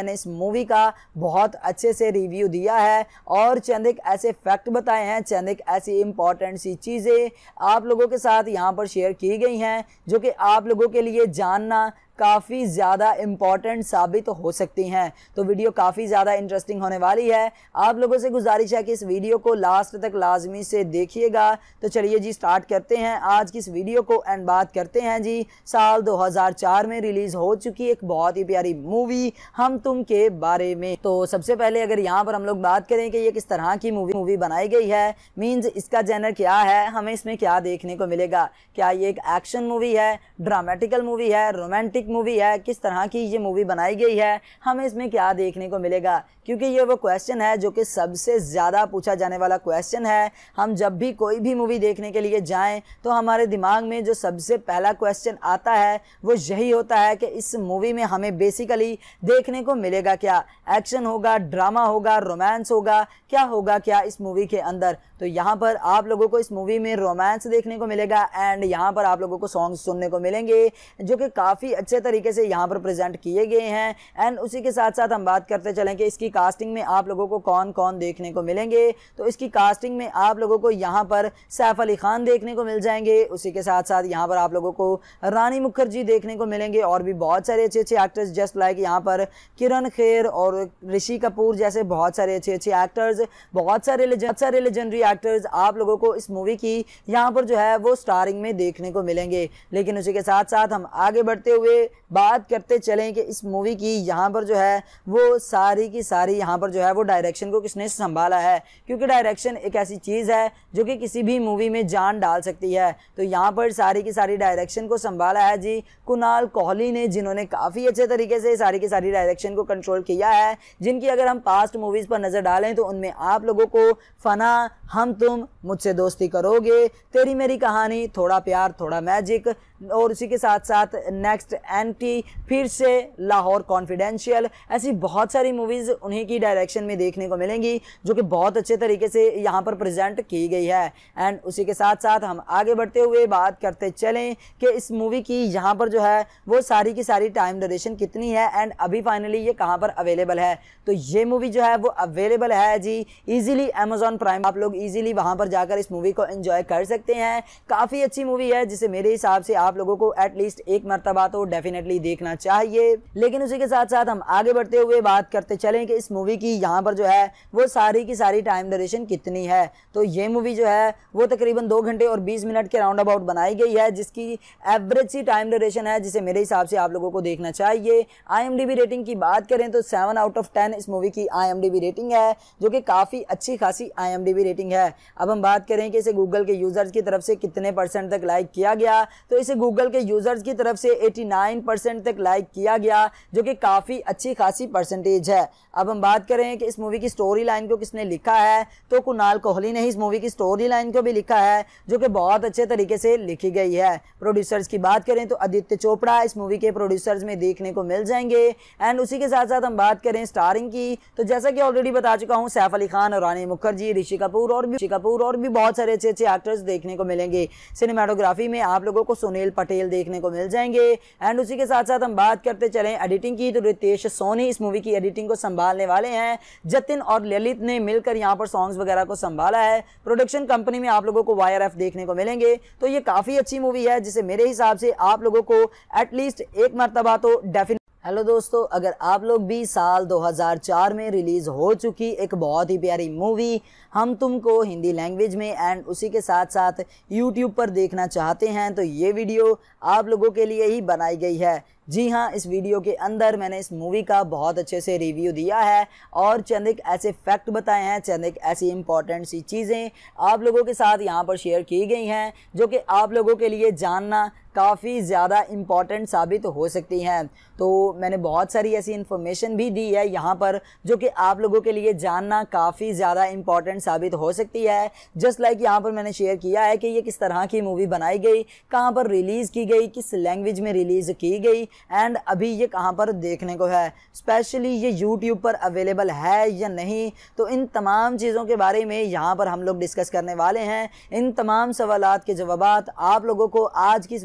मैंने इस मूवी का बहुत अच्छे से रिव्यू दिया है और चंद एक ऐसे फैक्ट बताए हैं चंद एक ऐसी इंपॉर्टेंट सी चीज़ें आप लोगों के साथ यहाँ पर शेयर की गई हैं जो कि आप लोगों के लिए जानना काफ़ी ज़्यादा इम्पॉर्टेंट साबित हो सकती हैं तो वीडियो काफ़ी ज़्यादा इंटरेस्टिंग होने वाली है आप लोगों से गुजारिश है कि इस वीडियो को लास्ट तक लाजमी से देखिएगा तो चलिए जी स्टार्ट करते हैं आज की इस वीडियो को एंड बात करते हैं जी साल 2004 में रिलीज़ हो चुकी एक बहुत ही प्यारी मूवी हम तुम के बारे में तो सबसे पहले अगर यहाँ पर हम लोग बात करें कि ये किस तरह की मूवी मूवी बनाई गई है मीन्स इसका जैनर क्या है हमें इसमें क्या देखने को मिलेगा क्या ये एक एक्शन मूवी है ड्रामेटिकल मूवी है रोमांटिक मूवी है किस तरह की ये मूवी बनाई गई है हमें इसमें क्या देखने को मिलेगा क्योंकि ये वो क्वेश्चन है जो कि सबसे ज़्यादा पूछा जाने वाला क्वेश्चन है हम जब भी कोई भी मूवी देखने के लिए जाएं तो हमारे दिमाग में जो सबसे पहला क्वेश्चन आता है वो यही होता है कि इस मूवी में हमें बेसिकली देखने को मिलेगा क्या एक्शन होगा ड्रामा होगा रोमांस होगा क्या होगा क्या इस मूवी के अंदर तो यहाँ पर आप लोगों को इस मूवी में रोमांस देखने को मिलेगा एंड यहाँ पर आप लोगों को सॉन्ग सुनने को मिलेंगे जो कि काफ़ी अच्छे तरीके से यहाँ पर प्रेजेंट किए गए हैं एंड उसी के साथ साथ हम बात करते चलें कि इसकी कास्टिंग में आप लोगों को कौन कौन देखने को मिलेंगे तो इसकी कास्टिंग में आप लोगों को यहाँ पर सैफ अली खान देखने को मिल जाएंगे उसी के साथ साथ यहाँ पर आप लोगों को रानी मुखर्जी देखने को मिलेंगे और भी बहुत सारे अच्छे अच्छे एक्टर्स जस्ट लाइक यहाँ पर किरण खेर और ऋषि कपूर जैसे बहुत सारे अच्छे अच्छे एक्टर्स बहुत सारे बहुत सारे लेजेंडरी एक्टर्स आप लोगों को इस मूवी की यहाँ पर जो है वो स्टारिंग में देखने को मिलेंगे लेकिन उसी के साथ साथ हम आगे बढ़ते हुए बात करते चलें कि इस मूवी की यहाँ पर जो है वो सारी की सारी यहाँ पर जो है वो डायरेक्शन को किसने संभाला है क्योंकि डायरेक्शन एक ऐसी चीज़ है जो कि किसी भी मूवी में जान डाल सकती है तो यहाँ पर सारी की सारी डायरेक्शन को संभाला है जी कुणाल कोहली ने जिन्होंने काफ़ी अच्छे तरीके से सारी की सारी डायरेक्शन को कंट्रोल किया है जिनकी अगर हम पास्ट मूवीज़ पर नज़र डालें तो उनमें आप लोगों को फ़ना हम तुम मुझसे दोस्ती करोगे तेरी मेरी कहानी थोड़ा प्यार थोड़ा मैजिक और उसी के साथ साथ नेक्स्ट एंटी फिर से लाहौर कॉन्फिडेंशियल ऐसी बहुत सारी मूवीज़ उन्हीं की डायरेक्शन में देखने को मिलेंगी जो कि बहुत अच्छे तरीके से यहाँ पर प्रेजेंट की गई है एंड उसी के साथ साथ हम आगे बढ़ते हुए बात करते चलें कि इस मूवी की यहाँ पर जो है वो सारी की सारी टाइम ड्यूरेशन कितनी है एंड अभी फाइनली ये कहाँ पर अवेलेबल है तो ये मूवी जो है वो अवेलेबल है जी ईजिली अमेजोन प्राइम आप लोग ईजिली वहाँ पर जाकर इस मूवी को एंजॉय कर सकते हैं काफ़ी अच्छी मूवी है जिसे मेरे हिसाब से आप लोगों को एटलीस्ट एक मरतबा तो डेफिनेटली देखना चाहिए लेकिन उसी के साथ साथ हम आगे बढ़ते हुए बात करते चलें कि इस मूवी की यहाँ पर जो है वो सारी की सारी टाइम ड्यूरेशन कितनी है तो ये मूवी जो है वो तकरीबन दो घंटे और बीस मिनट के राउंड अबाउट बनाई गई है जिसकी एवरेज सी टाइम ड्यूरेशन है जिसे मेरे हिसाब से आप लोगों को देखना चाहिए आई रेटिंग की बात करें तो सेवन आउट ऑफ टेन इस मूवी की आई रेटिंग है जो कि काफ़ी अच्छी खासी आई रेटिंग है अब हम हम बात करें कि इसे गूगल के यूज़र्स की तरफ से कितने परसेंट तक लाइक किया गया तो इसे गूगल के यूज़र्स की तरफ से 89 परसेंट तक लाइक किया गया जो कि काफ़ी अच्छी खासी परसेंटेज है अब हम बात करें कि इस मूवी की स्टोरी लाइन को किसने लिखा है तो कुणाल कोहली ने इस मूवी की स्टोरी लाइन को भी लिखा है जो कि बहुत अच्छे तरीके से लिखी गई है प्रोड्यूसर्स की बात करें तो आदित्य चोपड़ा इस मूवी के प्रोड्यूसर्स में देखने को मिल जाएंगे एंड उसी के साथ साथ हम बात करें स्टारिंग की तो जैसा कि ऑलरेडी बता चुका हूँ सैफ अली खान और रानी मुखर्जी ऋषि कपूर और ऋषि कपूर और और भी बहुत सारे अच्छे अच्छे एक्टर्स देखने को मिलेंगे सिनेमाटोग्राफी में आप लोगों को सुनील पटेल देखने को मिल जाएंगे एंड उसी के साथ साथ हम बात करते चलें एडिटिंग की तो रितेश सोनी इस मूवी की एडिटिंग को संभालने वाले हैं जतिन और ललित ने मिलकर यहाँ पर सॉन्ग्स वगैरह को संभाला है प्रोडक्शन कंपनी में आप लोगों को वायर एफ देखने को मिलेंगे तो ये काफ़ी अच्छी मूवी है जिसे मेरे हिसाब से आप लोगों को एटलीस्ट एक मरतबा तो डेफिनेट हेलो दोस्तों अगर आप लोग भी साल 2004 में रिलीज़ हो चुकी एक बहुत ही प्यारी मूवी हम तुमको हिंदी लैंग्वेज में एंड उसी के साथ साथ यूट्यूब पर देखना चाहते हैं तो ये वीडियो आप लोगों के लिए ही बनाई गई है जी हाँ इस वीडियो के अंदर मैंने इस मूवी का बहुत अच्छे से रिव्यू दिया है और चंद एक ऐसे फैक्ट बताए हैं चंद एक ऐसी इंपॉर्टेंट सी चीज़ें आप लोगों के साथ यहाँ पर शेयर की गई हैं जो कि आप लोगों के लिए जानना काफ़ी ज़्यादा इम्पॉर्टेंट साबित हो सकती हैं तो मैंने बहुत सारी ऐसी इन्फॉर्मेशन भी दी है यहाँ पर जो कि आप लोगों के लिए जानना काफ़ी ज़्यादा इम्पॉर्टेंट साबित हो सकती है जस्ट लाइक like यहाँ पर मैंने शेयर किया है कि ये किस तरह की मूवी बनाई गई कहाँ पर रिलीज़ की गई किस लैंग्वेज में रिलीज़ की गई एंड अभी ये कहाँ पर देखने को है स्पेशली ये यूट्यूब पर अवेलेबल है या नहीं तो इन तमाम चीज़ों के बारे में यहाँ पर हम लोग डिस्कस करने वाले हैं इन तमाम सवाल के जवाब आप लोगों को आज की इस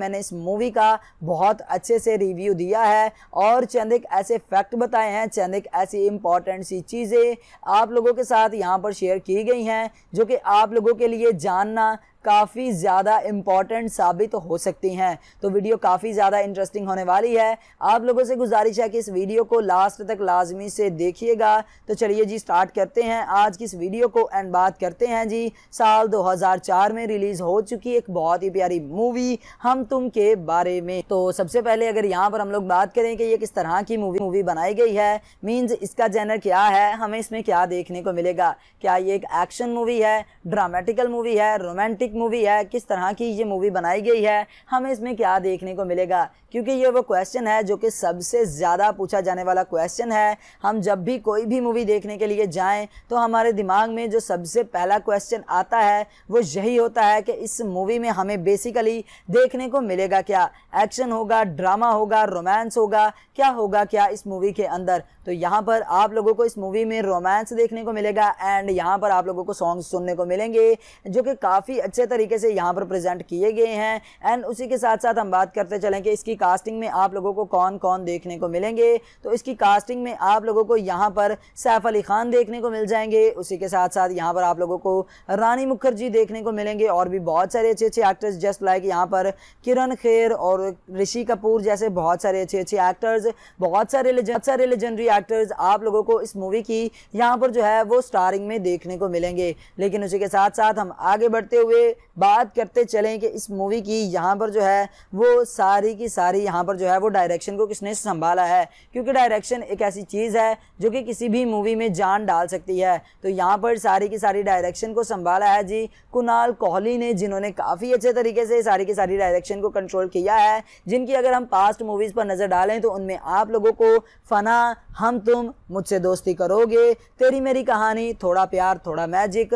मैंने इस मूवी का बहुत अच्छे से रिव्यू दिया है और चंद एक ऐसे फैक्ट बताए हैं चंद एक ऐसी इंपॉर्टेंट सी चीज़ें आप लोगों के साथ यहाँ पर शेयर की गई हैं जो कि आप लोगों के लिए जानना काफ़ी ज़्यादा इम्पॉर्टेंट साबित हो सकती हैं तो वीडियो काफ़ी ज़्यादा इंटरेस्टिंग होने वाली है आप लोगों से गुजारिश है कि इस वीडियो को लास्ट तक लाजमी से देखिएगा तो चलिए जी स्टार्ट करते हैं आज की इस वीडियो को एंड बात करते हैं जी साल 2004 में रिलीज़ हो चुकी एक बहुत ही प्यारी मूवी हम तुम के बारे में तो सबसे पहले अगर यहाँ पर हम लोग बात करें कि ये किस तरह की मूवी मूवी बनाई गई है मीन्स इसका जैनर क्या है हमें इसमें क्या देखने को मिलेगा क्या ये एक एक्शन मूवी है ड्रामेटिकल मूवी है रोमांटिक रोमांटिक मूवी है किस तरह की ये मूवी बनाई गई है हमें इसमें क्या देखने को मिलेगा क्योंकि ये वो क्वेश्चन है जो कि सबसे ज़्यादा पूछा जाने वाला क्वेश्चन है हम जब भी कोई भी मूवी देखने के लिए जाएं तो हमारे दिमाग में जो सबसे पहला क्वेश्चन आता है वो यही होता है कि इस मूवी में हमें बेसिकली देखने को मिलेगा क्या एक्शन होगा ड्रामा होगा रोमांस होगा क्या होगा क्या इस मूवी के अंदर तो यहाँ पर आप लोगों को इस मूवी में रोमांस देखने को मिलेगा एंड यहाँ पर आप लोगों को सॉन्ग सुनने को मिलेंगे जो कि काफ़ी अच्छे अच्छे तरीके से यहाँ पर प्रेजेंट किए गए हैं एंड उसी के साथ साथ हम बात करते चलें कि इसकी कास्टिंग में आप लोगों को कौन कौन देखने को मिलेंगे तो इसकी कास्टिंग में आप लोगों को यहाँ पर सैफ अली खान देखने को मिल जाएंगे उसी के साथ साथ यहाँ पर आप लोगों को रानी मुखर्जी देखने को मिलेंगे और भी बहुत सारे अच्छे अच्छे एक्टर्स जस्ट लाइक यहाँ पर किरण खेर और ऋषि कपूर जैसे बहुत सारे अच्छे अच्छे एक्टर्स बहुत सारे बहुत सारे लेजेंडरी एक्टर्स आप लोगों को इस मूवी की यहाँ पर जो है वो स्टारिंग में देखने को मिलेंगे लेकिन उसी के साथ साथ हम आगे बढ़ते हुए Et बात करते चलें कि इस मूवी की यहाँ पर जो है वो सारी की सारी यहाँ पर जो है वो डायरेक्शन को किसने संभाला है क्योंकि डायरेक्शन एक ऐसी चीज़ है जो कि किसी भी मूवी में जान डाल सकती है तो यहाँ पर सारी की सारी डायरेक्शन को संभाला है जी कुणाल कोहली ने जिन्होंने काफ़ी अच्छे तरीके से सारी की सारी डायरेक्शन को कंट्रोल किया है जिनकी अगर हम पास्ट मूवीज़ पर नज़र डालें तो उनमें आप लोगों को फ़ना हम तुम मुझसे दोस्ती करोगे तेरी मेरी कहानी थोड़ा प्यार थोड़ा मैजिक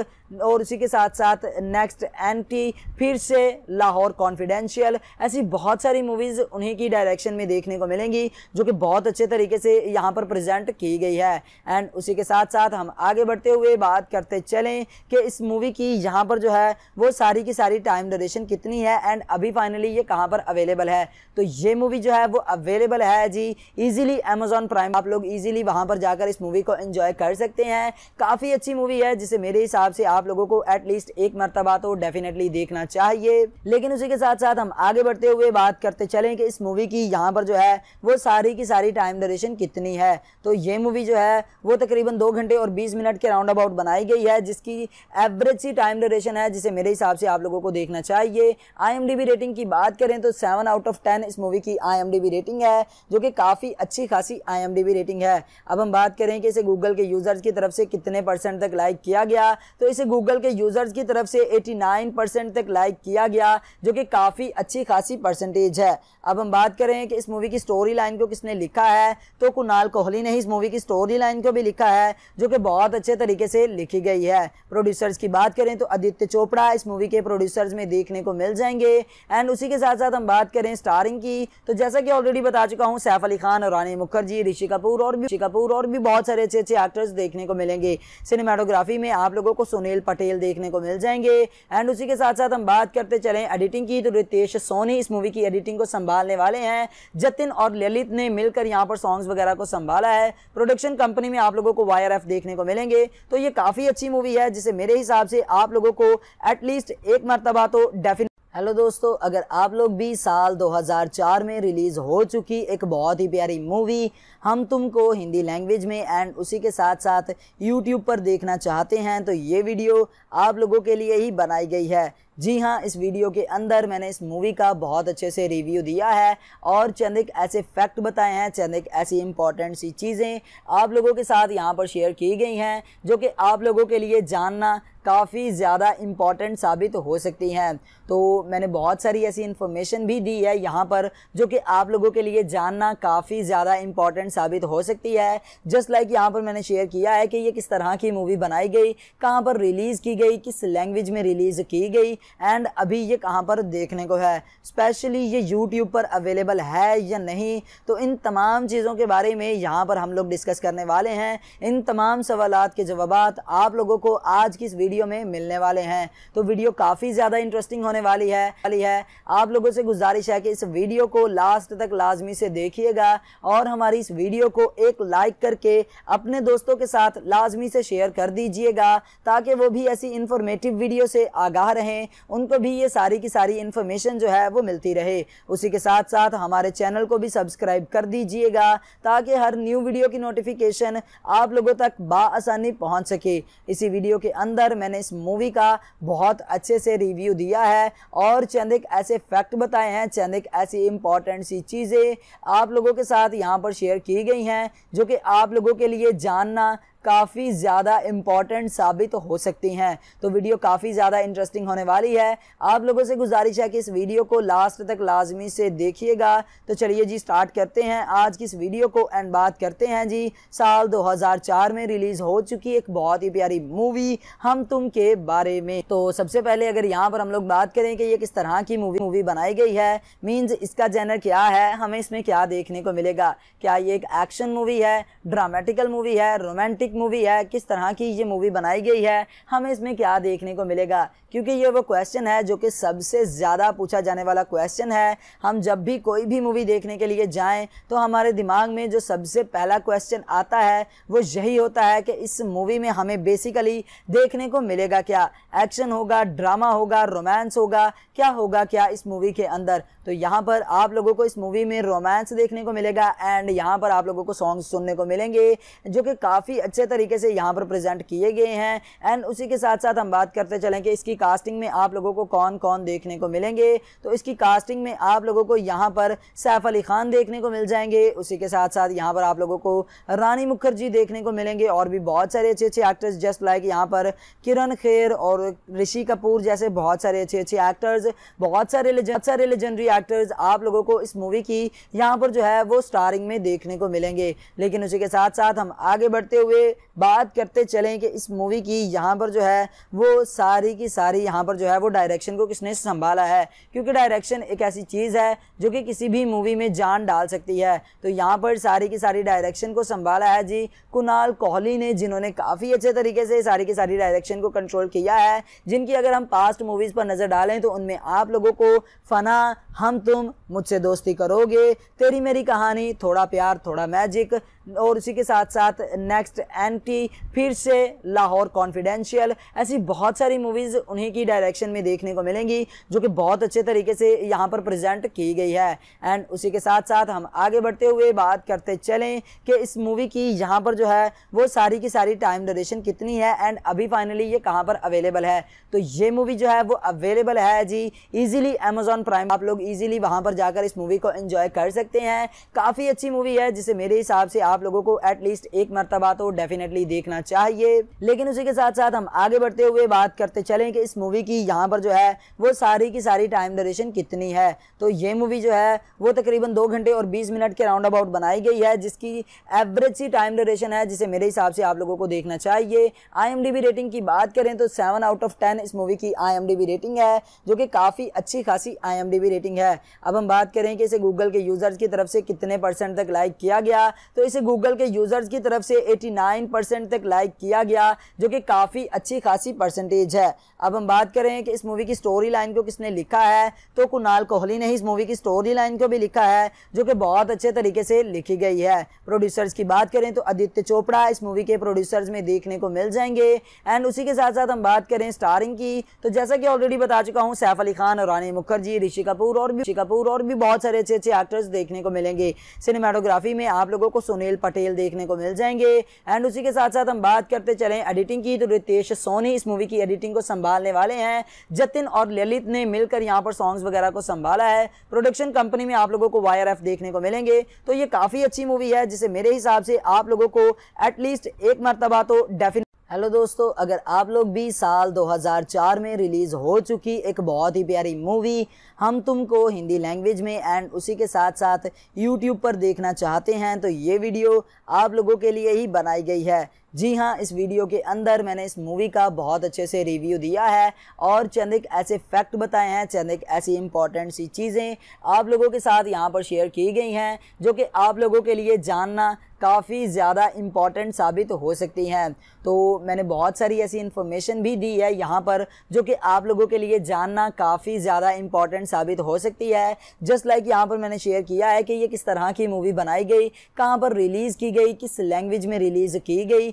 और उसी के साथ साथ नेक्स्ट एंटी थी फिर से लाहौर कॉन्फिडेंशियल ऐसी बहुत सारी मूवीज़ उन्हीं की डायरेक्शन में देखने को मिलेंगी जो कि बहुत अच्छे तरीके से यहाँ पर प्रेजेंट की गई है एंड उसी के साथ साथ हम आगे बढ़ते हुए बात करते चलें कि इस मूवी की यहाँ पर जो है वो सारी की सारी टाइम ड्यूरेशन कितनी है एंड अभी फाइनली ये कहाँ पर अवेलेबल है तो ये मूवी जो है वो अवेलेबल है जी ईजिली अमेजोन प्राइम आप लोग ईजिली वहाँ पर जाकर इस मूवी को एंजॉय कर सकते हैं काफ़ी अच्छी मूवी है जिसे मेरे हिसाब से आप लोगों को एटलीस्ट एक मरतबा तो डेफिनेटली डेफिनेटली देखना चाहिए लेकिन उसी के साथ साथ हम आगे बढ़ते हुए बात करते चलें कि इस मूवी की यहाँ पर जो है वो सारी की सारी टाइम ड्यूरेशन कितनी है तो ये मूवी जो है वो तकरीबन दो घंटे और बीस मिनट के राउंड अबाउट बनाई गई है जिसकी एवरेज सी टाइम ड्यूरेशन है जिसे मेरे हिसाब से आप लोगों को देखना चाहिए आई रेटिंग की बात करें तो सेवन आउट ऑफ टेन इस मूवी की आई रेटिंग है जो कि काफ़ी अच्छी खासी आई रेटिंग है अब हम बात करें कि इसे गूगल के यूज़र्स की तरफ से कितने परसेंट तक लाइक किया गया तो इसे गूगल के यूज़र्स की तरफ से एटी परसेंट तक लाइक किया गया जो कि काफ़ी अच्छी खासी परसेंटेज है अब हम बात करें कि इस मूवी की स्टोरी लाइन को किसने लिखा है तो कुणाल कोहली ने इस मूवी की स्टोरी लाइन को भी लिखा है जो कि बहुत अच्छे तरीके से लिखी गई है प्रोड्यूसर्स की बात करें तो आदित्य चोपड़ा इस मूवी के प्रोड्यूसर्स में देखने को मिल जाएंगे एंड उसी के साथ साथ हम बात करें स्टारिंग की तो जैसा कि ऑलरेडी बता चुका हूँ सैफ अली खान और रानी मुखर्जी ऋषि कपूर और ऋषि कपूर और भी बहुत सारे अच्छे अच्छे एक्टर्स देखने को मिलेंगे सिनेमाटोग्राफी में आप लोगों को सुनील पटेल देखने को मिल जाएंगे एंड उसी के के साथ साथ हम बात करते चलें एडिटिंग की तो रितेश सोनी इस मूवी की एडिटिंग को संभालने वाले हैं जतिन और ललित ने मिलकर यहाँ पर सॉन्ग्स वगैरह को संभाला है प्रोडक्शन कंपनी में आप लोगों को वायर एफ देखने को मिलेंगे तो ये काफ़ी अच्छी मूवी है जिसे मेरे हिसाब से आप लोगों को एटलीस्ट एक मरतबा तो डेफिनेट हेलो दोस्तों अगर आप लोग भी साल 2004 में रिलीज़ हो चुकी एक बहुत ही प्यारी मूवी हम तुमको हिंदी लैंग्वेज में एंड उसी के साथ साथ यूट्यूब पर देखना चाहते हैं तो ये वीडियो आप लोगों के लिए ही बनाई गई है जी हाँ इस वीडियो के अंदर मैंने इस मूवी का बहुत अच्छे से रिव्यू दिया है और चंद एक ऐसे फैक्ट बताए हैं चंद एक ऐसी इंपॉर्टेंट सी चीज़ें आप लोगों के साथ यहाँ पर शेयर की गई हैं जो कि आप लोगों के लिए जानना काफ़ी ज़्यादा इम्पॉर्टेंट साबित हो सकती हैं तो मैंने बहुत सारी ऐसी इन्फॉर्मेशन भी दी है यहाँ पर जो कि आप लोगों के लिए जानना काफ़ी ज़्यादा इम्पॉर्टेंट साबित हो सकती है जस्ट लाइक यहाँ पर मैंने शेयर किया है कि ये किस तरह की मूवी बनाई गई कहाँ पर रिलीज़ की गई किस लैंग्वेज में रिलीज़ की गई एंड अभी ये कहाँ पर देखने को है स्पेशली ये यूट्यूब पर अवेलेबल है या नहीं तो इन तमाम चीज़ों के बारे में यहाँ पर हम लोग डिस्कस करने वाले हैं इन तमाम सवाल के जवाब आप लोगों को आज की इस वीडियो में मिलने वाले हैं तो वीडियो काफ़ी ज़्यादा इंटरेस्टिंग होने वाली है वाली है आप लोगों से गुजारिश है कि इस वीडियो को लास्ट तक लाजमी से देखिएगा और हमारी इस वीडियो को एक लाइक करके अपने दोस्तों के साथ लाजमी से शेयर कर दीजिएगा ताकि वो भी ऐसी इन्फॉर्मेटिव वीडियो से आगाह रहें उनको भी ये सारी की सारी इन्फॉर्मेशन जो है वो मिलती रहे उसी के साथ साथ हमारे चैनल को भी सब्सक्राइब कर दीजिएगा ताकि हर न्यू वीडियो की नोटिफिकेशन आप लोगों तक बासानी पहुँच सके इसी वीडियो के अंदर मैंने इस मूवी का बहुत अच्छे से रिव्यू दिया है और चंद एक ऐसे फैक्ट बताए हैं चंद एक ऐसी इंपॉर्टेंट सी चीज़ें आप लोगों के साथ यहाँ पर शेयर की की गई हैं जो कि आप लोगों के लिए जानना काफ़ी ज़्यादा इम्पॉर्टेंट साबित हो सकती हैं तो वीडियो काफ़ी ज़्यादा इंटरेस्टिंग होने वाली है आप लोगों से गुजारिश है कि इस वीडियो को लास्ट तक लाजमी से देखिएगा तो चलिए जी स्टार्ट करते हैं आज की इस वीडियो को एंड बात करते हैं जी साल 2004 में रिलीज़ हो चुकी एक बहुत ही प्यारी मूवी हम तुम के बारे में तो सबसे पहले अगर यहाँ पर हम लोग बात करें कि ये किस तरह की मूवी मूवी बनाई गई है मीन्स इसका जैनर क्या है हमें इसमें क्या देखने को मिलेगा क्या ये एक एक्शन मूवी है ड्रामेटिकल मूवी है रोमांटिक मूवी है किस तरह की ये मूवी बनाई गई है हमें इसमें क्या देखने को मिलेगा क्योंकि ये वो क्वेश्चन है जो कि सबसे ज़्यादा पूछा जाने वाला क्वेश्चन है हम जब भी कोई भी मूवी देखने के लिए जाएं तो हमारे दिमाग में जो सबसे पहला क्वेश्चन आता है वो यही होता है कि इस मूवी में हमें बेसिकली देखने को मिलेगा क्या एक्शन होगा ड्रामा होगा रोमांस होगा क्या होगा क्या इस मूवी के अंदर तो यहाँ पर आप लोगों को इस मूवी में रोमांस देखने को मिलेगा एंड यहाँ पर आप लोगों को सॉन्ग सुनने को मिलेंगे जो कि काफ़ी अच्छे अच्छे तरीके से यहाँ पर प्रेजेंट किए गए हैं एंड उसी के साथ साथ हम बात करते चलें कि इसकी कास्टिंग में आप लोगों को कौन कौन देखने को मिलेंगे तो इसकी कास्टिंग में आप लोगों को यहाँ पर सैफ अली खान देखने को मिल जाएंगे उसी के साथ साथ यहाँ पर आप लोगों को रानी मुखर्जी देखने को मिलेंगे और भी बहुत सारे अच्छे अच्छे एक्टर्स जस्ट लाइक यहाँ पर किरण खेर और ऋषि कपूर जैसे बहुत सारे अच्छे अच्छे एक्टर्स बहुत सारे बहुत सारे लेजेंडरी एक्टर्स आप लोगों को इस मूवी की यहाँ पर जो है वो स्टारिंग में देखने को मिलेंगे लेकिन उसी के साथ साथ हम आगे बढ़ते हुए बात करते चलें कि इस मूवी की यहाँ पर जो है वो सारी की सारी यहाँ पर जो है वो डायरेक्शन को किसने संभाला है क्योंकि डायरेक्शन एक ऐसी चीज़ है जो कि किसी भी मूवी में जान डाल सकती है तो यहाँ पर सारी की सारी डायरेक्शन को संभाला है जी कुणाल कोहली ने जिन्होंने काफ़ी अच्छे तरीके से सारी की सारी डायरेक्शन को कंट्रोल किया है जिनकी अगर हम पास्ट मूवीज़ पर नज़र डालें तो उनमें आप लोगों को फ़ना हम तुम मुझसे दोस्ती करोगे तेरी मेरी कहानी थोड़ा प्यार थोड़ा मैजिक और उसी के साथ साथ नेक्स्ट एंटी फिर से लाहौर कॉन्फिडेंशियल ऐसी बहुत सारी मूवीज़ उन्हीं की डायरेक्शन में देखने को मिलेंगी जो कि बहुत अच्छे तरीके से यहाँ पर प्रेजेंट की गई है एंड उसी के साथ साथ हम आगे बढ़ते हुए बात करते चलें कि इस मूवी की यहाँ पर जो है वो सारी की सारी टाइम ड्यूरेशन कितनी है एंड अभी फाइनली ये कहाँ पर अवेलेबल है तो ये मूवी जो है वो अवेलेबल है जी ईजिली अमेजोन प्राइम आप लोग ईजिली वहाँ पर जाकर इस मूवी को इन्जॉय कर सकते हैं काफ़ी अच्छी मूवी है जिसे मेरे हिसाब से आप लोगों को एटलीस्ट एक मरतबा तो डेफिनेटली देखना चाहिए लेकिन उसी के साथ साथ हम आगे बढ़ते हुए बात करते चलें कि इस मूवी की यहाँ पर जो है वो सारी की सारी टाइम ड्यूरेशन कितनी है तो ये मूवी जो है वो तकरीबन दो घंटे और बीस मिनट के राउंड अबाउट बनाई गई है जिसकी एवरेज सी टाइम ड्यूरेशन है जिसे मेरे हिसाब से आप लोगों को देखना चाहिए आई रेटिंग की बात करें तो सेवन आउट ऑफ टेन इस मूवी की आई रेटिंग है जो कि काफ़ी अच्छी खासी आई रेटिंग है अब हम बात करें कि इसे गूगल के यूज़र्स की तरफ से कितने परसेंट तक लाइक किया गया तो इसे गूगल के यूज़र्स की तरफ से एटी नाइन परसेंट तक लाइक किया गया जो कि काफ़ी अच्छी खासी परसेंटेज है अब हम बात करें कि इस मूवी की स्टोरी लाइन को किसने लिखा है तो कुणाल कोहली ने इस मूवी की स्टोरी लाइन को भी लिखा है जो कि बहुत अच्छे तरीके से लिखी गई है प्रोड्यूसर्स की बात करें तो आदित्य चोपड़ा इस मूवी के प्रोड्यूसर्स में देखने को मिल जाएंगे एंड उसी के साथ साथ हम बात करें स्टारिंग की तो जैसा कि ऑलरेडी बता चुका हूँ सैफ अली खान और रानी मुखर्जी ऋषि कपूर और भी ऋषि कपूर और भी बहुत सारे अच्छे अच्छे एक्टर्स देखने को मिलेंगे सिनेमाटोग्राफी में आप लोगों को सुनील पटेल देखने को मिल जाएंगे एंड एंड उसी के साथ साथ हम बात करते चले एडिटिंग की तो रितेश सोनी इस मूवी की एडिटिंग को संभालने वाले हैं जतिन और ललित ने मिलकर यहाँ पर सॉन्ग्स वगैरह को संभाला है प्रोडक्शन कंपनी में आप लोगों को वायर एफ देखने को मिलेंगे तो ये काफ़ी अच्छी मूवी है जिसे मेरे हिसाब से आप लोगों को एटलीस्ट एक मरतबा तो डेफिनेट हेलो दोस्तों अगर आप लोग भी साल 2004 में रिलीज़ हो चुकी एक बहुत ही प्यारी मूवी हम तुमको हिंदी लैंग्वेज में एंड उसी के साथ साथ यूट्यूब पर देखना चाहते हैं तो ये वीडियो आप लोगों के लिए ही बनाई गई है जी हाँ इस वीडियो के अंदर मैंने इस मूवी का बहुत अच्छे से रिव्यू दिया है और चंद एक ऐसे फैक्ट बताए हैं चंद एक ऐसी इंपॉर्टेंट सी चीज़ें आप लोगों के साथ यहाँ पर शेयर की गई हैं जो कि आप लोगों के लिए जानना काफ़ी ज़्यादा इम्पॉर्टेंट साबित हो सकती हैं तो मैंने बहुत सारी ऐसी इन्फॉर्मेशन भी दी है यहाँ पर जो कि आप लोगों के लिए जानना काफ़ी ज़्यादा इम्पॉर्टेंट साबित हो सकती है जस्ट लाइक like यहाँ पर मैंने शेयर किया है कि ये किस तरह की मूवी बनाई गई कहाँ पर रिलीज़ की गई किस लैंग्वेज में रिलीज़ की गई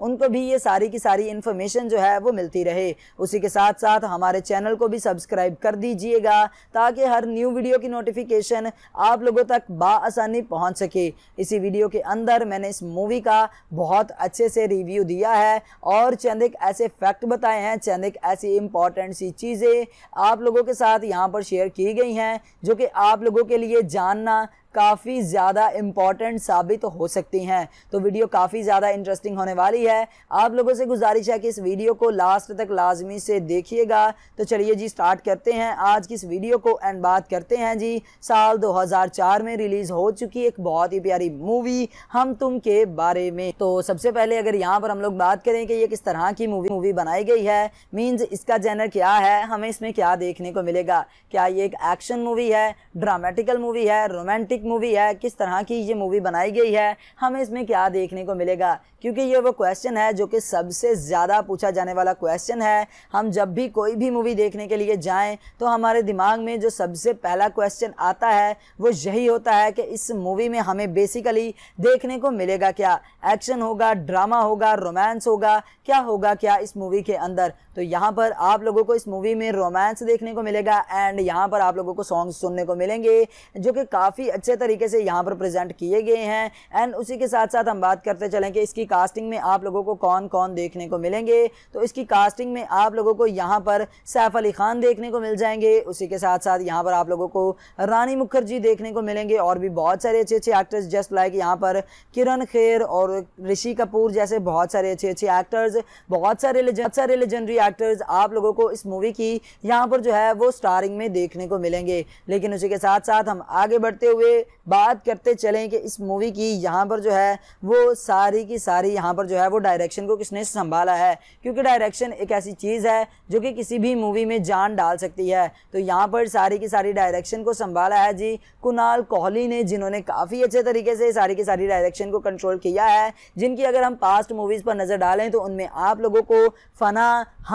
उनको भी ये सारी की सारी इन्फॉर्मेशन जो है वो मिलती रहे उसी के साथ साथ हमारे चैनल को भी सब्सक्राइब कर दीजिएगा ताकि हर न्यू वीडियो की नोटिफिकेशन आप लोगों तक बासानी पहुँच सके इसी वीडियो के अंदर मैंने इस मूवी का बहुत अच्छे से रिव्यू दिया है और चंद एक ऐसे फैक्ट बताए हैं चंद एक ऐसी इंपॉर्टेंट सी चीज़ें आप लोगों के साथ यहाँ पर शेयर की गई हैं जो कि आप लोगों के लिए जानना काफ़ी ज़्यादा इम्पॉर्टेंट साबित हो सकती हैं तो वीडियो काफ़ी ज़्यादा इंटरेस्टिंग होने वाली है आप लोगों से गुजारिश है कि इस वीडियो को लास्ट तक लाजमी से देखिएगा तो चलिए जी स्टार्ट करते हैं आज की इस वीडियो को एंड बात करते हैं जी साल 2004 में रिलीज़ हो चुकी एक बहुत ही प्यारी मूवी हम तुम के बारे में तो सबसे पहले अगर यहाँ पर हम लोग बात करें कि ये किस तरह की मूवी मूवी बनाई गई है मीन्स इसका जेनर क्या है हमें इसमें क्या देखने को मिलेगा क्या ये एक एक्शन मूवी है ड्रामेटिकल मूवी है रोमांटिक एक मूवी है किस तरह की ये मूवी बनाई गई है हमें इसमें क्या देखने को मिलेगा क्योंकि ये वो क्वेश्चन है जो कि सबसे ज़्यादा पूछा जाने वाला क्वेश्चन है हम जब भी कोई भी मूवी देखने के लिए जाएं तो हमारे दिमाग में जो सबसे पहला क्वेश्चन आता है वो यही होता है कि इस मूवी में हमें बेसिकली देखने को मिलेगा क्या एक्शन होगा ड्रामा होगा रोमांस होगा क्या होगा क्या इस मूवी के अंदर तो यहाँ पर आप लोगों को इस मूवी में रोमांस देखने को मिलेगा एंड यहाँ पर आप लोगों को सॉन्ग सुनने को मिलेंगे जो कि काफ़ी अच्छे तरीके से यहाँ पर प्रेजेंट किए गए हैं एंड उसी के साथ साथ हम बात करते चलें कि इसकी कास्टिंग में आप लोगों को कौन कौन देखने को मिलेंगे तो इसकी कास्टिंग में आप लोगों को यहाँ पर सैफ अली खान देखने को मिल जाएंगे उसी के साथ साथ यहाँ पर आप लोगों को रानी मुखर्जी देखने को मिलेंगे और भी बहुत सारे अच्छे अच्छे एक्टर्स जस्ट लाइक यहाँ पर किरण खेर और ऋषि कपूर जैसे बहुत सारे अच्छे अच्छे एक्टर्स बहुत सारे बहुत सारे लेजेंडरी एक्टर्स आप लोगों को इस मूवी की यहाँ पर जो है वो स्टारिंग में देखने को मिलेंगे लेकिन उसी के साथ साथ हम आगे बढ़ते हुए बात करते चलें कि इस मूवी की यहाँ पर जो है वो सारी की सारी यहाँ पर जो है वो डायरेक्शन को किसने संभाला है क्योंकि डायरेक्शन एक ऐसी चीज़ है जो कि किसी भी मूवी में जान डाल सकती है तो यहाँ पर सारी की सारी डायरेक्शन को संभाला है जी कुणाल कोहली ने जिन्होंने काफ़ी अच्छे तरीके से सारी की सारी डायरेक्शन को कंट्रोल किया है जिनकी अगर हम पास्ट मूवीज़ पर नज़र डालें तो उनमें आप लोगों को फना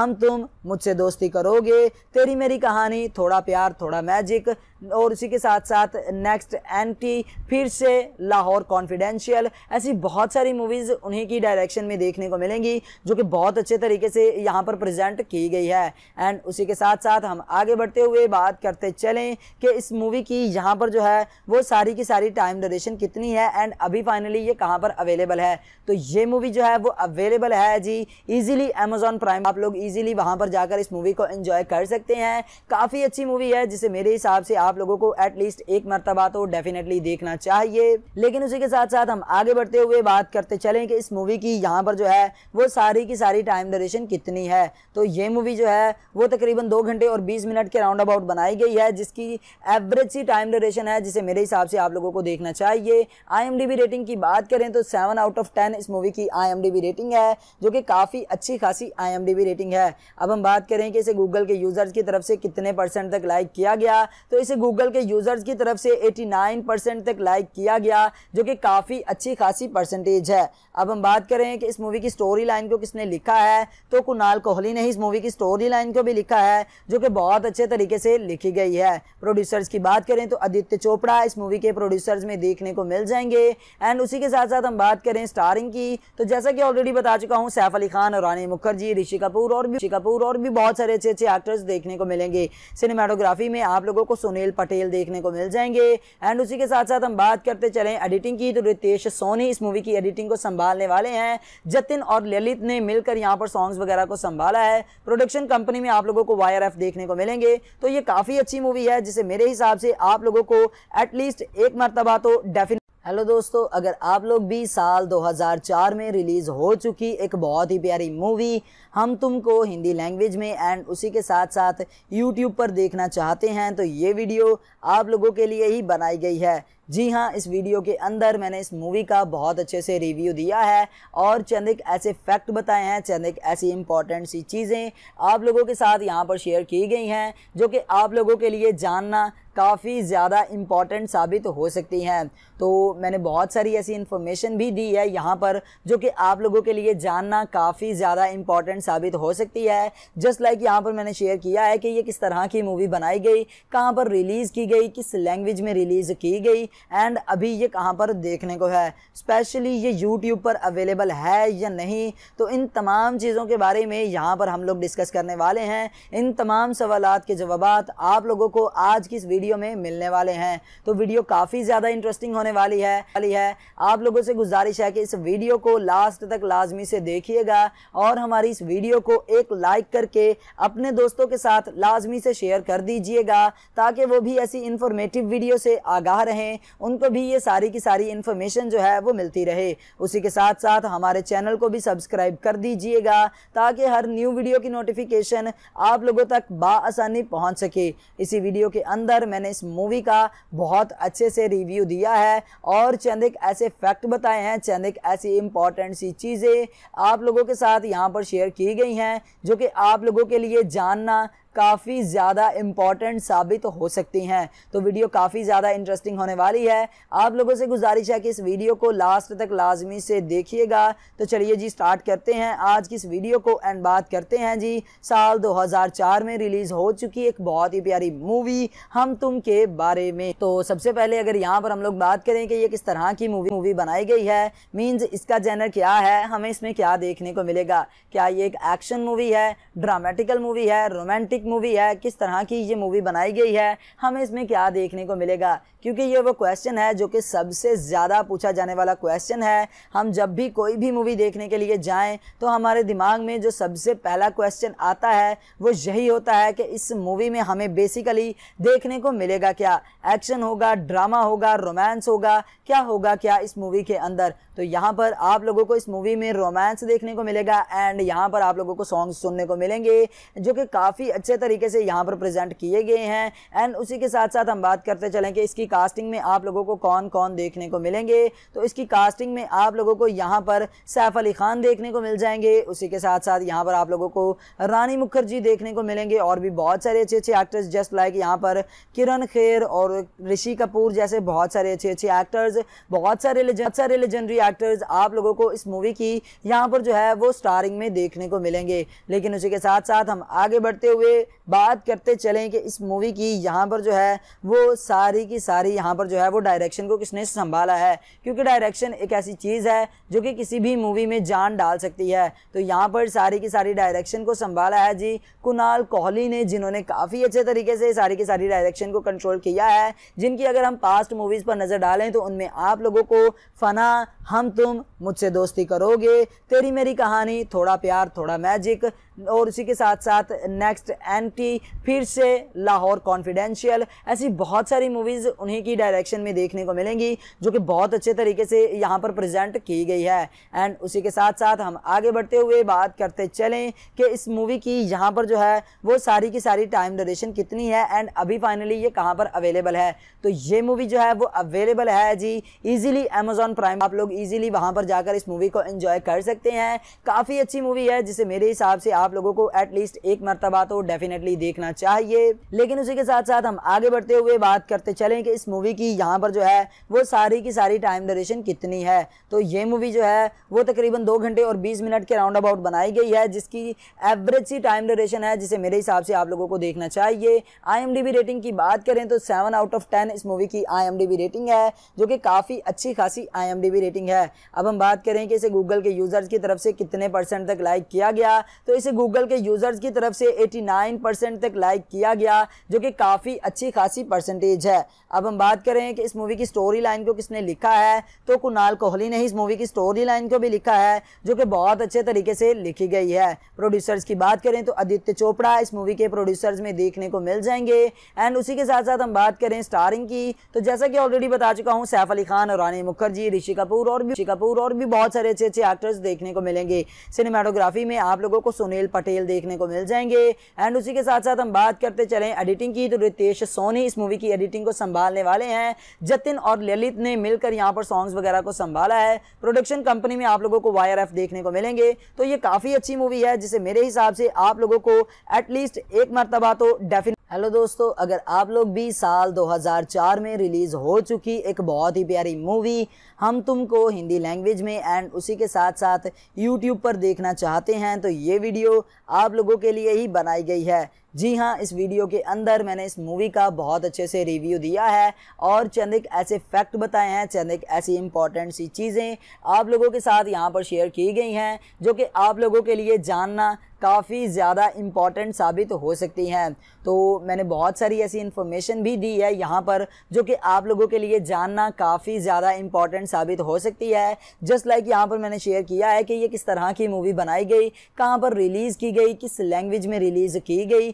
हम तुम मुझसे दोस्ती करोगे तेरी मेरी कहानी थोड़ा प्यार थोड़ा मैजिक और इसी के साथ साथ नेक्स्ट एंटी फिर से लाहौर कॉन्फिडेंशियल ऐसी बहुत सारी मूवीज़ उन्हीं की डायरेक्शन में देखने को मिलेंगी जो कि बहुत अच्छे तरीके से यहाँ पर प्रजेंट की गई है एंड उसी के साथ साथ हम आगे बढ़ते हुए बात करते चलें कि इस मूवी की यहाँ पर जो है वो सारी की सारी टाइम ड्यूरेशन कितनी है एंड अभी फाइनली ये कहाँ पर अवेलेबल है तो ये मूवी जो है वो अवेलेबल है जी इजीली अमेजोन प्राइम आप लोग इजीली वहाँ पर जाकर इस मूवी को एंजॉय कर सकते हैं काफ़ी अच्छी मूवी है जिसे मेरे हिसाब से आप आप लोगों को एटलीस्ट एक मरतबा तो डेफिनेटली देखना चाहिए लेकिन उसी के साथ साथ हम आगे बढ़ते हुए बात करते चले कि इस मूवी की यहाँ पर जो है वो सारी की सारी टाइम ड्यूरेशन कितनी है तो ये मूवी जो है वो तकरीबन दो घंटे और बीस मिनट के राउंड अबाउट बनाई गई है जिसकी एवरेज सी टाइम ड्यूरेशन है जिसे मेरे हिसाब से आप लोगों को देखना चाहिए आई रेटिंग की बात करें तो सेवन आउट ऑफ टेन इस मूवी की आई रेटिंग है जो कि काफ़ी अच्छी खासी आई रेटिंग है अब हम बात करें कि इसे गूगल के यूज़र्स की तरफ से कितने परसेंट तक लाइक किया गया तो इसे गूगल के यूज़र्स की तरफ से 89 परसेंट तक लाइक किया गया जो कि काफ़ी अच्छी खासी परसेंटेज है अब हम बात करें कि इस मूवी की स्टोरी लाइन को किसने लिखा है तो कुणाल कोहली ने ही इस मूवी की स्टोरी लाइन को भी लिखा है जो कि बहुत अच्छे तरीके से लिखी गई है प्रोड्यूसर्स की बात करें तो आदित्य चोपड़ा इस मूवी के प्रोड्यूसर्स में देखने को मिल जाएंगे एंड उसी के साथ साथ हम बात करें स्टारिंग की तो जैसा कि ऑलरेडी बता चुका हूँ सैफ अली खान और रानी मुखर्जी ऋषि कपूर और भी ऋषि कपूर और भी बहुत सारे अच्छे अच्छे एक्टर्स देखने को मिलेंगे सिनेमाटोग्राफी में आप लोगों को सुनील पटेल देखने को मिल जाएंगे एंड उसी के साथ साथ हम बात करते चले एडिटिंग की तो रितेश सोनी इस मूवी की एडिटिंग को संभालने वाले हैं जतिन और ललित ने मिलकर यहाँ पर सॉन्ग्स वगैरह को संभाला है प्रोडक्शन कंपनी में आप लोगों को वायर एफ देखने को मिलेंगे तो ये काफ़ी अच्छी मूवी है जिसे मेरे हिसाब से आप लोगों को एटलीस्ट एक मरतबा तो डेफिनेट हेलो दोस्तों अगर आप लोग भी साल 2004 में रिलीज़ हो चुकी एक बहुत ही प्यारी मूवी हम तुमको हिंदी लैंग्वेज में एंड उसी के साथ साथ यूट्यूब पर देखना चाहते हैं तो ये वीडियो आप लोगों के लिए ही बनाई गई है जी हाँ इस वीडियो के अंदर मैंने इस मूवी का बहुत अच्छे से रिव्यू दिया है और चंद एक ऐसे फैक्ट बताए हैं चंद एक ऐसी इंपॉर्टेंट सी चीज़ें आप लोगों के साथ यहाँ पर शेयर की गई हैं जो कि आप लोगों के लिए जानना काफ़ी ज़्यादा इम्पॉर्टेंट साबित हो सकती हैं तो मैंने बहुत सारी ऐसी इन्फॉर्मेशन भी दी है यहाँ पर जो कि आप लोगों के लिए जानना काफ़ी ज़्यादा इम्पॉर्टेंट साबित हो सकती है जस्ट लाइक यहाँ पर मैंने शेयर किया है कि ये किस तरह की मूवी बनाई गई कहाँ पर रिलीज़ की गई किस लैंग्वेज में रिलीज़ की गई एंड अभी ये कहाँ पर देखने को है स्पेशली ये यूट्यूब पर अवेलेबल है या नहीं तो इन तमाम चीज़ों के बारे में यहाँ पर हम लोग डिस्कस करने वाले हैं इन तमाम सवाल के जवाब आप लोगों को आज की इस वीडियो में मिलने वाले हैं तो वीडियो काफ़ी ज़्यादा इंटरेस्टिंग होने वाली है वाली है आप लोगों से गुजारिश है कि इस वीडियो को लास्ट तक लाजमी से देखिएगा और हमारी इस वीडियो को एक लाइक करके अपने दोस्तों के साथ लाजमी से शेयर कर दीजिएगा ताकि वो भी ऐसी इन्फॉर्मेटिव वीडियो से आगाह रहें उनको भी ये सारी की सारी इन्फॉर्मेशन जो है वो मिलती रहे उसी के साथ साथ हमारे चैनल को भी सब्सक्राइब कर दीजिएगा ताकि हर न्यू वीडियो की नोटिफिकेशन आप लोगों तक बासानी पहुँच सके इसी वीडियो के अंदर मैंने इस मूवी का बहुत अच्छे से रिव्यू दिया है और चंद एक ऐसे फैक्ट बताए हैं चंद एक ऐसी इंपॉर्टेंट सी चीज़ें आप लोगों के साथ यहाँ पर शेयर की की गई हैं जो कि आप लोगों के लिए जानना काफ़ी ज़्यादा इम्पॉर्टेंट साबित हो सकती हैं तो वीडियो काफ़ी ज़्यादा इंटरेस्टिंग होने वाली है आप लोगों से गुजारिश है कि इस वीडियो को लास्ट तक लाजमी से देखिएगा तो चलिए जी स्टार्ट करते हैं आज की इस वीडियो को एंड बात करते हैं जी साल 2004 में रिलीज़ हो चुकी एक बहुत ही प्यारी मूवी हम तुम के बारे में तो सबसे पहले अगर यहाँ पर हम लोग बात करें कि ये किस तरह की मूवी मूवी बनाई गई है मीन्स इसका जैनर क्या है हमें इसमें क्या देखने को मिलेगा क्या ये एक एक्शन मूवी है ड्रामेटिकल मूवी है रोमांटिक एक मूवी है किस तरह की ये मूवी बनाई गई है हमें इसमें क्या देखने को मिलेगा क्योंकि ये वो क्वेश्चन है जो कि सबसे ज़्यादा पूछा जाने वाला क्वेश्चन है हम जब भी कोई भी मूवी देखने के लिए जाएं तो हमारे दिमाग में जो सबसे पहला क्वेश्चन आता है वो यही होता है कि इस मूवी में हमें बेसिकली देखने को मिलेगा क्या एक्शन होगा ड्रामा होगा रोमांस होगा क्या होगा क्या इस मूवी के अंदर तो यहाँ पर आप लोगों को इस मूवी में रोमांस देखने को मिलेगा एंड यहाँ पर आप लोगों को सॉन्ग सुनने को मिलेंगे जो कि काफ़ी अच्छे अच्छे तरीके से यहाँ पर प्रेजेंट किए गए हैं एंड उसी के साथ साथ हम बात करते चलें कि इसकी कास्टिंग में आप लोगों को कौन कौन देखने को मिलेंगे तो इसकी कास्टिंग में आप लोगों को यहाँ पर सैफ अली खान देखने को मिल जाएंगे उसी के साथ साथ यहाँ पर आप लोगों को रानी मुखर्जी देखने को मिलेंगे और भी बहुत सारे अच्छे अच्छे एक्टर्स जस्ट लाइक यहाँ पर किरण खेर और ऋषि कपूर जैसे बहुत सारे अच्छे अच्छे एक्टर्स बहुत सारे बहुत सारे लेजेंडरी एक्टर्स आप लोगों को इस मूवी की यहाँ पर जो है वो स्टारिंग में देखने को मिलेंगे लेकिन उसी के साथ साथ हम आगे बढ़ते हुए बात करते चलें कि इस मूवी की यहाँ पर जो है वो सारी की सारी यहाँ पर जो है वो डायरेक्शन को किसने संभाला है क्योंकि डायरेक्शन एक ऐसी चीज़ है जो कि किसी भी मूवी में जान डाल सकती है तो यहाँ पर सारी की सारी डायरेक्शन को संभाला है जी कुणाल कोहली ने जिन्होंने काफ़ी अच्छे तरीके से सारी की सारी डायरेक्शन को कंट्रोल किया है जिनकी अगर हम पास्ट मूवीज़ पर नज़र डालें तो उनमें आप लोगों को फ़ना हम तुम मुझसे दोस्ती करोगे तेरी मेरी कहानी थोड़ा प्यार थोड़ा मैजिक और इसी के साथ साथ नेक्स्ट एंटी फिर से लाहौर कॉन्फिडेंशियल ऐसी बहुत सारी मूवीज़ उन्हीं की डायरेक्शन में देखने को मिलेंगी जो कि बहुत अच्छे तरीके से यहाँ पर प्रजेंट की गई है एंड उसी के साथ साथ हम आगे बढ़ते हुए बात करते चलें कि इस मूवी की यहाँ पर जो है वो सारी की सारी टाइम ड्यूरेशन कितनी है एंड अभी फाइनली ये कहाँ पर अवेलेबल है तो ये मूवी जो है वो अवेलेबल है जी ईजिली अमेजोन प्राइम आप लोग ईजिली वहाँ पर जाकर इस मूवी को इन्जॉय कर सकते हैं काफ़ी अच्छी मूवी है जिसे मेरे हिसाब से आप आप लोगों को एटलीस्ट एक मरतबा तो डेफिनेटली देखना चाहिए लेकिन उसी के साथ साथ हम आगे बढ़ते हुए बात करते चले कि इस मूवी की यहाँ पर जो है वो सारी की सारी टाइम ड्यूरेशन कितनी है तो ये मूवी जो है वो तकरीबन दो घंटे और बीस मिनट के राउंड अबाउट बनाई गई है जिसकी एवरेज सी टाइम ड्यूरेशन है जिसे मेरे हिसाब से आप लोगों को देखना चाहिए आई रेटिंग की बात करें तो सेवन आउट ऑफ टेन इस मूवी की आई रेटिंग है जो कि काफ़ी अच्छी खासी आई रेटिंग है अब हम बात करें कि इसे गूगल के यूज़र्स की तरफ से कितने परसेंट तक लाइक किया गया तो इसे गूगल के यूज़र्स की तरफ से 89 परसेंट तक लाइक किया गया जो कि काफ़ी अच्छी खासी परसेंटेज है अब हम बात करें कि इस मूवी की स्टोरी लाइन को किसने लिखा है तो कुणाल कोहली ने इस मूवी की स्टोरी लाइन को भी लिखा है जो कि बहुत अच्छे तरीके से लिखी गई है प्रोड्यूसर्स की बात करें तो आदित्य चोपड़ा इस मूवी के प्रोड्यूसर्स में देखने को मिल जाएंगे एंड उसी के साथ साथ हम बात करें स्टारिंग की तो जैसा कि ऑलरेडी बता चुका हूँ सैफ अली खान और रानी मुखर्जी ऋषि कपूर और भी ऋषि कपूर और भी बहुत सारे अच्छे अच्छे एक्टर्स देखने को मिलेंगे सिनेमाटोग्राफी में आप लोगों को सुनील सुहेल पटेल देखने को मिल जाएंगे एंड उसी के साथ साथ हम बात करते चले एडिटिंग की तो रितेश सोनी इस मूवी की एडिटिंग को संभालने वाले हैं जतिन और ललित ने मिलकर यहाँ पर सॉन्ग्स वगैरह को संभाला है प्रोडक्शन कंपनी में आप लोगों को वायर एफ देखने को मिलेंगे तो ये काफ़ी अच्छी मूवी है जिसे मेरे हिसाब से आप लोगों को एटलीस्ट एक मरतबा तो डेफिनेट हेलो दोस्तों अगर आप लोग भी साल 2004 में रिलीज़ हो चुकी एक बहुत ही प्यारी मूवी हम तुमको हिंदी लैंग्वेज में एंड उसी के साथ साथ यूट्यूब पर देखना चाहते हैं तो ये वीडियो आप लोगों के लिए ही बनाई गई है जी हाँ इस वीडियो के अंदर मैंने इस मूवी का बहुत अच्छे से रिव्यू दिया है और चंद एक ऐसे फैक्ट बताए हैं चंद एक ऐसी इंपॉर्टेंट सी चीज़ें आप लोगों के साथ यहाँ पर शेयर की गई हैं जो कि आप लोगों के लिए जानना काफ़ी ज़्यादा इम्पॉर्टेंट साबित हो सकती हैं तो मैंने बहुत सारी ऐसी इन्फॉर्मेशन भी दी है यहाँ पर जो कि आप लोगों के लिए जानना काफ़ी ज़्यादा इम्पॉर्टेंट साबित हो सकती है जस्ट लाइक यहाँ पर मैंने शेयर किया है कि ये किस तरह की मूवी बनाई गई कहाँ पर रिलीज़ की गई किस लैंग्वेज में रिलीज़ की गई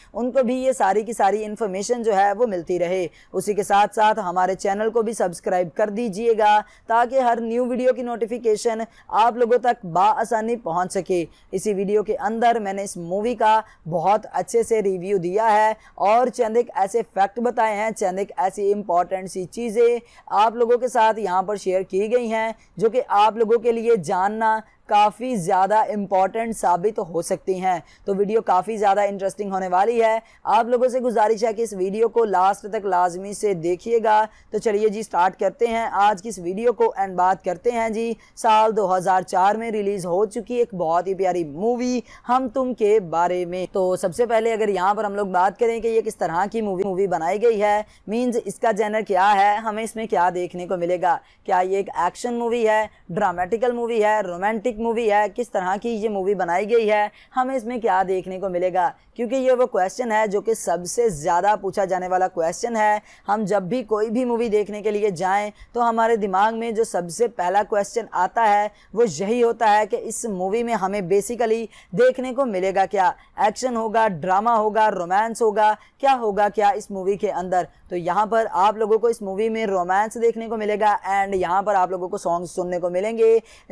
उनको भी ये सारी की सारी इन्फॉर्मेशन जो है वो मिलती रहे उसी के साथ साथ हमारे चैनल को भी सब्सक्राइब कर दीजिएगा ताकि हर न्यू वीडियो की नोटिफिकेशन आप लोगों तक बसानी पहुँच सके इसी वीडियो के अंदर मैंने इस मूवी का बहुत अच्छे से रिव्यू दिया है और चंद एक ऐसे फैक्ट बताए हैं चंद एक ऐसी इंपॉर्टेंट सी चीज़ें आप लोगों के साथ यहाँ पर शेयर की गई हैं जो कि आप लोगों के लिए जानना काफ़ी ज़्यादा इम्पॉर्टेंट साबित हो सकती हैं तो वीडियो काफ़ी ज़्यादा इंटरेस्टिंग होने वाली है आप लोगों से गुजारिश है कि इस वीडियो को लास्ट तक लाजमी से देखिएगा तो चलिए जी स्टार्ट करते हैं आज की इस वीडियो को एंड बात करते हैं जी साल 2004 में रिलीज़ हो चुकी एक बहुत ही प्यारी मूवी हम तुम के बारे में तो सबसे पहले अगर यहाँ पर हम लोग बात करें कि ये किस तरह की मूवी मूवी बनाई गई है मीन्स इसका जेनर क्या है हमें इसमें क्या देखने को मिलेगा क्या ये एक एक्शन मूवी है ड्रामेटिकल मूवी है रोमांटिक मूवी है किस तरह की ये मूवी बनाई गई है हमें इसमें क्या देखने को मिलेगा क्योंकि ये वो क्वेश्चन है जो कि सबसे ज़्यादा पूछा जाने वाला क्वेश्चन है हम जब भी कोई भी मूवी देखने के लिए जाएं तो हमारे दिमाग में जो सबसे पहला क्वेश्चन आता है वो यही होता है कि इस मूवी में हमें बेसिकली देखने को मिलेगा क्या एक्शन होगा ड्रामा होगा रोमांस होगा क्या होगा क्या इस मूवी के अंदर तो यहाँ पर आप लोगों को इस मूवी में रोमांस देखने को मिलेगा एंड यहाँ पर आप लोगों को सॉन्ग सुनने को मिलेंगे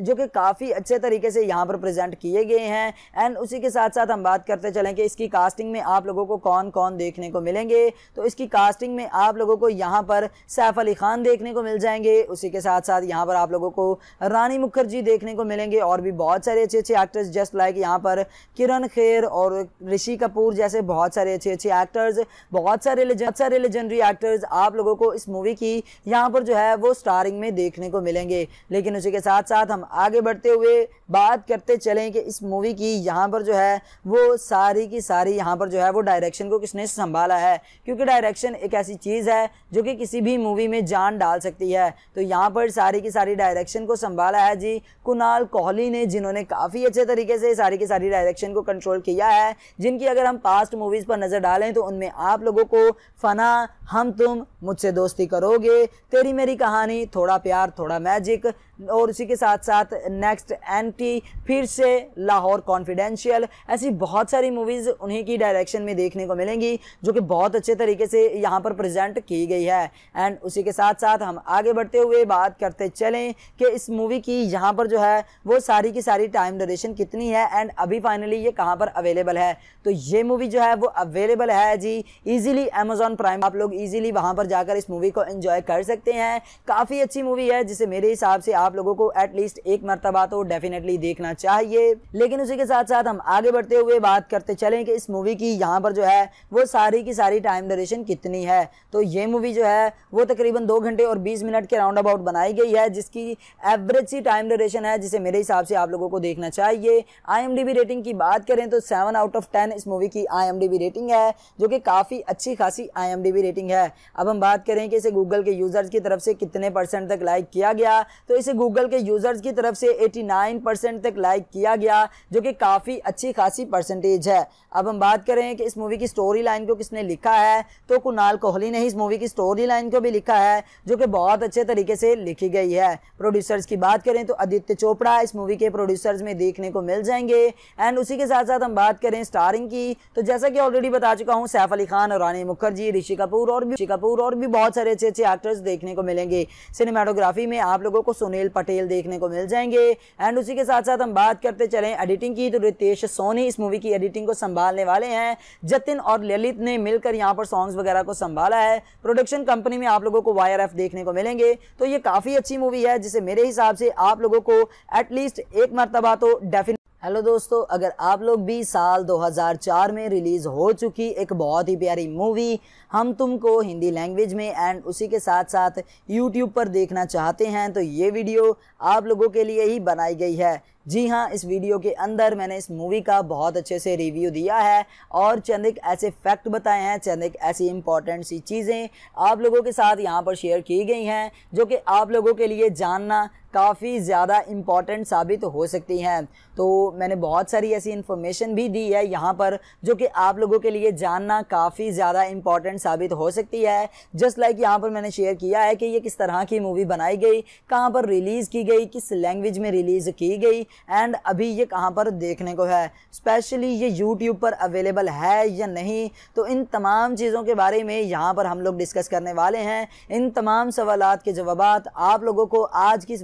जो कि काफ़ी अच्छे तरीके से यहाँ पर प्रेजेंट किए गए हैं एंड उसी के साथ साथ हम बात करते चलें कि इसकी कास्टिंग में आप लोगों को कौन कौन देखने को मिलेंगे तो इसकी कास्टिंग में आप लोगों को यहाँ पर सैफ अली खान देखने को मिल जाएंगे उसी के साथ साथ यहाँ पर आप लोगों को रानी मुखर्जी देखने को मिलेंगे और भी बहुत सारे अच्छे अच्छे एक्टर्स जस्ट लाइक यहाँ पर किरण खेर और ऋषि कपूर जैसे बहुत सारे अच्छे अच्छे एक्टर्स बहुत सारे बहुत सारे लेजेंडरी एक्टर्स आप लोगों को इस मूवी की यहाँ पर जो है वो स्टारिंग में देखने को मिलेंगे लेकिन उसी के साथ साथ हम आगे बढ़ते हुए बात करते चलें कि इस मूवी की यहाँ पर जो है वो सारी की सारी यहाँ पर जो है वो डायरेक्शन को किसने संभाला है क्योंकि डायरेक्शन एक ऐसी चीज़ है जो कि किसी भी मूवी में जान डाल सकती है तो यहाँ पर सारी की सारी डायरेक्शन को संभाला है जी कुणाल कोहली ने जिन्होंने काफ़ी अच्छे तरीके से सारी की सारी डायरेक्शन को कंट्रोल किया है जिनकी अगर हम पास्ट मूवीज़ पर नज़र डालें तो उनमें आप लोगों को फ़ना हम तुम मुझसे दोस्ती करोगे तेरी मेरी कहानी थोड़ा प्यार थोड़ा मैजिक और उसी के साथ साथ नेक्स्ट एंटी फिर से लाहौर कॉन्फिडेंशियल ऐसी बहुत सारी मूवीज़ उन्हीं की डायरेक्शन में देखने को मिलेंगी जो कि बहुत अच्छे तरीके से यहाँ पर प्रेजेंट की गई है एंड उसी के साथ साथ हम आगे बढ़ते हुए बात करते चलें कि इस मूवी की यहाँ पर जो है वो सारी की सारी टाइम ड्यूरेशन कितनी है एंड अभी फाइनली ये कहाँ पर अवेलेबल है तो ये मूवी जो है वो अवेलेबल है जी ईजिली अमेजोन प्राइम आप लोग ईजिली वहाँ पर जाकर इस मूवी को इन्जॉय कर सकते हैं काफ़ी अच्छी मूवी है जिसे मेरे हिसाब से आप आप लोगों को एटलीस्ट एक मरतबा तो डेफिनेटली देखना चाहिए लेकिन उसी के साथ साथ हम आगे बढ़ते हुए बात करते चलें कि इस मूवी की यहाँ पर जो है वो सारी की सारी टाइम ड्यूरेशन कितनी है तो ये मूवी जो है वो तकरीबन दो घंटे और बीस मिनट के राउंड अबाउट बनाई गई है जिसकी एवरेज सी टाइम ड्यूरेशन है जिसे मेरे हिसाब से आप लोगों को देखना चाहिए आई रेटिंग की बात करें तो सेवन आउट ऑफ टेन इस मूवी की आई रेटिंग है जो कि काफ़ी अच्छी खासी आई रेटिंग है अब हम बात करें कि इसे गूगल के यूज़र्स की तरफ से कितने परसेंट तक लाइक किया गया तो इसे गूगल के यूज़र्स की तरफ से 89 परसेंट तक लाइक किया गया जो कि काफ़ी अच्छी खासी परसेंटेज है अब हम बात करें कि इस मूवी की स्टोरी लाइन को किसने लिखा है तो कुणाल कोहली ने इस मूवी की स्टोरी लाइन को भी लिखा है जो कि बहुत अच्छे तरीके से लिखी गई है प्रोड्यूसर्स की बात करें तो आदित्य चोपड़ा इस मूवी के प्रोड्यूसर्स में देखने को मिल जाएंगे एंड उसी के साथ साथ हम बात करें स्टारिंग की तो जैसा कि ऑलरेडी बता चुका हूँ सैफ अली खान और रानी मुखर्जी ऋषि कपूर और भी कपूर और भी बहुत सारे अच्छे अच्छे एक्टर्स देखने को मिलेंगे सिनेमाटोग्राफी में आप लोगों को सुनील पटेल देखने को मिल जाएंगे एंड उसी के साथ साथ हम बात करते चलें एडिटिंग की तो रितेश सोनी इस मूवी की एडिटिंग को संभालने वाले हैं जतिन और ललित ने मिलकर यहाँ पर सॉन्ग्स वगैरह को संभाला है प्रोडक्शन कंपनी में आप लोगों को वायर एफ देखने को मिलेंगे तो ये काफ़ी अच्छी मूवी है जिसे मेरे हिसाब से आप लोगों को एटलीस्ट एक मरतबा तो डेफिनेट हेलो दोस्तों अगर आप लोग भी साल 2004 में रिलीज़ हो चुकी एक बहुत ही प्यारी मूवी हम तुमको हिंदी लैंग्वेज में एंड उसी के साथ साथ यूट्यूब पर देखना चाहते हैं तो ये वीडियो आप लोगों के लिए ही बनाई गई है जी हाँ इस वीडियो के अंदर मैंने इस मूवी का बहुत अच्छे से रिव्यू दिया है और चंद एक ऐसे फैक्ट बताए हैं चंद एक ऐसी इंपॉर्टेंट सी चीज़ें आप लोगों के साथ यहाँ पर शेयर की गई हैं जो कि आप लोगों के लिए जानना काफ़ी ज़्यादा इम्पॉर्टेंट साबित हो सकती हैं तो मैंने बहुत सारी ऐसी इन्फॉर्मेशन भी दी है यहाँ पर जो कि आप लोगों के लिए जानना काफ़ी ज़्यादा इम्पॉर्टेंट साबित हो सकती है जस्ट लाइक यहाँ पर मैंने शेयर किया है कि ये किस तरह की मूवी बनाई गई कहाँ पर रिलीज़ की गई किस लैंग्वेज में रिलीज़ की गई एंड अभी ये कहाँ पर देखने को है स्पेशली ये यूट्यूब पर अवेलेबल है या नहीं तो इन तमाम चीज़ों के बारे में यहाँ पर हम लोग डिस्कस करने वाले हैं इन तमाम सवाल के जवाब आप लोगों को आज की इस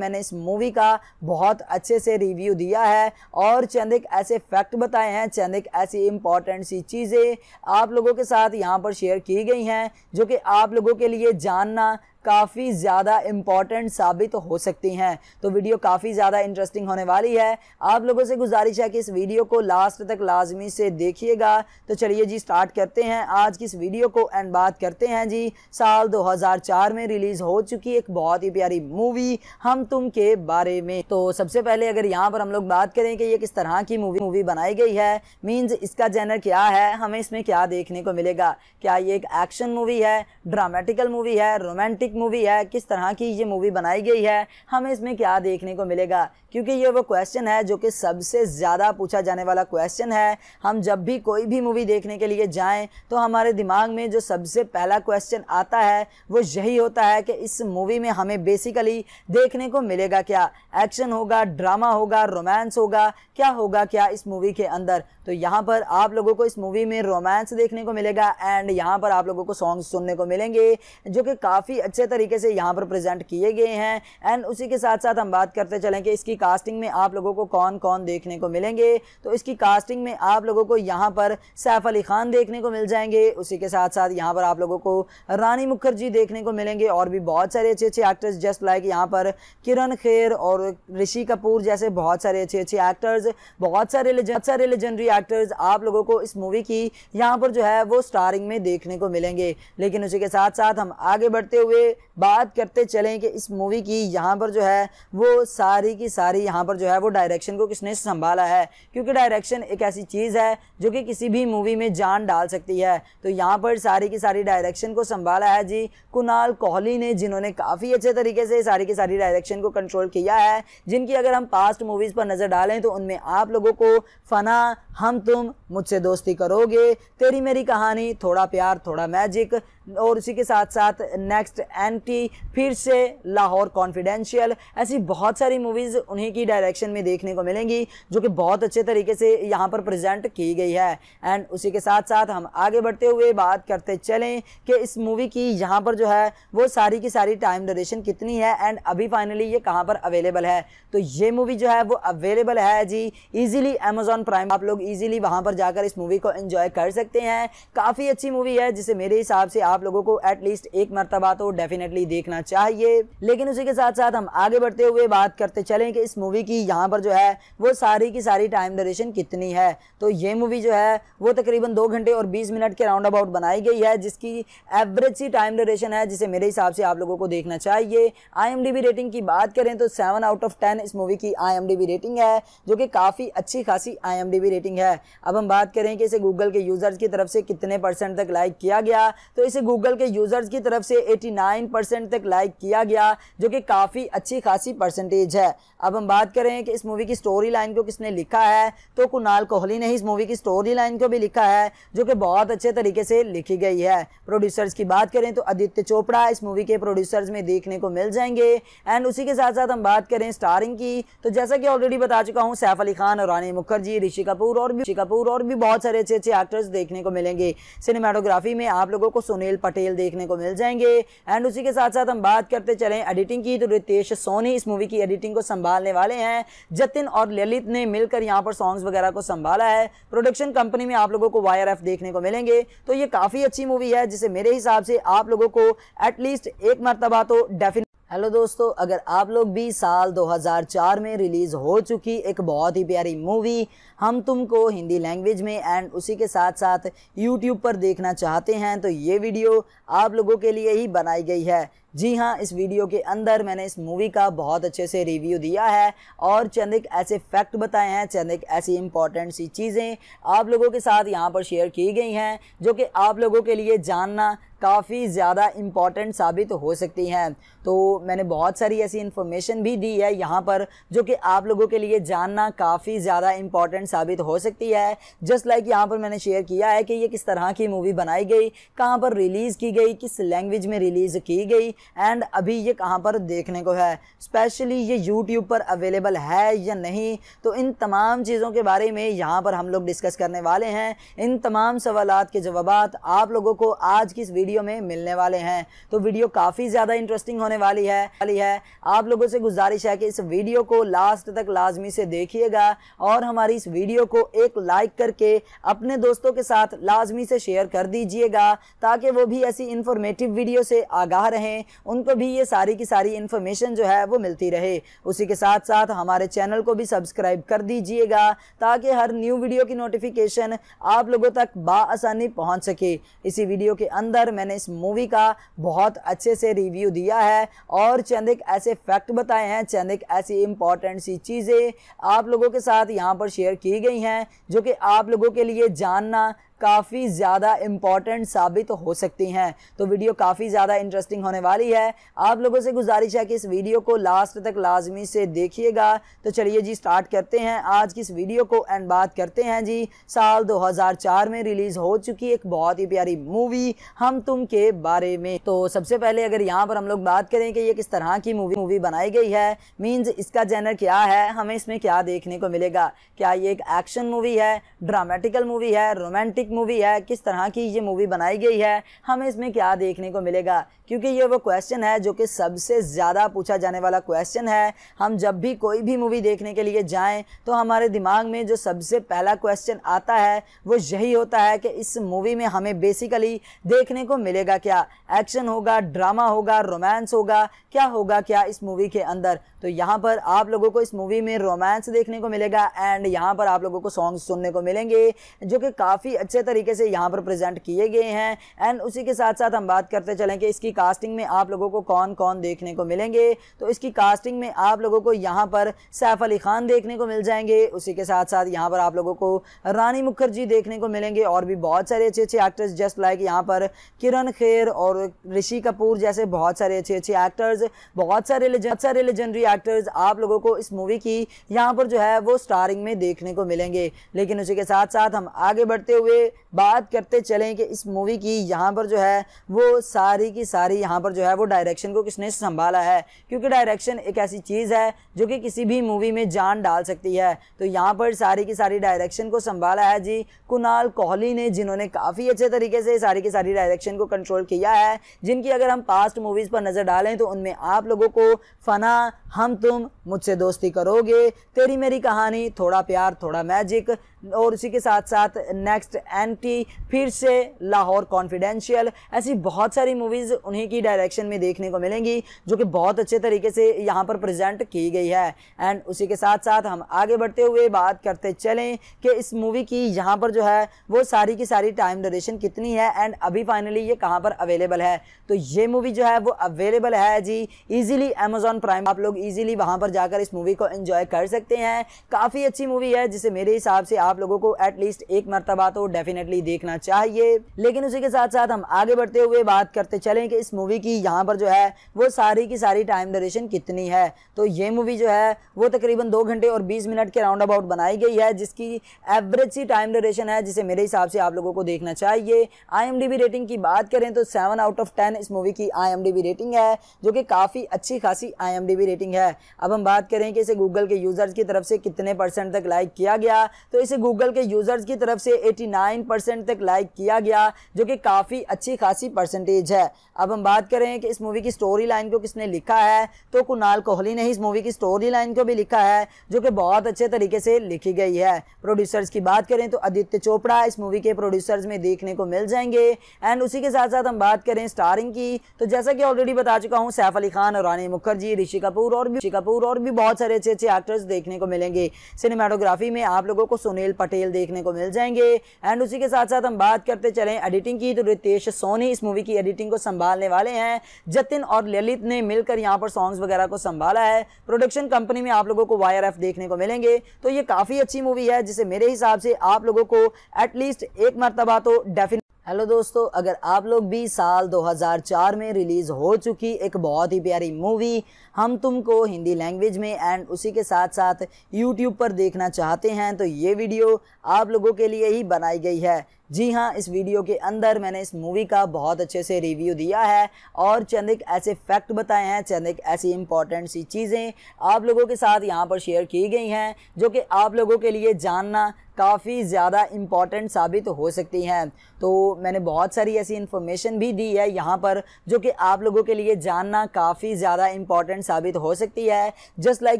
मैंने इस मूवी का बहुत अच्छे से रिव्यू दिया है और चंद एक ऐसे फैक्ट बताए हैं चंद एक ऐसी इंपॉर्टेंट सी चीज़ें आप लोगों के साथ यहाँ पर शेयर की गई हैं जो कि आप लोगों के लिए जानना काफ़ी ज़्यादा इम्पॉर्टेंट साबित हो सकती हैं तो वीडियो काफ़ी ज़्यादा इंटरेस्टिंग होने वाली है आप लोगों से गुजारिश है कि इस वीडियो को लास्ट तक लाजमी से देखिएगा तो चलिए जी स्टार्ट करते हैं आज की इस वीडियो को एंड बात करते हैं जी साल 2004 में रिलीज़ हो चुकी एक बहुत ही प्यारी मूवी हम तुम के बारे में तो सबसे पहले अगर यहाँ पर हम लोग बात करें कि ये किस तरह की मूवी मूवी बनाई गई है मीन्स इसका जैनर क्या है हमें इसमें क्या देखने को मिलेगा क्या ये एक एक्शन मूवी है ड्रामेटिकल मूवी है रोमांटिक एक मूवी है किस तरह की ये मूवी बनाई गई है हमें इसमें क्या देखने को मिलेगा क्योंकि ये वो क्वेश्चन है जो कि सबसे ज़्यादा पूछा जाने वाला क्वेश्चन है हम जब भी कोई भी मूवी देखने के लिए जाएं तो हमारे दिमाग में जो सबसे पहला क्वेश्चन आता है वो यही होता है कि इस मूवी में हमें बेसिकली देखने को मिलेगा क्या एक्शन होगा ड्रामा होगा रोमांस होगा क्या होगा क्या इस मूवी के अंदर तो यहाँ पर आप लोगों को इस मूवी में रोमांस देखने को मिलेगा एंड यहाँ पर आप लोगों को सॉन्ग सुनने को मिलेंगे जो कि काफ़ी अच्छे अच्छे तरीके से यहाँ पर प्रेजेंट किए गए हैं एंड उसी के साथ साथ हम बात करते चलें कि इसकी कास्टिंग में आप लोगों को कौन कौन देखने को मिलेंगे तो इसकी कास्टिंग में आप लोगों को यहाँ पर सैफ अली खान देखने को मिल जाएंगे उसी के साथ साथ यहाँ पर आप लोगों को रानी मुखर्जी देखने को मिलेंगे और भी बहुत सारे अच्छे अच्छे एक्टर्स जस्ट लाइक यहाँ पर किरण खेर और ऋषि कपूर जैसे बहुत सारे अच्छे अच्छे एक्टर्स बहुत सारे बहुत सारे लेजेंडरी एक्टर्स आप लोगों को इस मूवी की यहाँ पर जो है वो स्टारिंग में देखने को मिलेंगे लेकिन उसी के साथ साथ हम आगे बढ़ते हुए बात करते चलें कि इस मूवी की यहाँ पर जो है वो सारी की सारी यहाँ पर जो है वो डायरेक्शन को किसने संभाला है क्योंकि डायरेक्शन एक ऐसी चीज़ है जो कि किसी भी मूवी में जान डाल सकती है तो यहाँ पर सारी की सारी डायरेक्शन को संभाला है जी कुणाल कोहली ने जिन्होंने काफ़ी अच्छे तरीके से सारी की सारी डायरेक्शन को कंट्रोल किया है जिनकी अगर हम पास्ट मूवीज़ पर नज़र डालें तो उनमें आप लोगों को फ़ना हम तुम मुझसे दोस्ती करोगे तेरी मेरी कहानी थोड़ा प्यार थोड़ा मैजिक और इसी के साथ साथ नेक्स्ट एंटी फिर से लाहौर कॉन्फिडेंशियल ऐसी बहुत सारी मूवीज़ उन्हीं की डायरेक्शन में देखने को मिलेंगी जो कि बहुत अच्छे तरीके से यहाँ पर प्रेजेंट की गई है एंड उसी के साथ साथ हम आगे बढ़ते हुए बात करते चलें कि इस मूवी की यहाँ पर जो है वो सारी की सारी टाइम ड्यूरेशन कितनी है एंड अभी फाइनली ये कहाँ पर अवेलेबल है तो ये मूवी जो है वो अवेलेबल है जी ईजिली अमेजोन प्राइम आप लोग इजीली वहाँ पर जाकर इस मूवी को एंजॉय कर सकते हैं काफ़ी अच्छी मूवी है जिसे मेरे हिसाब से आप लोगों को एटलीस्ट एक मरतबा तो डेफिनेटली देखना चाहिए लेकिन उसी के साथ साथ हम आगे बढ़ते हुए बात करते चलें कि इस मूवी की यहाँ पर जो है वो सारी की सारी टाइम ड्यूरेशन कितनी है तो ये मूवी जो है वो तकरीबन दो घंटे और बीस मिनट के राउंड अबाउट बनाई गई है जिसकी एवरेज सी टाइम ड्यूरेशन है जिसे मेरे हिसाब से आप लोगों को देखना चाहिए आई रेटिंग की बात करें तो सेवन आउट ऑफ टेन इस मूवी की आई रेटिंग है जो कि काफ़ी अच्छी खासी आई रेटिंग रेटिंग है अब हम बात करें कि इसे गूगल के यूज़र्स की तरफ से कितने परसेंट तक लाइक किया गया तो इसे गूगल के यूज़र्स की तरफ से 89 परसेंट तक लाइक किया गया जो कि काफ़ी अच्छी खासी परसेंटेज है अब हम बात करें कि इस मूवी की स्टोरी लाइन को किसने लिखा है तो कुणाल कोहली ने इस मूवी की स्टोरी लाइन को भी लिखा है जो कि बहुत अच्छे तरीके से लिखी गई है प्रोड्यूसर्स की बात करें तो आदित्य चोपड़ा इस मूवी के प्रोड्यूसर्स में देखने को मिल जाएंगे एंड उसी के साथ साथ हम बात करें स्टारिंग की तो जैसा कि ऑलरेडी बता चुका हूँ सैफ अली खान और रानी मुखर्जी ऋषि कपूर और भी कपूर और भी बहुत सारे अच्छे अच्छे एक्टर्स देखने को मिलेंगे सिनेमाटोग्राफी में आप लोगों को सुनील पटेल देखने को मिल जाएंगे एंड उसी के साथ साथ हम बात करते चले एडिटिंग की तो रितेश सोनी इस मूवी की एडिटिंग को संभालने वाले हैं जतिन और ललित ने मिलकर यहाँ पर सॉन्ग्स वगैरह को संभाला है प्रोडक्शन कंपनी में आप लोगों को वायर एफ देखने को मिलेंगे तो ये काफ़ी अच्छी मूवी है जिसे मेरे हिसाब से आप लोगों को एटलीस्ट एक मरतबा तो डेफिनेट हेलो दोस्तों अगर आप लोग भी साल 2004 में रिलीज़ हो चुकी एक बहुत ही प्यारी मूवी हम तुमको हिंदी लैंग्वेज में एंड उसी के साथ साथ यूट्यूब पर देखना चाहते हैं तो ये वीडियो आप लोगों के लिए ही बनाई गई है जी हाँ इस वीडियो के अंदर मैंने इस मूवी का बहुत अच्छे से रिव्यू दिया है और चंद एक ऐसे फैक्ट बताए हैं चंद एक ऐसी इंपॉर्टेंट सी चीज़ें आप लोगों के साथ यहाँ पर शेयर की गई हैं जो कि आप लोगों के लिए जानना काफ़ी ज़्यादा इम्पॉर्टेंट साबित हो सकती हैं तो मैंने बहुत सारी ऐसी इन्फॉर्मेशन भी दी है यहाँ पर जो कि आप लोगों के लिए जानना काफ़ी ज़्यादा इम्पॉर्टेंट साबित हो सकती है जस्ट लाइक यहाँ पर मैंने शेयर किया है कि ये किस तरह की मूवी बनाई गई कहाँ पर रिलीज़ की गई किस लैंग्वेज में रिलीज़ की गई एंड अभी ये कहाँ पर देखने को है स्पेशली ये यूट्यूब पर अवेलेबल है या नहीं तो इन तमाम चीज़ों के बारे में यहाँ पर हम लोग डिस्कस करने वाले हैं इन तमाम सवाल के जवाब आप लोगों को आज की इस वीडियो में मिलने वाले हैं तो वीडियो काफ़ी ज़्यादा इंटरेस्टिंग होने वाली है वाली है आप लोगों से गुजारिश है कि इस वीडियो को लास्ट तक लाजमी से देखिएगा और हमारी इस वीडियो वीडियो को एक लाइक करके अपने दोस्तों के साथ लाजमी से शेयर कर दीजिएगा ताकि वो भी ऐसी इन्फॉर्मेटिव वीडियो से आगाह रहें उनको भी ये सारी की सारी इन्फॉर्मेशन जो है वो मिलती रहे उसी के साथ साथ हमारे चैनल को भी सब्सक्राइब कर दीजिएगा ताकि हर न्यू वीडियो की नोटिफिकेशन आप लोगों तक बासानी पहुँच सके इसी वीडियो के अंदर मैंने इस मूवी का बहुत अच्छे से रिव्यू दिया है और चंद एक ऐसे फैक्ट बताए हैं चंद एक ऐसी इंपॉर्टेंट सी चीज़ें आप लोगों के साथ यहाँ पर शेयर की की गई हैं जो कि आप लोगों के लिए जानना काफ़ी ज़्यादा इम्पॉर्टेंट साबित हो सकती हैं तो वीडियो काफ़ी ज़्यादा इंटरेस्टिंग होने वाली है आप लोगों से गुजारिश है कि इस वीडियो को लास्ट तक लाजमी से देखिएगा तो चलिए जी स्टार्ट करते हैं आज की इस वीडियो को एंड बात करते हैं जी साल 2004 में रिलीज़ हो चुकी एक बहुत ही प्यारी मूवी हम तुम के बारे में तो सबसे पहले अगर यहाँ पर हम लोग बात करें कि ये किस तरह की मूवी मूवी बनाई गई है मीन्स इसका जैनर क्या है हमें इसमें क्या देखने को मिलेगा क्या ये एक एक्शन मूवी है ड्रामेटिकल मूवी है रोमांटिक मूवी है किस तरह की ये मूवी बनाई गई है हमें इसमें क्या देखने को मिलेगा क्योंकि ये वो क्वेश्चन है जो कि सबसे ज़्यादा पूछा जाने वाला क्वेश्चन है हम जब भी कोई भी मूवी देखने के लिए जाएं तो हमारे दिमाग में जो सबसे पहला क्वेश्चन आता है वो यही होता है कि इस मूवी में हमें बेसिकली देखने को मिलेगा क्या एक्शन होगा ड्रामा होगा रोमांस होगा क्या होगा क्या इस मूवी के अंदर तो यहाँ पर आप लोगों को इस मूवी में रोमांस देखने को मिलेगा एंड यहाँ पर आप लोगों को सॉन्ग सुनने को मिलेंगे जो कि काफ़ी अच्छे अच्छे तरीके से यहाँ पर प्रेजेंट किए गए हैं एंड उसी के साथ साथ हम बात करते चलें कि इसकी कास्टिंग में आप लोगों को कौन कौन देखने को मिलेंगे तो इसकी कास्टिंग में आप लोगों को यहाँ पर सैफ अली खान देखने को मिल जाएंगे उसी के साथ साथ यहाँ पर आप लोगों को रानी मुखर्जी देखने को मिलेंगे और भी बहुत सारे अच्छे अच्छे एक्टर्स जस्ट लाइक यहाँ पर किरण खेर और ऋषि कपूर जैसे बहुत सारे अच्छे अच्छे एक्टर्स बहुत सारे सारे लेजेंडरी एक्टर्स आप लोगों को इस मूवी की यहाँ पर जो है वो स्टारिंग में देखने को मिलेंगे लेकिन उसी के साथ साथ हम आगे बढ़ते हुए बात करते चलें कि इस मूवी की यहाँ पर जो है वो सारी की सारी यहाँ पर जो है वो डायरेक्शन को किसने संभाला है क्योंकि डायरेक्शन एक ऐसी चीज़ है जो कि किसी भी मूवी में जान डाल सकती है तो यहाँ पर सारी की सारी डायरेक्शन को संभाला है जी कुणाल कोहली ने जिन्होंने काफ़ी अच्छे तरीके से सारी की सारी डायरेक्शन को कंट्रोल किया है जिनकी अगर हम पास्ट मूवीज़ पर नज़र डालें तो उनमें आप लोगों को फ़ना हम तुम मुझसे दोस्ती करोगे तेरी मेरी कहानी थोड़ा प्यार थोड़ा मैजिक और उसी के साथ साथ नेक्स्ट एंटी फिर से लाहौर कॉन्फिडेंशियल ऐसी बहुत सारी मूवीज़ उन्हीं की डायरेक्शन में देखने को मिलेंगी जो कि बहुत अच्छे तरीके से यहाँ पर प्रेजेंट की गई है एंड उसी के साथ साथ हम आगे बढ़ते हुए बात करते चलें कि इस मूवी की यहाँ पर जो है वो सारी की सारी टाइम ड्यूरेशन कितनी है एंड अभी फाइनली ये कहाँ पर अवेलेबल है तो ये मूवी जो है वो अवेलेबल है जी ईजिली अमेजोन प्राइम आप लोग ईजिली वहाँ पर जाकर इस मूवी को इन्जॉय कर सकते हैं काफ़ी अच्छी मूवी है जिसे मेरे हिसाब से आप लोगों को एटलीस्ट एक मरतबा तो डेफिनेटली देखना चाहिए लेकिन उसी के साथ साथ हम आगे बढ़ते हुए बात करते चलें कि इस मूवी की यहाँ पर जो है वो सारी की सारी टाइम ड्यूरेशन कितनी है तो ये मूवी जो है वो तकरीबन दो घंटे और बीस मिनट के राउंड अबाउट बनाई गई है जिसकी एवरेज सी टाइम ड्यूरेशन है जिसे मेरे हिसाब से आप लोगों को देखना चाहिए आई रेटिंग की बात करें तो सेवन आउट ऑफ टेन इस मूवी की आई रेटिंग है जो कि काफ़ी अच्छी खासी आई रेटिंग है अब हम बात करें कि इसे गूगल के यूज़र्स की तरफ से कितने परसेंट तक लाइक किया गया तो इसे गूगल के यूज़र्स की तरफ से एटी नाइन परसेंट तक लाइक किया गया जो कि काफ़ी अच्छी खासी परसेंटेज है अब हम बात करें कि इस मूवी की स्टोरी लाइन को किसने लिखा है तो कुणाल कोहली ने इस मूवी की स्टोरी लाइन को भी लिखा है जो कि बहुत अच्छे तरीके से लिखी गई है प्रोड्यूसर्स की बात करें तो आदित्य चोपड़ा इस मूवी के प्रोड्यूसर्स में देखने को मिल जाएंगे एंड उसी के साथ साथ हम बात करें स्टारिंग की तो जैसा कि ऑलरेडी बता चुका हूँ सैफ अली खान और रानी मुखर्जी ऋषि कपूर और ऋषि कपूर और भी बहुत सारे अच्छे अच्छे एक्टर्स देखने को मिलेंगे सिनेमाटोग्राफी में आप लोगों को सुनील पटेल देखने को मिल जाएंगे एंड एंड उसी के साथ साथ हम बात करते चलें एडिटिंग की तो रितेश सोनी इस मूवी की एडिटिंग को संभालने वाले हैं जतिन और ललित ने मिलकर यहाँ पर सॉन्ग्स वगैरह को संभाला है प्रोडक्शन कंपनी में आप लोगों को वायर एफ देखने को मिलेंगे तो ये काफ़ी अच्छी मूवी है जिसे मेरे हिसाब से आप लोगों को एटलीस्ट एक मरतबा तो डेफिनेट हेलो दोस्तों अगर आप लोग भी साल 2004 में रिलीज़ हो चुकी एक बहुत ही प्यारी मूवी हम तुमको हिंदी लैंग्वेज में एंड उसी के साथ साथ यूट्यूब पर देखना चाहते हैं तो ये वीडियो आप लोगों के लिए ही बनाई गई है जी हाँ इस वीडियो के अंदर मैंने इस मूवी का बहुत अच्छे से रिव्यू दिया है और चंद एक ऐसे फैक्ट बताए हैं चंद एक ऐसी इंपॉर्टेंट सी चीज़ें आप लोगों के साथ यहाँ पर शेयर की गई हैं जो कि आप लोगों के लिए जानना काफ़ी ज़्यादा इम्पॉर्टेंट साबित हो सकती हैं तो मैंने बहुत सारी ऐसी इन्फॉर्मेशन भी दी है यहाँ पर जो कि आप लोगों के लिए जानना काफ़ी ज़्यादा इम्पॉर्टेंट साबित हो सकती है जस्ट लाइक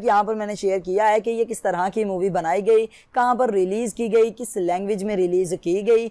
like यहाँ पर मैंने शेयर किया है कि ये किस तरह की मूवी बनाई गई कहाँ पर रिलीज़ की गई किस लैंग्वेज में रिलीज़ की गई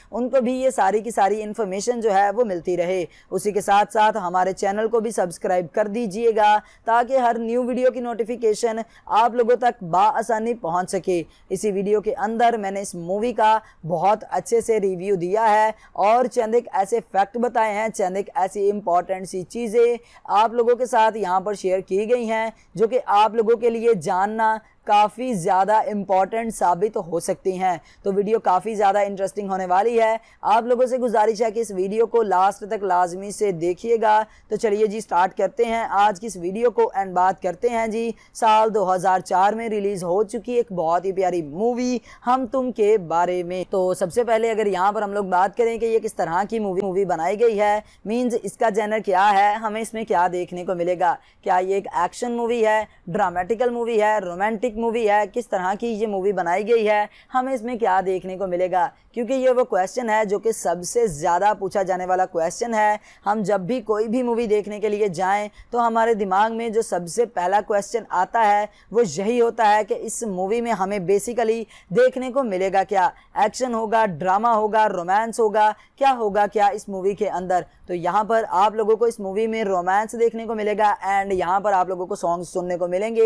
उनको भी ये सारी की सारी इन्फॉर्मेशन जो है वो मिलती रहे उसी के साथ साथ हमारे चैनल को भी सब्सक्राइब कर दीजिएगा ताकि हर न्यू वीडियो की नोटिफिकेशन आप लोगों तक बासानी पहुँच सके इसी वीडियो के अंदर मैंने इस मूवी का बहुत अच्छे से रिव्यू दिया है और चंद एक ऐसे फैक्ट बताए हैं चंद एक ऐसी इंपॉर्टेंट सी चीज़ें आप लोगों के साथ यहाँ पर शेयर की गई हैं जो कि आप लोगों के लिए जानना काफ़ी ज़्यादा इम्पॉर्टेंट साबित हो सकती हैं तो वीडियो काफ़ी ज़्यादा इंटरेस्टिंग होने वाली है आप लोगों से गुजारिश है कि इस वीडियो को लास्ट तक लाजमी से देखिएगा तो चलिए जी स्टार्ट करते हैं आज की इस वीडियो को एंड बात करते हैं जी साल 2004 में रिलीज़ हो चुकी एक बहुत ही प्यारी मूवी हम तुम के बारे में तो सबसे पहले अगर यहाँ पर हम लोग बात करें कि ये किस तरह की मूवी मूवी बनाई गई है मीन्स इसका जेनर क्या है हमें इसमें क्या देखने को मिलेगा क्या ये एक एक्शन मूवी है ड्रामेटिकल मूवी है रोमांटिक रोमांटिक मूवी है किस तरह की ये मूवी बनाई गई है हमें इसमें क्या देखने को मिलेगा क्योंकि ये वो क्वेश्चन है जो कि सबसे ज़्यादा पूछा जाने वाला क्वेश्चन है हम जब भी कोई भी मूवी देखने के लिए जाएं तो हमारे दिमाग में जो सबसे पहला क्वेश्चन आता है वो यही होता है कि इस मूवी में हमें बेसिकली देखने को मिलेगा क्या एक्शन होगा ड्रामा होगा रोमांस होगा क्या होगा क्या इस मूवी के अंदर तो यहाँ पर आप लोगों को इस मूवी में रोमांस देखने को मिलेगा एंड यहाँ पर आप लोगों को सॉन्ग सुनने को मिलेंगे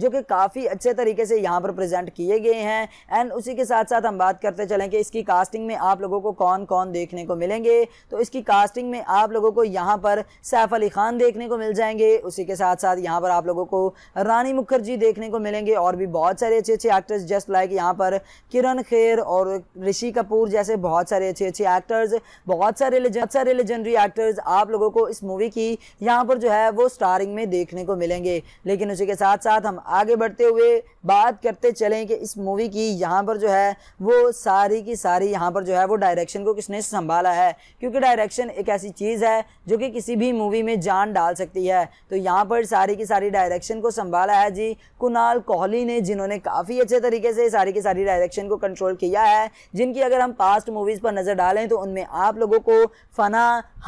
जो कि काफ़ी अच्छे तरीके से यहाँ पर प्रेजेंट किए गए हैं एंड उसी के साथ साथ हम बात करते चलें कि इसकी कास्टिंग में आप लोगों को कौन कौन देखने को मिलेंगे तो इसकी कास्टिंग में आप लोगों को यहाँ पर सैफ अली खान देखने को मिल जाएंगे उसी के साथ साथ यहाँ पर आप लोगों को रानी मुखर्जी देखने को मिलेंगे और भी बहुत सारे अच्छे अच्छे एक्टर्स जस्ट लाइक यहाँ पर किरण खेर और ऋषि कपूर जैसे बहुत सारे अच्छे अच्छे एक्टर्स बहुत सारे बहुत सारे लेजेंडरी एक्टर्स आप लोगों को इस मूवी की यहाँ पर जो है वो स्टारिंग में देखने को मिलेंगे लेकिन उसी के साथ साथ हम आगे बढ़ते हुए बात करते चलें कि इस मूवी की यहाँ पर जो है वो सारी की सारी यहाँ पर जो है वो डायरेक्शन को किसने संभाला है क्योंकि डायरेक्शन एक ऐसी चीज़ है जो कि किसी भी मूवी में जान डाल सकती है तो यहाँ पर सारी की सारी डायरेक्शन को संभाला है जी कुणाल कोहली ने जिन्होंने काफ़ी अच्छे तरीके से सारी की सारी डायरेक्शन को कंट्रोल किया है जिनकी अगर हम पास्ट मूवीज़ पर नज़र डालें तो उनमें आप लोगों को फना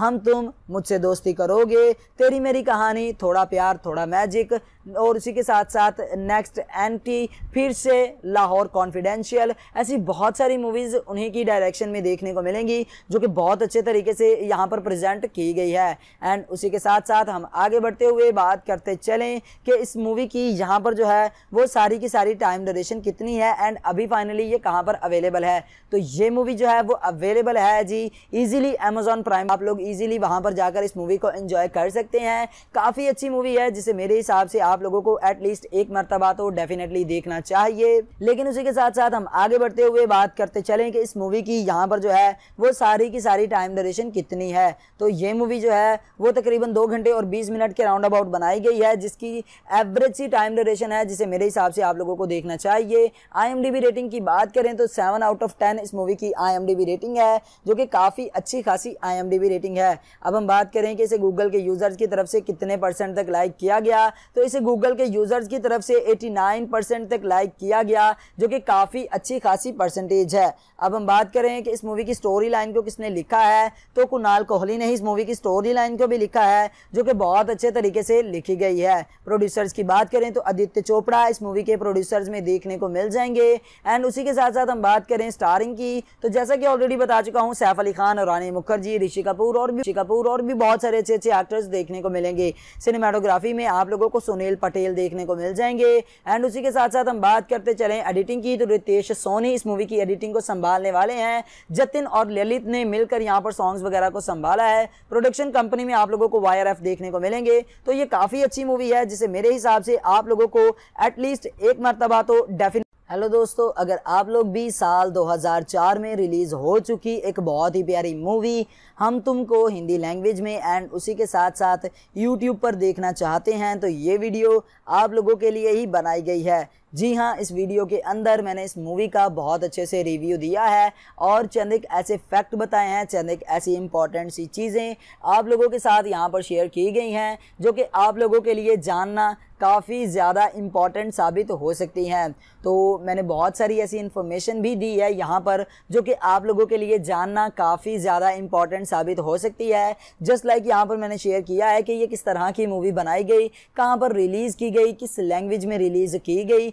हम तुम मुझसे दोस्ती करोगे तेरी मेरी कहानी थोड़ा प्यार थोड़ा मैजिक और इसी के साथ साथ नेक्स्ट एंटी फिर से लाहौर कॉन्फिडेंशियल ऐसी बहुत सारी मूवीज़ उन्हीं की डायरेक्शन में देखने को मिलेंगी जो कि बहुत अच्छे तरीके से यहाँ पर प्रजेंट की गई है एंड उसी के साथ साथ हम आगे बढ़ते हुए बात करते चलें कि इस मूवी की यहाँ पर जो है वो सारी की सारी टाइम ड्यूरेशन कितनी है एंड अभी फाइनली ये कहाँ पर अवेलेबल है तो ये मूवी जो है वो अवेलेबल है जी ईजिली अमेजोन प्राइम आप लोग ईजिली वहाँ पर जाकर इस मूवी को इन्जॉय कर सकते हैं काफ़ी अच्छी मूवी है जिसे मेरे हिसाब से आप आप लोगों को एटलीस्ट एक मरतबा तो डेफिनेटली देखना चाहिए लेकिन उसी के साथ साथ हम आगे बढ़ते हुए बात करते चले कि इस मूवी की यहाँ पर जो है वो सारी की सारी टाइम ड्यूरेशन कितनी है तो ये मूवी जो है वो तकरीबन दो घंटे और बीस मिनट के राउंड अबाउट बनाई गई है जिसकी एवरेज सी टाइम ड्यूरेशन है जिसे मेरे हिसाब से आप लोगों को देखना चाहिए आई रेटिंग की बात करें तो सेवन आउट ऑफ टेन इस मूवी की आई रेटिंग है जो कि काफ़ी अच्छी खासी आई रेटिंग है अब हम बात करें कि इसे गूगल के यूज़र्स की तरफ से कितने परसेंट तक लाइक किया गया तो इसे गूगल के यूज़र्स की तरफ से 89 परसेंट तक लाइक किया गया जो कि काफ़ी अच्छी खासी परसेंटेज है अब हम बात करें कि इस मूवी की स्टोरी लाइन को किसने लिखा है तो कुणाल कोहली ने इस मूवी की स्टोरी लाइन को भी लिखा है जो कि बहुत अच्छे तरीके से लिखी गई है प्रोड्यूसर्स की बात करें तो आदित्य चोपड़ा इस मूवी के प्रोड्यूसर्स में देखने को मिल जाएंगे एंड उसी के साथ साथ हम बात करें स्टारिंग की तो जैसा कि ऑलरेडी बता चुका हूँ सैफ अली खान और रानी मुखर्जी ऋषि कपूर और भी कपूर और भी बहुत सारे अच्छे अच्छे एक्टर्स देखने को मिलेंगे सिनेमाटोग्राफी में आप लोगों को सुनील पटेल देखने को मिल जाएंगे एंड उसी के साथ साथ हम बात करते चलें एडिटिंग की तो रितेश सोनी इस मूवी की एडिटिंग को संभालने वाले हैं जतिन और ललित ने मिलकर यहाँ पर सॉन्ग्स वगैरह को संभाला है प्रोडक्शन कंपनी में आप लोगों को वाई देखने को मिलेंगे तो ये काफ़ी अच्छी मूवी है जिसे मेरे हिसाब से आप लोगों को एटलीस्ट एक मरतबा तो डेफिनेट हेलो दोस्तों अगर आप लोग भी साल 2004 में रिलीज़ हो चुकी एक बहुत ही प्यारी मूवी हम तुमको हिंदी लैंग्वेज में एंड उसी के साथ साथ यूट्यूब पर देखना चाहते हैं तो ये वीडियो आप लोगों के लिए ही बनाई गई है जी हाँ इस वीडियो के अंदर मैंने इस मूवी का बहुत अच्छे से रिव्यू दिया है और चंद एक ऐसे फैक्ट बताए हैं चंद एक ऐसी इंपॉर्टेंट सी चीज़ें आप लोगों के साथ यहाँ पर शेयर की गई हैं जो कि आप लोगों के लिए जानना काफ़ी ज़्यादा इम्पॉर्टेंट साबित हो सकती हैं तो मैंने बहुत सारी ऐसी इन्फॉर्मेशन भी दी है यहाँ पर जो कि आप लोगों के लिए जानना काफ़ी ज़्यादा इम्पॉर्टेंट साबित हो सकती है जस्ट लाइक यहाँ पर मैंने शेयर किया है कि ये किस तरह की मूवी बनाई गई कहाँ पर रिलीज़ की गई किस लैंग्वेज में रिलीज़ की गई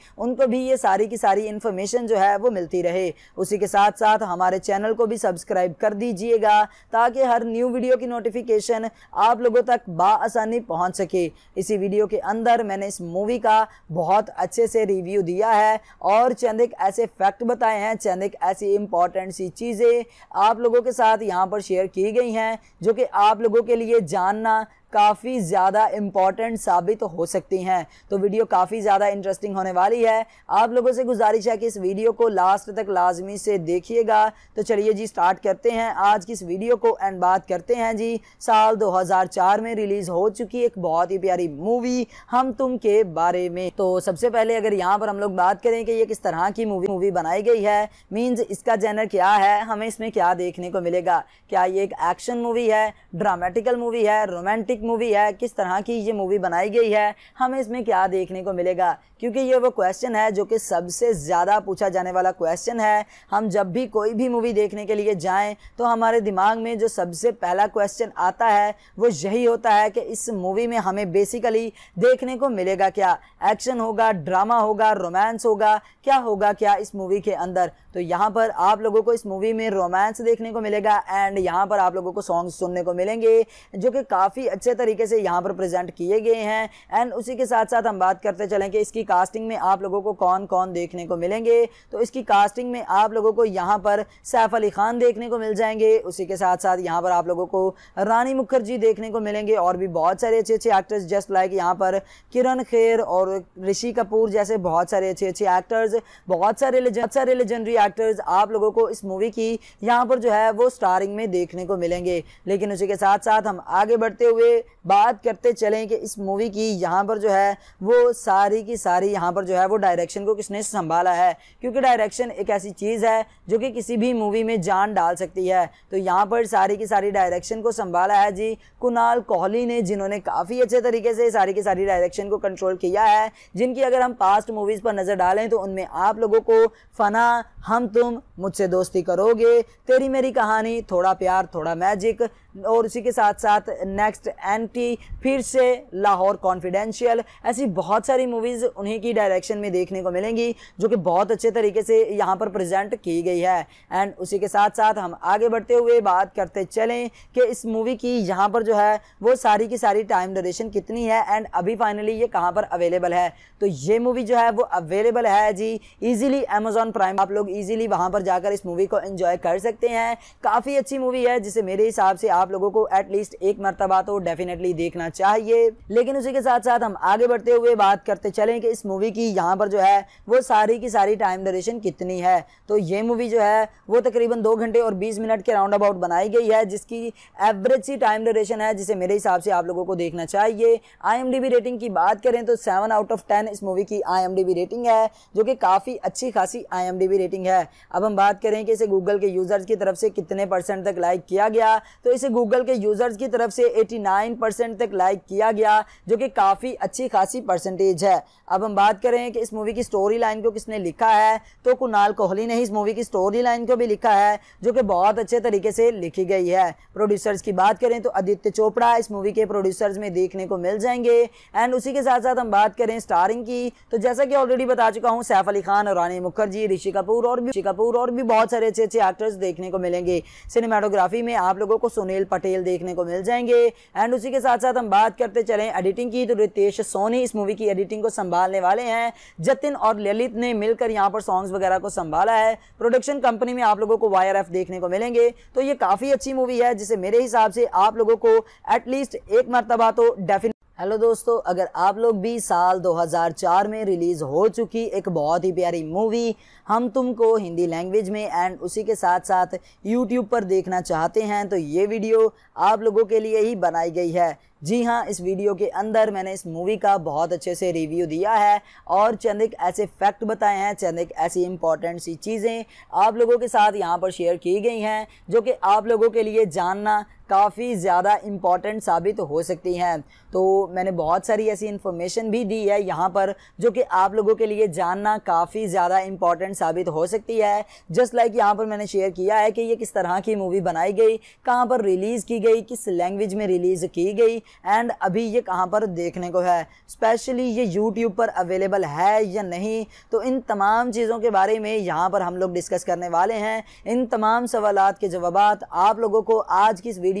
उनको भी ये सारी की सारी इन्फॉर्मेशन जो है वो मिलती रहे उसी के साथ साथ हमारे चैनल को भी सब्सक्राइब कर दीजिएगा ताकि हर न्यू वीडियो की नोटिफिकेशन आप लोगों तक बासानी पहुंच सके इसी वीडियो के अंदर मैंने इस मूवी का बहुत अच्छे से रिव्यू दिया है और चंद एक ऐसे फैक्ट बताए हैं चंद एक ऐसी इंपॉर्टेंट सी चीज़ें आप लोगों के साथ यहाँ पर शेयर की गई हैं जो कि आप लोगों के लिए जानना काफ़ी ज़्यादा इम्पॉर्टेंट साबित हो सकती हैं तो वीडियो काफ़ी ज़्यादा इंटरेस्टिंग होने वाली है आप लोगों से गुजारिश है कि इस वीडियो को लास्ट तक लाजमी से देखिएगा तो चलिए जी स्टार्ट करते हैं आज की इस वीडियो को एंड बात करते हैं जी साल 2004 में रिलीज़ हो चुकी एक बहुत ही प्यारी मूवी हम तुम के बारे में तो सबसे पहले अगर यहाँ पर हम लोग बात करें कि ये किस तरह की मूवी मूवी बनाई गई है मीन्स इसका जैनर क्या है हमें इसमें क्या देखने को मिलेगा क्या ये एक एक्शन मूवी है ड्रामेटिकल मूवी है रोमांटिक एक मूवी है किस तरह की ये मूवी बनाई गई है हमें इसमें क्या देखने को मिलेगा क्योंकि ये वो क्वेश्चन है जो कि सबसे ज़्यादा पूछा जाने वाला क्वेश्चन है हम जब भी कोई भी मूवी देखने के लिए जाएं तो हमारे दिमाग में जो सबसे पहला क्वेश्चन आता है वो यही होता है कि इस मूवी में हमें बेसिकली देखने को मिलेगा क्या एक्शन होगा ड्रामा होगा रोमांस होगा क्या होगा क्या इस मूवी के अंदर तो यहाँ पर आप लोगों को इस मूवी में रोमांस देखने को मिलेगा एंड यहाँ पर आप लोगों को सॉन्ग सुनने को मिलेंगे जो कि काफ़ी अच्छे तरीके से यहाँ पर प्रेजेंट किए गए हैं एंड उसी के साथ साथ हम बात करते चलें कि इसकी कास्टिंग में आप लोगों को कौन कौन देखने को मिलेंगे तो इसकी कास्टिंग में आप लोगों को यहाँ पर सैफ अली खान देखने को मिल जाएंगे उसी के साथ साथ यहाँ पर आप लोगों को रानी मुखर्जी देखने को मिलेंगे और भी बहुत सारे अच्छे अच्छे एक्टर्स जस्ट लाइक यहाँ पर किरण खेर और ऋषि कपूर जैसे बहुत सारे अच्छे अच्छे एक्टर्स बहुत सारे बहुत सारे लेजेंडरी एक्टर्स आप लोगों को इस मूवी की यहाँ पर जो है वो स्टारिंग में देखने को मिलेंगे लेकिन उसी के साथ साथ हम आगे बढ़ते हुए बात करते चलें कि इस मूवी की यहाँ पर जो है वो सारी की सारी यहाँ पर जो है वो डायरेक्शन को किसने संभाला है क्योंकि डायरेक्शन एक ऐसी चीज़ है जो कि किसी भी मूवी में जान डाल सकती है तो यहाँ पर सारी की सारी डायरेक्शन को संभाला है जी कुणाल कोहली ने जिन्होंने काफ़ी अच्छे तरीके से सारी की सारी डायरेक्शन को कंट्रोल किया है जिनकी अगर हम पास्ट मूवीज़ पर नज़र डालें तो उनमें आप लोगों को फना हम तुम मुझसे दोस्ती करोगे तेरी मेरी कहानी थोड़ा प्यार थोड़ा मैजिक और उसी के साथ साथ नेक्स्ट एंटी फिर से लाहौर कॉन्फिडेंशियल ऐसी बहुत सारी मूवीज़ उन्हीं की डायरेक्शन में देखने को मिलेंगी जो कि बहुत अच्छे तरीके से यहाँ पर प्रजेंट की गई है एंड उसी के साथ साथ हम आगे बढ़ते हुए बात करते चलें कि इस मूवी की यहाँ पर जो है वो सारी की सारी टाइम ड्यूरेशन कितनी है एंड अभी फाइनली ये कहाँ पर अवेलेबल है तो ये मूवी जो है वो अवेलेबल है जी ईजिली अमेजोन प्राइम आप लोग ईजिली वहाँ पर जाकर इस मूवी को इन्जॉय कर सकते हैं काफ़ी अच्छी मूवी है जिसे मेरे हिसाब से आप आप लोगों को एटलीस्ट एक मरतबा तो डेफिनेटली देखना चाहिए लेकिन उसी के साथ साथ हम आगे बढ़ते हुए बात करते चलें कि इस मूवी की यहाँ पर जो है वो सारी की सारी टाइम ड्यूरेशन कितनी है तो ये मूवी जो है वो तकरीबन दो घंटे और बीस मिनट के राउंड अबाउट बनाई गई है जिसकी एवरेज सी टाइम ड्यूरेशन है जिसे मेरे हिसाब से आप लोगों को देखना चाहिए आई रेटिंग की बात करें तो सेवन आउट ऑफ टेन इस मूवी की आई रेटिंग है जो कि काफ़ी अच्छी खासी आई रेटिंग है अब हम बात करें कि इसे गूगल के यूज़र्स की तरफ से कितने परसेंट तक लाइक किया गया तो इसे गूगल के यूज़र्स की तरफ से 89 परसेंट तक लाइक किया गया जो कि काफ़ी अच्छी खासी परसेंटेज है अब हम बात करें कि इस मूवी की स्टोरी लाइन को किसने लिखा है तो कुणाल कोहली ने ही इस मूवी की स्टोरी लाइन को भी लिखा है जो कि बहुत अच्छे तरीके से लिखी गई है प्रोड्यूसर्स की बात करें तो आदित्य चोपड़ा इस मूवी के प्रोड्यूसर्स में देखने को मिल जाएंगे एंड उसी के साथ साथ हम बात करें स्टारिंग की तो जैसा कि ऑलरेडी बता चुका हूँ सैफ अली खान और रानी मुखर्जी ऋषि कपूर और भी ऋषि कपूर और भी बहुत सारे अच्छे अच्छे एक्टर्स देखने को मिलेंगे सिनेमाटोग्राफी में आप लोगों को सुनील सुनील पटेल देखने को मिल जाएंगे एंड उसी के साथ साथ हम बात करते चले एडिटिंग की तो रितेश सोनी इस मूवी की एडिटिंग को संभालने वाले हैं जतिन और ललित ने मिलकर यहाँ पर सॉन्ग्स वगैरह को संभाला है प्रोडक्शन कंपनी में आप लोगों को वायर एफ देखने को मिलेंगे तो ये काफ़ी अच्छी मूवी है जिसे मेरे हिसाब से आप लोगों को एटलीस्ट एक मरतबा तो डेफिनेट हेलो दोस्तों अगर आप लोग भी साल 2004 में रिलीज़ हो चुकी एक बहुत ही प्यारी मूवी हम तुमको हिंदी लैंग्वेज में एंड उसी के साथ साथ यूट्यूब पर देखना चाहते हैं तो ये वीडियो आप लोगों के लिए ही बनाई गई है जी हाँ इस वीडियो के अंदर मैंने इस मूवी का बहुत अच्छे से रिव्यू दिया है और चंद एक ऐसे फैक्ट बताए हैं चंद एक ऐसी इंपॉर्टेंट सी चीज़ें आप लोगों के साथ यहाँ पर शेयर की गई हैं जो कि आप लोगों के लिए जानना काफ़ी ज़्यादा इम्पॉर्टेंट साबित हो सकती हैं तो मैंने बहुत सारी ऐसी इन्फॉर्मेशन भी दी है यहाँ पर जो कि आप लोगों के लिए जानना काफ़ी ज़्यादा इम्पॉर्टेंट साबित हो सकती है जस्ट लाइक यहाँ पर मैंने शेयर किया है कि ये किस तरह की मूवी बनाई गई कहाँ पर रिलीज़ की गई किस लैंग्वेज में रिलीज़ की गई एंड अभी ये कहाँ पर देखने को है स्पेशली ये यूट्यूब पर अवेलेबल है या नहीं तो इन तमाम चीज़ों के बारे में यहाँ पर हम लोग डिस्कस करने वाले हैं इन तमाम सवाल के जवाब आप लोगों को आज की इस वीडियो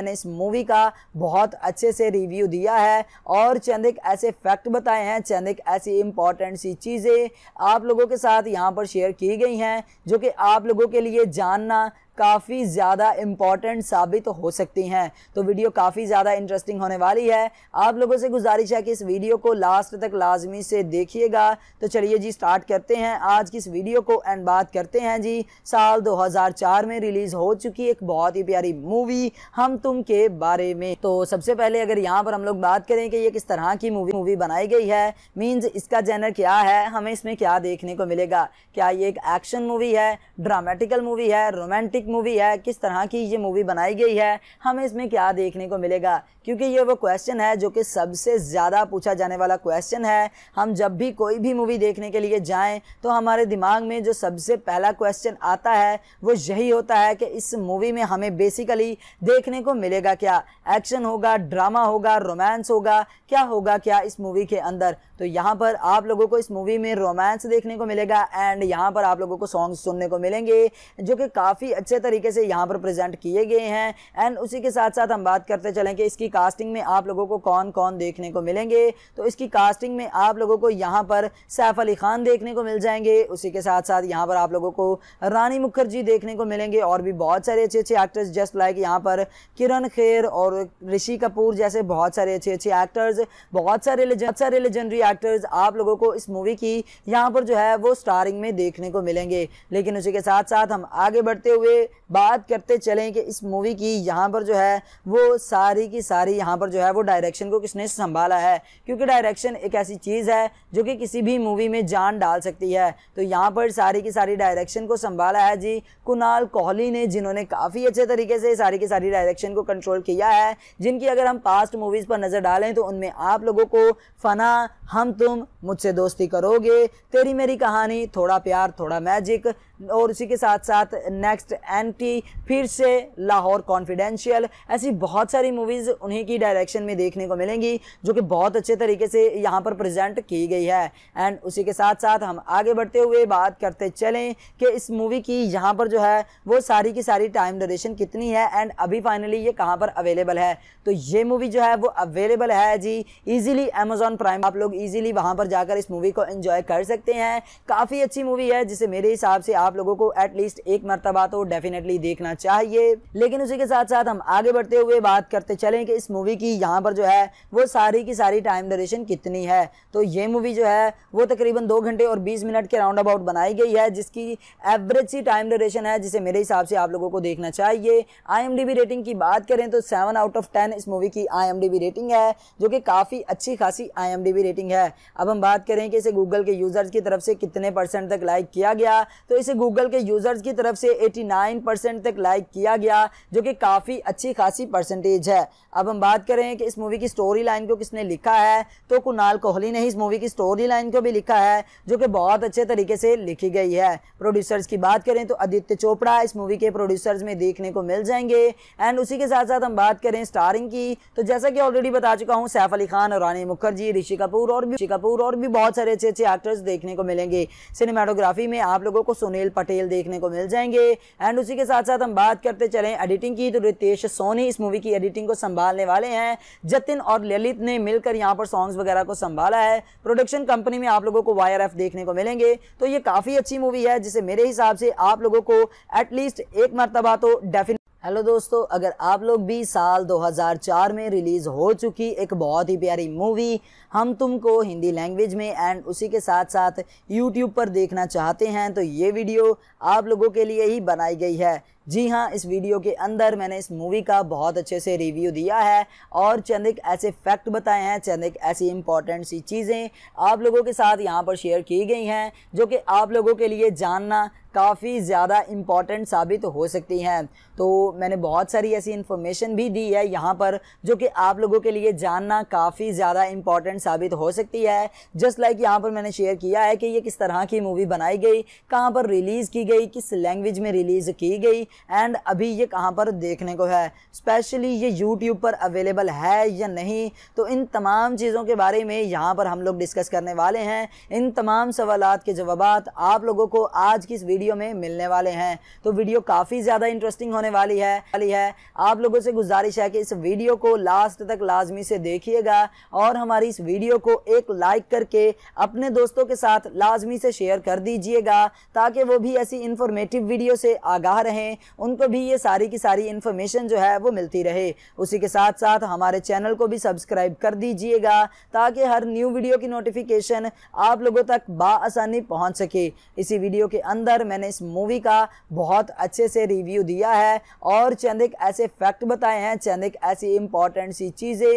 मैंने इस मूवी का बहुत अच्छे से रिव्यू दिया है और चंद एक ऐसे फैक्ट बताए हैं चंद एक ऐसी इंपॉर्टेंट सी चीज़ें आप लोगों के साथ यहाँ पर शेयर की गई हैं जो कि आप लोगों के लिए जानना काफ़ी ज़्यादा इम्पॉर्टेंट साबित हो सकती हैं तो वीडियो काफ़ी ज़्यादा इंटरेस्टिंग होने वाली है आप लोगों से गुजारिश है कि इस वीडियो को लास्ट तक लाजमी से देखिएगा तो चलिए जी स्टार्ट करते हैं आज की इस वीडियो को एंड बात करते हैं जी साल 2004 में रिलीज़ हो चुकी एक बहुत ही प्यारी मूवी हम तुम के बारे में तो सबसे पहले अगर यहाँ पर हम लोग बात करें कि ये किस तरह की मूवी मूवी बनाई गई है मीन्स इसका जेनर क्या है हमें इसमें क्या देखने को मिलेगा क्या ये एक एक्शन मूवी है ड्रामेटिकल मूवी है रोमांटिक रियलिस्टिक मूवी है किस तरह की ये मूवी बनाई गई है हमें इसमें क्या देखने को मिलेगा क्योंकि ये वो क्वेश्चन है जो कि सबसे ज़्यादा पूछा जाने वाला क्वेश्चन है हम जब भी कोई भी मूवी देखने के लिए जाएं तो हमारे दिमाग में जो सबसे पहला क्वेश्चन आता है वो यही होता है कि इस मूवी में हमें बेसिकली देखने को मिलेगा क्या एक्शन होगा ड्रामा होगा रोमांस होगा क्या होगा क्या इस मूवी के अंदर तो यहाँ पर आप लोगों को इस मूवी में रोमांस देखने को मिलेगा एंड यहाँ पर आप लोगों को सॉन्ग सुनने को मिलेंगे जो कि काफ़ी अच्छे अच्छे तरीके से यहाँ पर प्रेजेंट किए गए हैं एंड उसी के साथ साथ हम बात करते चलें कि इसकी कास्टिंग में आप लोगों को कौन कौन देखने को मिलेंगे तो इसकी कास्टिंग में आप लोगों को यहाँ पर सैफ अली खान देखने को मिल जाएंगे उसी के साथ साथ यहाँ पर आप लोगों को रानी मुखर्जी देखने को मिलेंगे और भी बहुत सारे अच्छे अच्छे एक्टर्स जस्ट लाइक यहाँ पर किरण खेर और ऋषि कपूर जैसे बहुत सारे अच्छे अच्छे एक्टर्स बहुत सारे बहुत सारे लेजेंडरी एक्टर्स आप लोगों को इस मूवी की यहाँ पर जो है वो स्टारिंग में देखने को मिलेंगे लेकिन उसी के साथ साथ हम आगे बढ़ते हुए बात करते चलें कि इस मूवी की यहाँ पर जो है वो सारी की सारी यहाँ पर जो है वो डायरेक्शन को किसने संभाला है क्योंकि डायरेक्शन एक ऐसी चीज़ है जो कि किसी भी मूवी में जान डाल सकती है तो यहाँ पर सारी की सारी डायरेक्शन को संभाला है जी कुणाल कोहली ने जिन्होंने काफ़ी अच्छे तरीके से सारी की सारी डायरेक्शन को कंट्रोल किया है जिनकी अगर हम पास्ट मूवीज़ पर नज़र डालें तो उनमें आप लोगों को फ़ना हम तुम मुझसे दोस्ती करोगे तेरी मेरी कहानी थोड़ा प्यार थोड़ा मैजिक और उसी के साथ साथ नेक्स्ट एंटी फिर से लाहौर कॉन्फिडेंशियल ऐसी बहुत सारी मूवीज़ उन्हीं की डायरेक्शन में देखने को मिलेंगी जो कि बहुत अच्छे तरीके से यहाँ पर प्रेजेंट की गई है एंड उसी के साथ साथ हम आगे बढ़ते हुए बात करते चलें कि इस मूवी की यहाँ पर जो है वो सारी की सारी टाइम ड्यूरेशन कितनी है एंड अभी फाइनली ये कहाँ पर अवेलेबल है तो ये मूवी जो है वो अवेलेबल है जी ईजिली अमेजोन प्राइम आप लोग ईजिली वहाँ पर जाकर इस मूवी को इन्जॉय कर सकते हैं काफ़ी अच्छी मूवी है जिसे मेरे हिसाब से आप लोगों को एटलीस्ट एक मरतबा तो डेफिनेटली देखना चाहिए लेकिन उसी के साथ साथ हम आगे बढ़ते हुए बात करते चले कि इस मूवी की यहाँ पर जो है वो सारी की सारी टाइम ड्यूरेशन कितनी है तो ये मूवी जो है वो तकरीबन दो घंटे और बीस मिनट के राउंड अबाउट बनाई गई है जिसकी एवरेज सी टाइम ड्यूरेशन है जिसे मेरे हिसाब से आप लोगों को देखना चाहिए आई रेटिंग की बात करें तो सेवन आउट ऑफ टेन इस मूवी की आई रेटिंग है जो कि काफ़ी अच्छी खासी आई रेटिंग रेटिंग है अब हम बात करें कि इसे गूगल के यूज़र्स की तरफ से कितने परसेंट तक लाइक किया गया तो इसे गूगल के यूज़र्स की तरफ से 89 परसेंट तक लाइक किया गया जो कि काफ़ी अच्छी खासी परसेंटेज है अब हम बात करें कि इस मूवी की स्टोरी लाइन को किसने लिखा है तो कुणाल कोहली ने इस मूवी की स्टोरी लाइन को भी लिखा है जो कि बहुत अच्छे तरीके से लिखी गई है प्रोड्यूसर्स की बात करें तो आदित्य चोपड़ा इस मूवी के प्रोड्यूसर्स में देखने को मिल जाएंगे एंड उसी के साथ साथ हम बात करें स्टारिंग की तो जैसा कि ऑलरेडी बता चुका हूँ सैफ अली खान और रानी मुखर्जी ऋषि कपूर और भी कपूर और भी बहुत सारे अच्छे अच्छे एक्टर्स देखने को मिलेंगे सिनेमाटोग्राफी में आप लोगों को सुनील पटेल देखने को मिल जाएंगे एंड उसी के साथ साथ हम बात करते चले एडिटिंग की तो रितेश सोनी इस मूवी की एडिटिंग को संभालने वाले हैं जतिन और ललित ने मिलकर यहाँ पर सॉन्ग्स वगैरह को संभाला है प्रोडक्शन कंपनी में आप लोगों को वायर एफ देखने को मिलेंगे तो ये काफ़ी अच्छी मूवी है जिसे मेरे हिसाब से आप लोगों को एटलीस्ट एक मरतबा तो डेफिनेट हेलो दोस्तों अगर आप लोग भी साल 2004 में रिलीज़ हो चुकी एक बहुत ही प्यारी मूवी हम तुमको हिंदी लैंग्वेज में एंड उसी के साथ साथ यूट्यूब पर देखना चाहते हैं तो ये वीडियो आप लोगों के लिए ही बनाई गई है जी हाँ इस वीडियो के अंदर मैंने इस मूवी का बहुत अच्छे से रिव्यू दिया है और चंद एक ऐसे फैक्ट बताए हैं चंद एक ऐसी इंपॉर्टेंट सी चीज़ें आप लोगों के साथ यहाँ पर शेयर की गई हैं जो कि आप लोगों के लिए जानना काफ़ी ज़्यादा इम्पॉर्टेंट साबित हो सकती हैं तो मैंने बहुत सारी ऐसी इन्फॉर्मेशन भी दी है यहाँ पर जो कि आप लोगों के लिए जानना काफ़ी ज़्यादा इम्पॉर्टेंट इंपॉर्टेंट साबित हो सकती है जस्ट लाइक यहाँ पर मैंने शेयर किया है कि ये किस तरह की मूवी बनाई गई कहाँ पर रिलीज़ की गई किस लैंग्वेज में रिलीज़ की गई एंड अभी ये कहाँ पर देखने को है स्पेशली ये यूट्यूब पर अवेलेबल है या नहीं तो इन तमाम चीज़ों के बारे में यहाँ पर हम लोग डिस्कस करने वाले हैं इन तमाम सवाल के जवाब आप लोगों को आज की इस वीडियो में मिलने वाले हैं तो वीडियो काफ़ी ज़्यादा इंटरेस्टिंग होने वाली है वाली है आप लोगों से गुजारिश है कि इस वीडियो को लास्ट तक लाजमी से देखिएगा और हमारी इस वीडियो को एक लाइक करके अपने दोस्तों के साथ लाजमी से शेयर कर दीजिएगा ताकि वो भी ऐसी इंफॉर्मेटिव वीडियो से आगाह रहें उनको भी ये सारी की सारी इन्फॉर्मेशन जो है वो मिलती रहे उसी के साथ साथ हमारे चैनल को भी सब्सक्राइब कर दीजिएगा ताकि हर न्यू वीडियो की नोटिफिकेशन आप लोगों तक बासानी पहुँच सके इसी वीडियो के अंदर मैंने इस मूवी का बहुत अच्छे से रिव्यू दिया है और चंद एक ऐसे फैक्ट बताए हैं चंद एक ऐसी इंपॉर्टेंट सी चीज़ें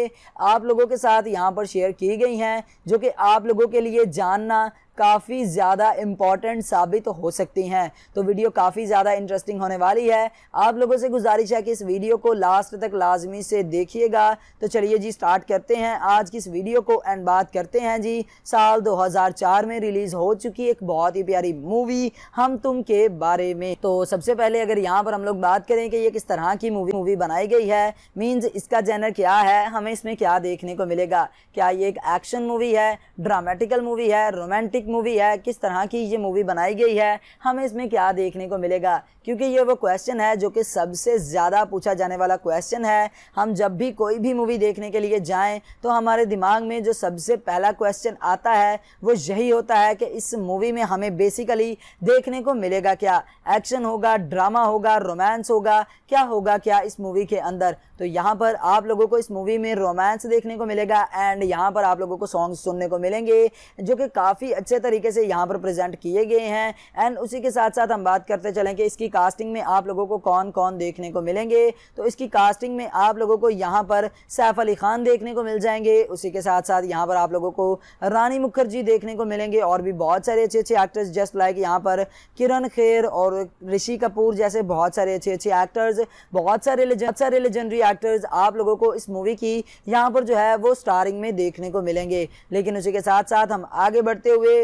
आप लोगों के साथ यहाँ पर शेयर की की गई हैं जो कि आप लोगों के लिए जानना काफ़ी ज़्यादा इम्पॉर्टेंट साबित हो सकती हैं तो वीडियो काफ़ी ज़्यादा इंटरेस्टिंग होने वाली है आप लोगों से गुजारिश है कि इस वीडियो को लास्ट तक लाजमी से देखिएगा तो चलिए जी स्टार्ट करते हैं आज की इस वीडियो को एंड बात करते हैं जी साल 2004 में रिलीज़ हो चुकी एक बहुत ही प्यारी मूवी हम तुम के बारे में तो सबसे पहले अगर यहाँ पर हम लोग बात करें कि ये किस तरह की मूवी मूवी बनाई गई है मीन्स इसका जैनर क्या है हमें इसमें क्या देखने को मिलेगा क्या ये एक एक्शन मूवी है ड्रामेटिकल मूवी है रोमांटिक एक मूवी है किस तरह की ये मूवी बनाई गई है हमें इसमें क्या देखने को मिलेगा क्योंकि ये वो क्वेश्चन है जो कि सबसे ज़्यादा पूछा जाने वाला क्वेश्चन है हम जब भी कोई भी मूवी देखने के लिए जाएं तो हमारे दिमाग में जो सबसे पहला क्वेश्चन आता है वो यही होता है कि इस मूवी में हमें बेसिकली देखने को मिलेगा क्या एक्शन होगा ड्रामा होगा रोमांस होगा क्या होगा क्या इस मूवी के अंदर तो यहाँ पर आप लोगों को इस मूवी में रोमांस देखने को मिलेगा एंड यहाँ पर आप लोगों को सॉन्ग सुनने को मिलेंगे जो कि काफ़ी अच्छे अच्छे तरीके से यहाँ पर प्रेजेंट किए गए हैं एंड उसी के साथ साथ हम बात करते चलें कि इसकी कास्टिंग में आप लोगों को कौन कौन देखने को मिलेंगे तो इसकी कास्टिंग में आप लोगों को यहाँ पर सैफ अली खान देखने को मिल जाएंगे उसी के साथ साथ यहाँ पर आप लोगों को रानी मुखर्जी देखने को मिलेंगे और भी बहुत सारे अच्छे अच्छे एक्टर्स जस्ट लाइक यहाँ पर किरण खेर और ऋषि कपूर जैसे बहुत सारे अच्छे अच्छे एक्टर्स बहुत सारे बहुत सारे लेजेंडरी एक्टर्स आप लोगों को इस मूवी की यहाँ पर जो है वो स्टारिंग में देखने को मिलेंगे लेकिन उसी के साथ साथ हम आगे बढ़ते हुए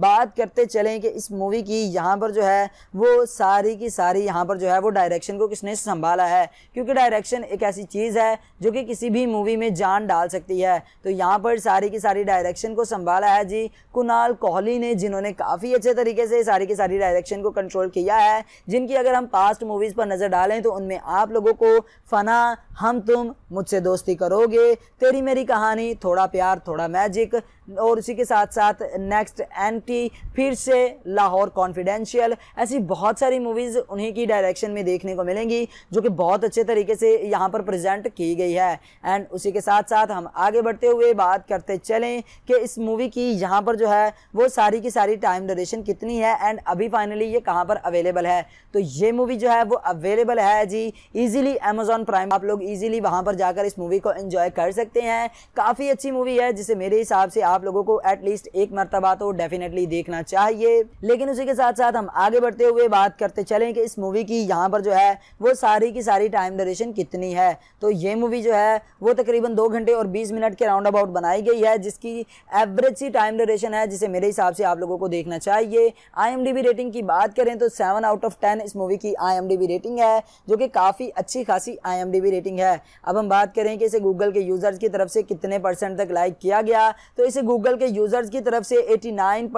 बात करते चलें कि इस मूवी की यहाँ पर जो है वो सारी की सारी यहाँ पर जो है वो डायरेक्शन को किसने संभाला है क्योंकि डायरेक्शन एक ऐसी चीज़ है जो कि किसी भी मूवी में जान डाल सकती है तो यहाँ पर सारी की सारी डायरेक्शन को संभाला है जी कुणाल कोहली ने जिन्होंने काफ़ी अच्छे तरीके से सारी की सारी डायरेक्शन को कंट्रोल किया है जिनकी अगर हम पास्ट मूवीज़ पर नज़र डालें तो उनमें आप लोगों को फ़ना हम तुम मुझसे दोस्ती करोगे तेरी मेरी कहानी थोड़ा प्यार थोड़ा मैजिक और उसी के साथ साथ नेक्स्ट एंटी थी फिर से लाहौर कॉन्फिडेंशियल ऐसी बहुत सारी मूवीज़ उन्हीं की डायरेक्शन में देखने को मिलेंगी जो कि बहुत अच्छे तरीके से यहाँ पर प्रेजेंट की गई है एंड उसी के साथ साथ हम आगे बढ़ते हुए बात करते चलें कि इस मूवी की यहाँ पर जो है वो सारी की सारी टाइम ड्यूरेशन कितनी है एंड अभी फाइनली ये कहाँ पर अवेलेबल है तो ये मूवी जो है वो अवेलेबल है जी ईजिली अमेजोन प्राइम आप लोग ईजिली वहाँ पर जाकर इस मूवी को इन्जॉय कर सकते हैं काफ़ी अच्छी मूवी है जिसे मेरे हिसाब से आप लोगों को एटलीस्ट एक मरतबा तो डेफिनेट डेफिनेटली देखना चाहिए लेकिन उसी के साथ साथ हम आगे बढ़ते हुए बात करते चलें कि इस मूवी की यहाँ पर जो है वो सारी की सारी टाइम ड्यूरेशन कितनी है तो ये मूवी जो है वो तकरीबन दो घंटे और बीस मिनट के राउंड अबाउट बनाई गई है जिसकी एवरेज सी टाइम ड्यूरेशन है जिसे मेरे हिसाब से आप लोगों को देखना चाहिए आई रेटिंग की बात करें तो सेवन आउट ऑफ टेन इस मूवी की आई रेटिंग है जो कि काफ़ी अच्छी खासी आई रेटिंग है अब हम बात करें कि इसे गूगल के यूज़र्स की तरफ से कितने परसेंट तक लाइक किया गया तो इसे गूगल के यूज़र्स की तरफ से एटी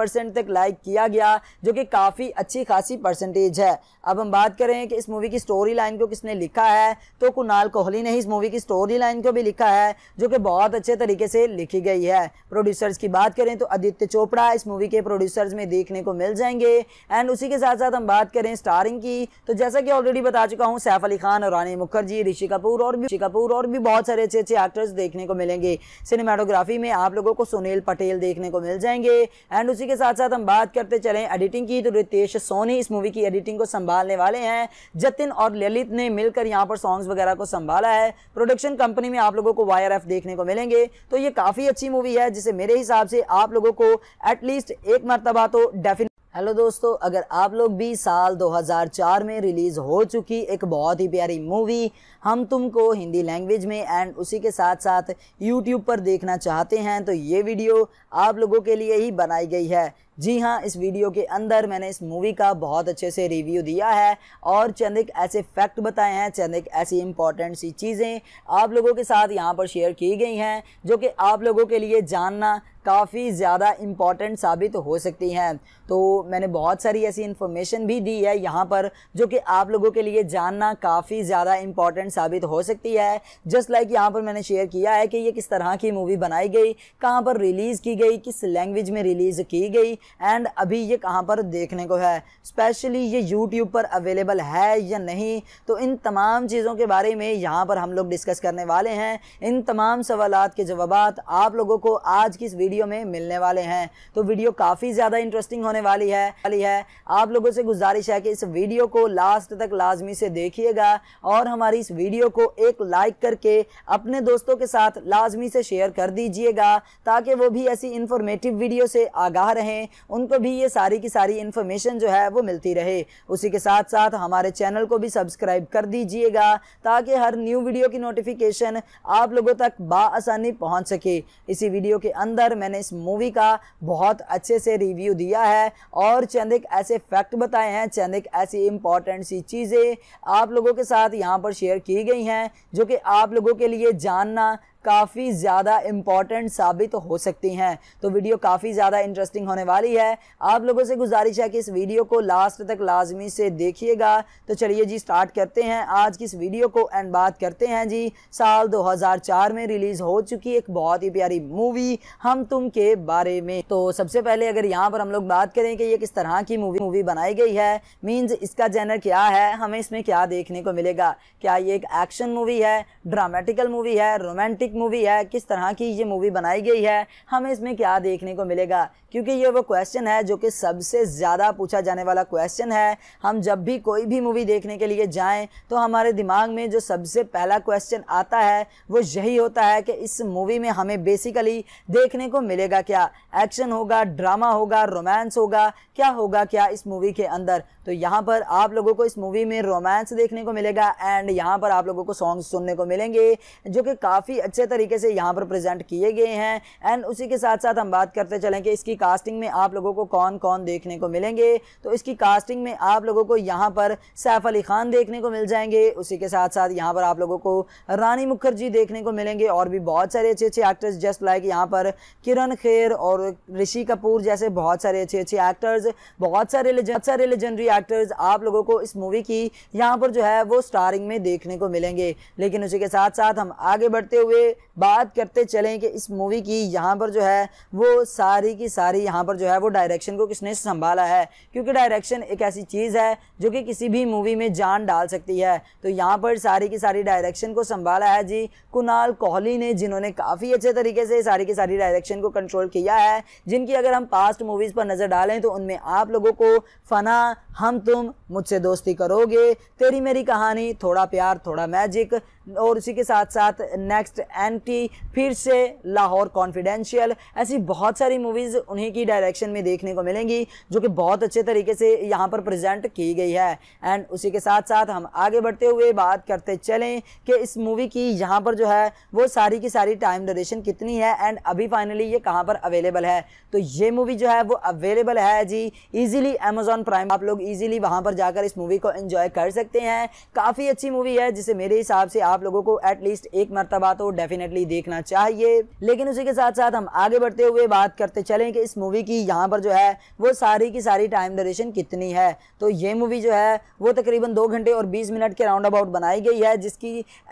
परसेंट तक लाइक किया गया जो कि काफ़ी अच्छी खासी परसेंटेज है अब हम बात करें कि इस मूवी की स्टोरी लाइन को किसने लिखा है तो कुणाल कोहली ने ही इस मूवी की स्टोरी लाइन को भी लिखा है जो कि बहुत अच्छे तरीके से लिखी गई है प्रोड्यूसर्स की बात करें तो आदित्य चोपड़ा इस मूवी के प्रोड्यूसर्स में देखने को मिल जाएंगे एंड उसी के साथ साथ हम बात करें स्टारिंग की तो जैसा कि ऑलरेडी बता चुका हूँ सैफ अली खान और रानी मुखर्जी ऋषि कपूर और ऋषि कपूर और भी बहुत सारे अच्छे अच्छे एक्टर्स देखने को मिलेंगे सिनेमाटोग्राफी में आप लोगों को सुनील पटेल देखने को मिल जाएंगे एंड उसी के के साथ साथ हम बात करते चले एडिटिंग की तो रितेश सोनी इस मूवी की एडिटिंग को संभालने वाले हैं जतिन और ललित ने मिलकर यहाँ पर सॉन्ग्स वगैरह को संभाला है प्रोडक्शन कंपनी में आप लोगों को वायर एफ देखने को मिलेंगे तो ये काफ़ी अच्छी मूवी है जिसे मेरे हिसाब से आप लोगों को एटलीस्ट एक मरतबा तो डेफिनेट हेलो दोस्तों अगर आप लोग भी साल 2004 में रिलीज़ हो चुकी एक बहुत ही प्यारी मूवी हम तुमको हिंदी लैंग्वेज में एंड उसी के साथ साथ यूट्यूब पर देखना चाहते हैं तो ये वीडियो आप लोगों के लिए ही बनाई गई है जी हाँ इस वीडियो के अंदर मैंने इस मूवी का बहुत अच्छे से रिव्यू दिया है और चंद एक ऐसे फैक्ट बताए हैं चंद एक ऐसी इंपॉर्टेंट सी चीज़ें आप लोगों के साथ यहाँ पर शेयर की गई हैं जो कि आप लोगों के लिए जानना काफ़ी ज़्यादा इम्पॉर्टेंट साबित हो सकती हैं तो मैंने बहुत सारी ऐसी इन्फॉर्मेशन भी दी है यहाँ पर जो कि आप लोगों के लिए जानना काफ़ी ज़्यादा इम्पॉर्टेंट साबित हो सकती है जस्ट लाइक यहाँ पर मैंने शेयर किया है कि ये किस तरह की मूवी बनाई गई कहाँ पर रिलीज़ की गई किस लैंग्वेज में रिलीज़ की गई एंड अभी ये कहाँ पर देखने को है स्पेशली ये यूट्यूब पर अवेलेबल है या नहीं तो इन तमाम चीज़ों के बारे में यहाँ पर हम लोग डिस्कस करने वाले हैं इन तमाम सवाल के जवाब आप लोगों को आज की इस वीडियो में मिलने वाले हैं तो वीडियो काफ़ी ज़्यादा इंटरेस्टिंग होने वाली है वाली है आप लोगों से गुजारिश है कि इस वीडियो को लास्ट तक लाजमी से देखिएगा और हमारी इस वीडियो को एक लाइक करके अपने दोस्तों के साथ लाजमी से शेयर कर दीजिएगा ताकि वो भी ऐसी इन्फॉर्मेटिव वीडियो से आगाह रहें उनको भी ये सारी की सारी इन्फॉर्मेशन जो है वो मिलती रहे उसी के साथ साथ हमारे चैनल को भी सब्सक्राइब कर दीजिएगा ताकि हर न्यू वीडियो की नोटिफिकेशन आप लोगों तक बासानी पहुँच सके इसी वीडियो के अंदर मैंने इस मूवी का बहुत अच्छे से रिव्यू दिया है और चंद एक ऐसे फैक्ट बताए हैं चंद एक ऐसी इंपॉर्टेंट सी चीज़ें आप लोगों के साथ यहाँ पर शेयर की की गई हैं जो कि आप लोगों के लिए जानना काफ़ी ज़्यादा इम्पॉर्टेंट साबित हो सकती हैं तो वीडियो काफ़ी ज़्यादा इंटरेस्टिंग होने वाली है आप लोगों से गुजारिश है कि इस वीडियो को लास्ट तक लाजमी से देखिएगा तो चलिए जी स्टार्ट करते हैं आज की इस वीडियो को एंड बात करते हैं जी साल 2004 में रिलीज़ हो चुकी एक बहुत ही प्यारी मूवी हम तुम के बारे में तो सबसे पहले अगर यहाँ पर हम लोग बात करें कि ये किस तरह की मूवी मूवी बनाई गई है मीन्स इसका जैनर क्या है हमें इसमें क्या देखने को मिलेगा क्या ये एक एक्शन मूवी है ड्रामेटिकल मूवी है रोमांटिक मूवी है किस तरह की ये मूवी बनाई गई है हमें इसमें क्या देखने को मिलेगा क्योंकि ये वो क्वेश्चन है जो कि सबसे ज़्यादा पूछा जाने वाला क्वेश्चन है हम जब भी कोई भी मूवी देखने के लिए जाएं तो हमारे दिमाग में जो सबसे पहला क्वेश्चन आता है वो यही होता है कि इस मूवी में हमें बेसिकली देखने को मिलेगा क्या एक्शन होगा ड्रामा होगा रोमांस होगा क्या होगा क्या इस मूवी के अंदर तो यहाँ पर आप लोगों को इस मूवी में रोमांस देखने को मिलेगा एंड यहाँ पर आप लोगों को सॉन्ग सुनने को मिलेंगे जो कि काफ़ी अच्छे तरीके से यहाँ पर प्रेजेंट किए गए हैं एंड उसी के साथ साथ हम बात करते चलें कि इसकी कास्टिंग में आप लोगों को कौन कौन देखने को मिलेंगे तो इसकी कास्टिंग में आप लोगों को यहाँ पर सैफ अली खान देखने को मिल जाएंगे उसी के साथ साथ यहाँ पर आप लोगों को रानी मुखर्जी देखने को मिलेंगे और भी बहुत सारे अच्छे अच्छे एक्टर्स जस्ट लाइक यहाँ पर किरण खेर और ऋषि कपूर जैसे बहुत सारे अच्छे अच्छे एक्टर्स बहुत सारे बहुत सारे लेजेंडरी एक्टर्स आप लोगों को इस मूवी की यहाँ पर जो है वो स्टारिंग में देखने को मिलेंगे लेकिन उसी के साथ साथ हम आगे बढ़ते हुए बात करते चलें कि इस मूवी की यहाँ पर जो है वो सारी की सारी यहाँ पर जो है वो डायरेक्शन को किसने संभाला है क्योंकि डायरेक्शन एक ऐसी चीज़ है जो कि किसी भी मूवी में जान डाल सकती है तो यहाँ पर सारी की सारी डायरेक्शन को संभाला है जी कुणाल कोहली ने जिन्होंने काफ़ी अच्छे तरीके से सारी की सारी डायरेक्शन को कंट्रोल किया है जिनकी अगर हम पास्ट मूवीज़ पर नज़र डालें तो उनमें आप लोगों को फना हम तुम मुझसे दोस्ती करोगे तेरी मेरी कहानी थोड़ा प्यार थोड़ा मैजिक और उसी के साथ साथ नेक्स्ट एंटी फिर से लाहौर कॉन्फिडेंशियल ऐसी बहुत सारी मूवीज़ उन्हीं की डायरेक्शन में देखने को मिलेंगी जो कि बहुत अच्छे तरीके से यहाँ पर प्रजेंट की गई है एंड उसी के साथ साथ हम आगे बढ़ते हुए बात करते चलें कि इस मूवी की यहाँ पर जो है वो सारी की सारी टाइम ड्यूरेशन कितनी है एंड अभी फाइनली ये कहाँ पर अवेलेबल है तो ये मूवी जो है वो अवेलेबल है जी ईजिली अमेजोन प्राइम आप लोग ईजिली वहाँ पर जाकर इस मूवी को इन्जॉय कर सकते हैं काफ़ी अच्छी मूवी है जिसे मेरे हिसाब से आप आप लोगों को एटलीस्ट एक मरतबा तो डेफिनेटली देखना चाहिए लेकिन उसी के साथ साथ हम आगे बढ़ते हुए बात करते चलें कि इस मूवी की यहाँ पर जो है वो सारी की सारी टाइम ड्यूरेशन कितनी है तो ये मूवी जो है वो तकरीबन दो घंटे और बीस मिनट के राउंड अबाउट बनाई गई है जिसकी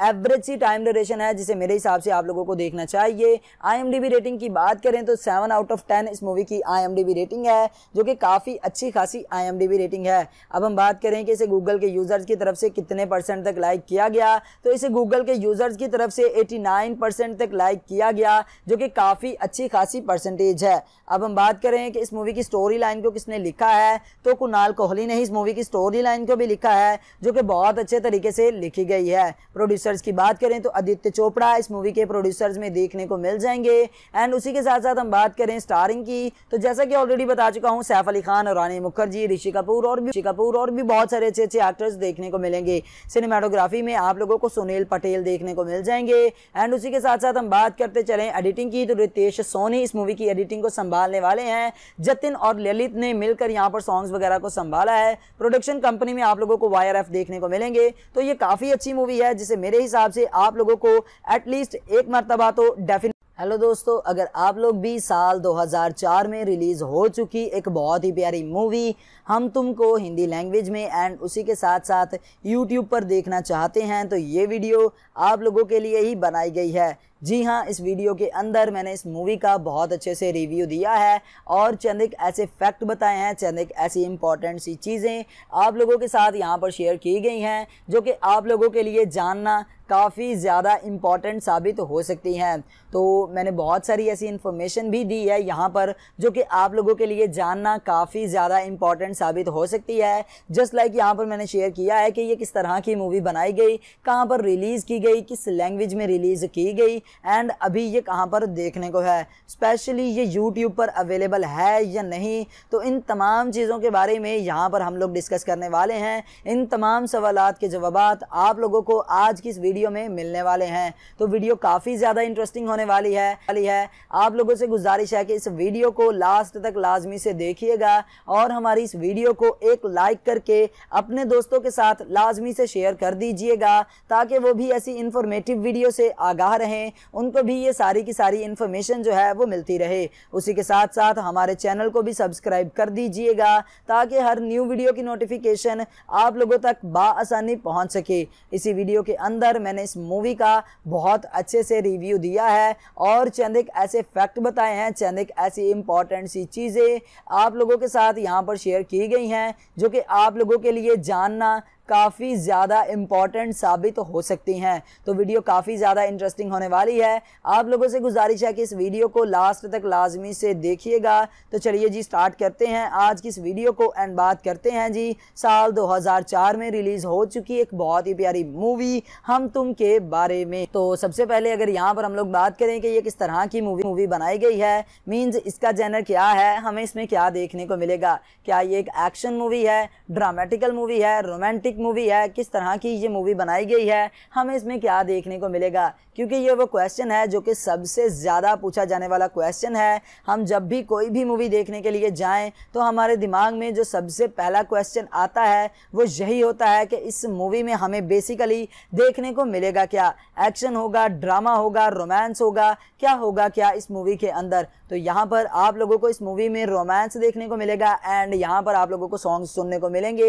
एवरेज सी टाइम ड्यूरेशन है जिसे मेरे हिसाब से आप लोगों को देखना चाहिए आई रेटिंग की बात करें तो सेवन आउट ऑफ टेन इस मूवी की आई रेटिंग है जो कि काफ़ी अच्छी खासी आई रेटिंग है अब हम बात करें कि इसे गूगल के यूज़र्स की तरफ से कितने परसेंट तक लाइक किया गया तो इसे गूगल के यूज़र्स की तरफ से 89 परसेंट तक लाइक किया गया जो कि काफ़ी अच्छी खासी परसेंटेज है अब हम बात करें कि इस मूवी की स्टोरी लाइन को किसने लिखा है तो कुणाल कोहली ने इस मूवी की स्टोरी लाइन को भी लिखा है जो कि बहुत अच्छे तरीके से लिखी गई है प्रोड्यूसर्स की बात करें तो आदित्य चोपड़ा इस मूवी के प्रोड्यूसर्स में देखने को मिल जाएंगे एंड उसी के साथ साथ हम बात करें स्टारिंग की तो जैसा कि ऑलरेडी बता चुका हूँ सैफ अली खान और रानी मुखर्जी ऋषि कपूर और भी कपूर और भी बहुत सारे अच्छे अच्छे एक्टर्स देखने को मिलेंगे सिनेमाटोग्राफी में आप लोगों को सुनील अनिल पटेल देखने को मिल जाएंगे एंड उसी के साथ साथ हम बात करते चलें एडिटिंग की तो रितेश सोनी इस मूवी की एडिटिंग को संभालने वाले हैं जतिन और ललित ने मिलकर यहाँ पर सॉन्ग्स वगैरह को संभाला है प्रोडक्शन कंपनी में आप लोगों को वायर एफ देखने को मिलेंगे तो ये काफ़ी अच्छी मूवी है जिसे मेरे हिसाब से आप लोगों को एटलीस्ट एक मरतबा तो डेफिनेट हेलो दोस्तों अगर आप लोग भी साल 2004 में रिलीज़ हो चुकी एक बहुत ही प्यारी मूवी हम तुमको हिंदी लैंग्वेज में एंड उसी के साथ साथ यूट्यूब पर देखना चाहते हैं तो ये वीडियो आप लोगों के लिए ही बनाई गई है जी हाँ इस वीडियो के अंदर मैंने इस मूवी का बहुत अच्छे से रिव्यू दिया है और चंद एक ऐसे फैक्ट बताए हैं चंद एक ऐसी इंपॉर्टेंट सी चीज़ें आप लोगों के साथ यहाँ पर शेयर की गई हैं जो कि आप लोगों के लिए जानना काफ़ी ज़्यादा इम्पॉर्टेंट साबित हो सकती हैं तो मैंने बहुत सारी ऐसी इन्फॉर्मेशन भी दी है यहाँ पर जो कि आप लोगों के लिए जानना काफ़ी ज़्यादा इम्पॉर्टेंट इंपॉर्टेंट साबित हो सकती है जस्ट लाइक यहाँ पर मैंने शेयर किया है कि ये किस तरह की मूवी बनाई गई कहाँ पर रिलीज़ की गई किस लैंग्वेज में रिलीज़ की गई एंड अभी ये कहाँ पर देखने को है स्पेशली ये यूट्यूब पर अवेलेबल है या नहीं तो इन तमाम चीज़ों के बारे में यहाँ पर हम लोग डिस्कस करने वाले हैं इन तमाम सवाल के जवाब आप लोगों को आज की इस वीडियो में मिलने वाले हैं तो वीडियो काफ़ी ज़्यादा इंटरेस्टिंग होने वाली है वाली है आप लोगों से गुजारिश है कि इस वीडियो को लास्ट तक लाजमी से देखिएगा और हमारी इस वीडियो को एक लाइक करके अपने दोस्तों के साथ लाजमी से शेयर कर दीजिएगा ताकि वो भी ऐसी इन्फॉर्मेटिव वीडियो से आगाह रहें उनको भी ये सारी की सारी इन्फॉर्मेशन जो है वो मिलती रहे उसी के साथ साथ हमारे चैनल को भी सब्सक्राइब कर दीजिएगा ताकि हर न्यू वीडियो की नोटिफिकेशन आप लोगों तक बासानी पहुँच सके इसी वीडियो के अंदर मैंने इस मूवी का बहुत अच्छे से रिव्यू दिया है और चंद एक ऐसे फैक्ट बताए हैं चंद एक ऐसी इंपॉर्टेंट सी चीज़ें आप लोगों के साथ यहाँ पर शेयर की गई हैं जो कि आप लोगों के लिए जानना काफ़ी ज़्यादा इम्पॉर्टेंट साबित हो सकती हैं तो वीडियो काफ़ी ज़्यादा इंटरेस्टिंग होने वाली है आप लोगों से गुजारिश है कि इस वीडियो को लास्ट तक लाजमी से देखिएगा तो चलिए जी स्टार्ट करते हैं आज की इस वीडियो को एंड बात करते हैं जी साल 2004 में रिलीज़ हो चुकी एक बहुत ही प्यारी मूवी हम तुम के बारे में तो सबसे पहले अगर यहाँ पर हम लोग बात करें कि ये किस तरह की मूवी मूवी बनाई गई है मीन्स इसका जैनर क्या है हमें इसमें क्या देखने को मिलेगा क्या ये एक एक्शन मूवी है ड्रामेटिकल मूवी है रोमांटिक रोमांटिक मूवी है किस तरह की ये मूवी बनाई गई है हमें इसमें क्या देखने को मिलेगा क्योंकि ये वो क्वेश्चन है जो कि सबसे ज़्यादा पूछा जाने वाला क्वेश्चन है हम जब भी कोई भी मूवी देखने के लिए जाएं तो हमारे दिमाग में जो सबसे पहला क्वेश्चन आता है वो यही होता है कि इस मूवी में हमें बेसिकली देखने को मिलेगा क्या एक्शन होगा ड्रामा होगा रोमांस होगा क्या होगा क्या इस मूवी के अंदर तो यहाँ पर आप लोगों को इस मूवी में रोमांस देखने को मिलेगा एंड यहाँ पर आप लोगों को सॉन्ग सुनने को मिलेंगे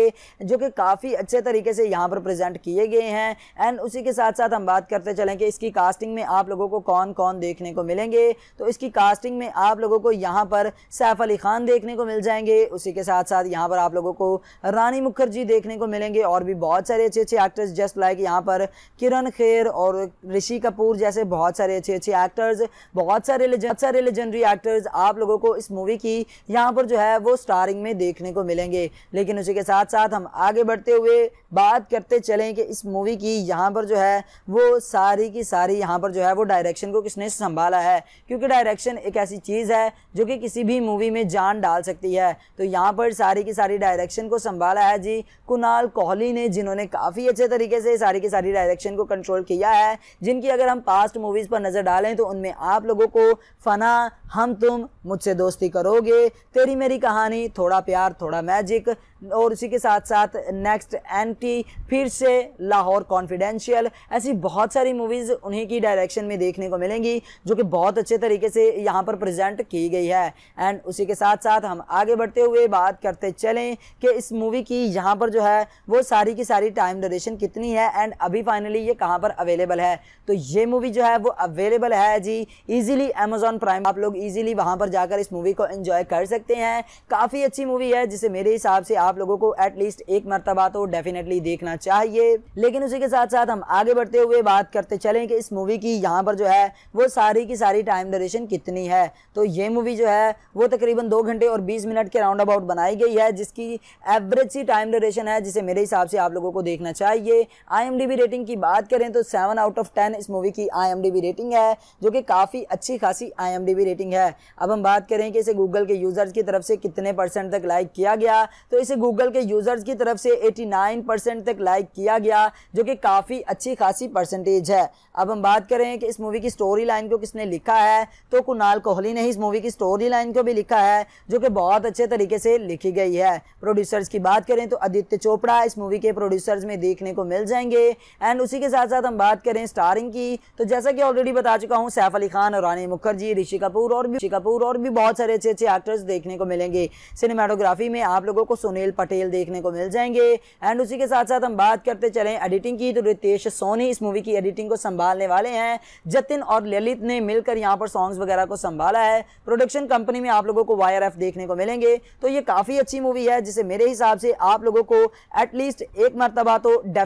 जो कि काफ़ी अच्छे तरीके से यहाँ पर प्रेजेंट किए गए हैं एंड उसी के साथ साथ हम बात करते चलें कि इसकी कास्टिंग में आप लोगों को कौन कौन देखने को मिलेंगे तो इसकी कास्टिंग में आप लोगों को यहाँ पर सैफ अली खान देखने को मिल जाएंगे उसी के साथ साथ यहाँ पर आप लोगों को रानी मुखर्जी देखने को मिलेंगे और भी बहुत सारे अच्छे अच्छे एक्टर्स जस्ट लाइक यहाँ पर किरण खेर और ऋषि कपूर जैसे बहुत सारे अच्छे अच्छे एक्टर्स बहुत सारे बहुत सारे लेजेंडरी एक्टर्स आप लोगों को इस मूवी की यहाँ पर जो है वो स्टारिंग में देखने को मिलेंगे लेकिन उसी के साथ साथ हम आगे बढ़ते हुए बात करते चलें कि इस मूवी की यहाँ पर जो है वो सारी की सारी यहाँ पर जो है वो डायरेक्शन को किसने संभाला है क्योंकि डायरेक्शन एक ऐसी चीज़ है जो कि किसी भी मूवी में जान डाल सकती है तो यहाँ पर सारी की सारी डायरेक्शन को संभाला है जी कुणाल कोहली ने जिन्होंने काफ़ी अच्छे तरीके से सारी की सारी डायरेक्शन को कंट्रोल किया है जिनकी अगर हम पास्ट मूवीज़ पर नज़र डालें तो उनमें आप लोगों को फना हम तुम मुझसे दोस्ती करोगे तेरी मेरी कहानी थोड़ा प्यार थोड़ा मैजिक और इसी के साथ साथ नेक्स्ट एंटी फिर से लाहौर कॉन्फिडेंशियल ऐसी बहुत सारी मूवीज़ उन्हीं की डायरेक्शन में देखने को मिलेंगी जो कि बहुत अच्छे तरीके से यहाँ पर प्रजेंट की गई है एंड उसी के साथ साथ हम आगे बढ़ते हुए बात करते चलें कि इस मूवी की यहाँ पर जो है वो सारी की सारी टाइम ड्यूरेशन कितनी है एंड अभी फाइनली ये कहाँ पर अवेलेबल है तो ये मूवी जो है वो अवेलेबल है जी ईजिली अमेजोन प्राइम आप लोग ईजिली वहाँ पर जाकर इस मूवी को इन्जॉय कर सकते हैं काफ़ी अच्छी मूवी है जिसे मेरे हिसाब से आप आप लोगों को एटलीस्ट एक मरतबा तो डेफिनेटली देखना चाहिए लेकिन उसी के साथ साथ हम आगे बढ़ते हुए बात करते चले कि इस मूवी की यहाँ पर जो है वो सारी की सारी टाइम ड्यूरेशन कितनी है तो ये मूवी जो है वो तकरीबन दो घंटे और बीस मिनट के राउंड अबाउट बनाई गई है जिसकी एवरेज सी टाइम ड्यूरेशन है जिसे मेरे हिसाब से आप लोगों को देखना चाहिए आई रेटिंग की बात करें तो सेवन आउट ऑफ टेन इस मूवी की आई रेटिंग है जो कि काफ़ी अच्छी खासी आई रेटिंग है अब हम बात करें कि इसे गूगल के यूज़र्स की तरफ से कितने परसेंट तक लाइक किया गया तो इसे गूगल के यूज़र्स की तरफ से 89 परसेंट तक लाइक किया गया जो कि काफ़ी अच्छी खासी परसेंटेज है अब हम बात करें कि इस मूवी की स्टोरी लाइन को किसने लिखा है तो कुणाल कोहली ने इस मूवी की स्टोरी लाइन को भी लिखा है जो कि बहुत अच्छे तरीके से लिखी गई है प्रोड्यूसर्स की बात करें तो आदित्य चोपड़ा इस मूवी के प्रोड्यूसर्स में देखने को मिल जाएंगे एंड उसी के साथ साथ हम बात करें स्टारिंग की तो जैसा कि ऑलरेडी बता चुका हूँ सैफ अली खान और रानी मुखर्जी ऋषि कपूर और भी कपूर और भी बहुत सारे अच्छे अच्छे एक्टर्स देखने को मिलेंगे सिनेमाटोग्राफी में आप लोगों को सुनील सुनील पटेल देखने को मिल जाएंगे एंड उसी के साथ साथ हम बात करते चलें एडिटिंग की तो रितेश सोनी इस मूवी की एडिटिंग को संभालने वाले हैं जतिन और ललित ने मिलकर यहाँ पर सॉन्ग्स वगैरह को संभाला है प्रोडक्शन कंपनी में आप लोगों को वायर एफ देखने को मिलेंगे तो ये काफ़ी अच्छी मूवी है जिसे मेरे हिसाब से आप लोगों को एटलीस्ट एक मरतबा तो डेफिनेट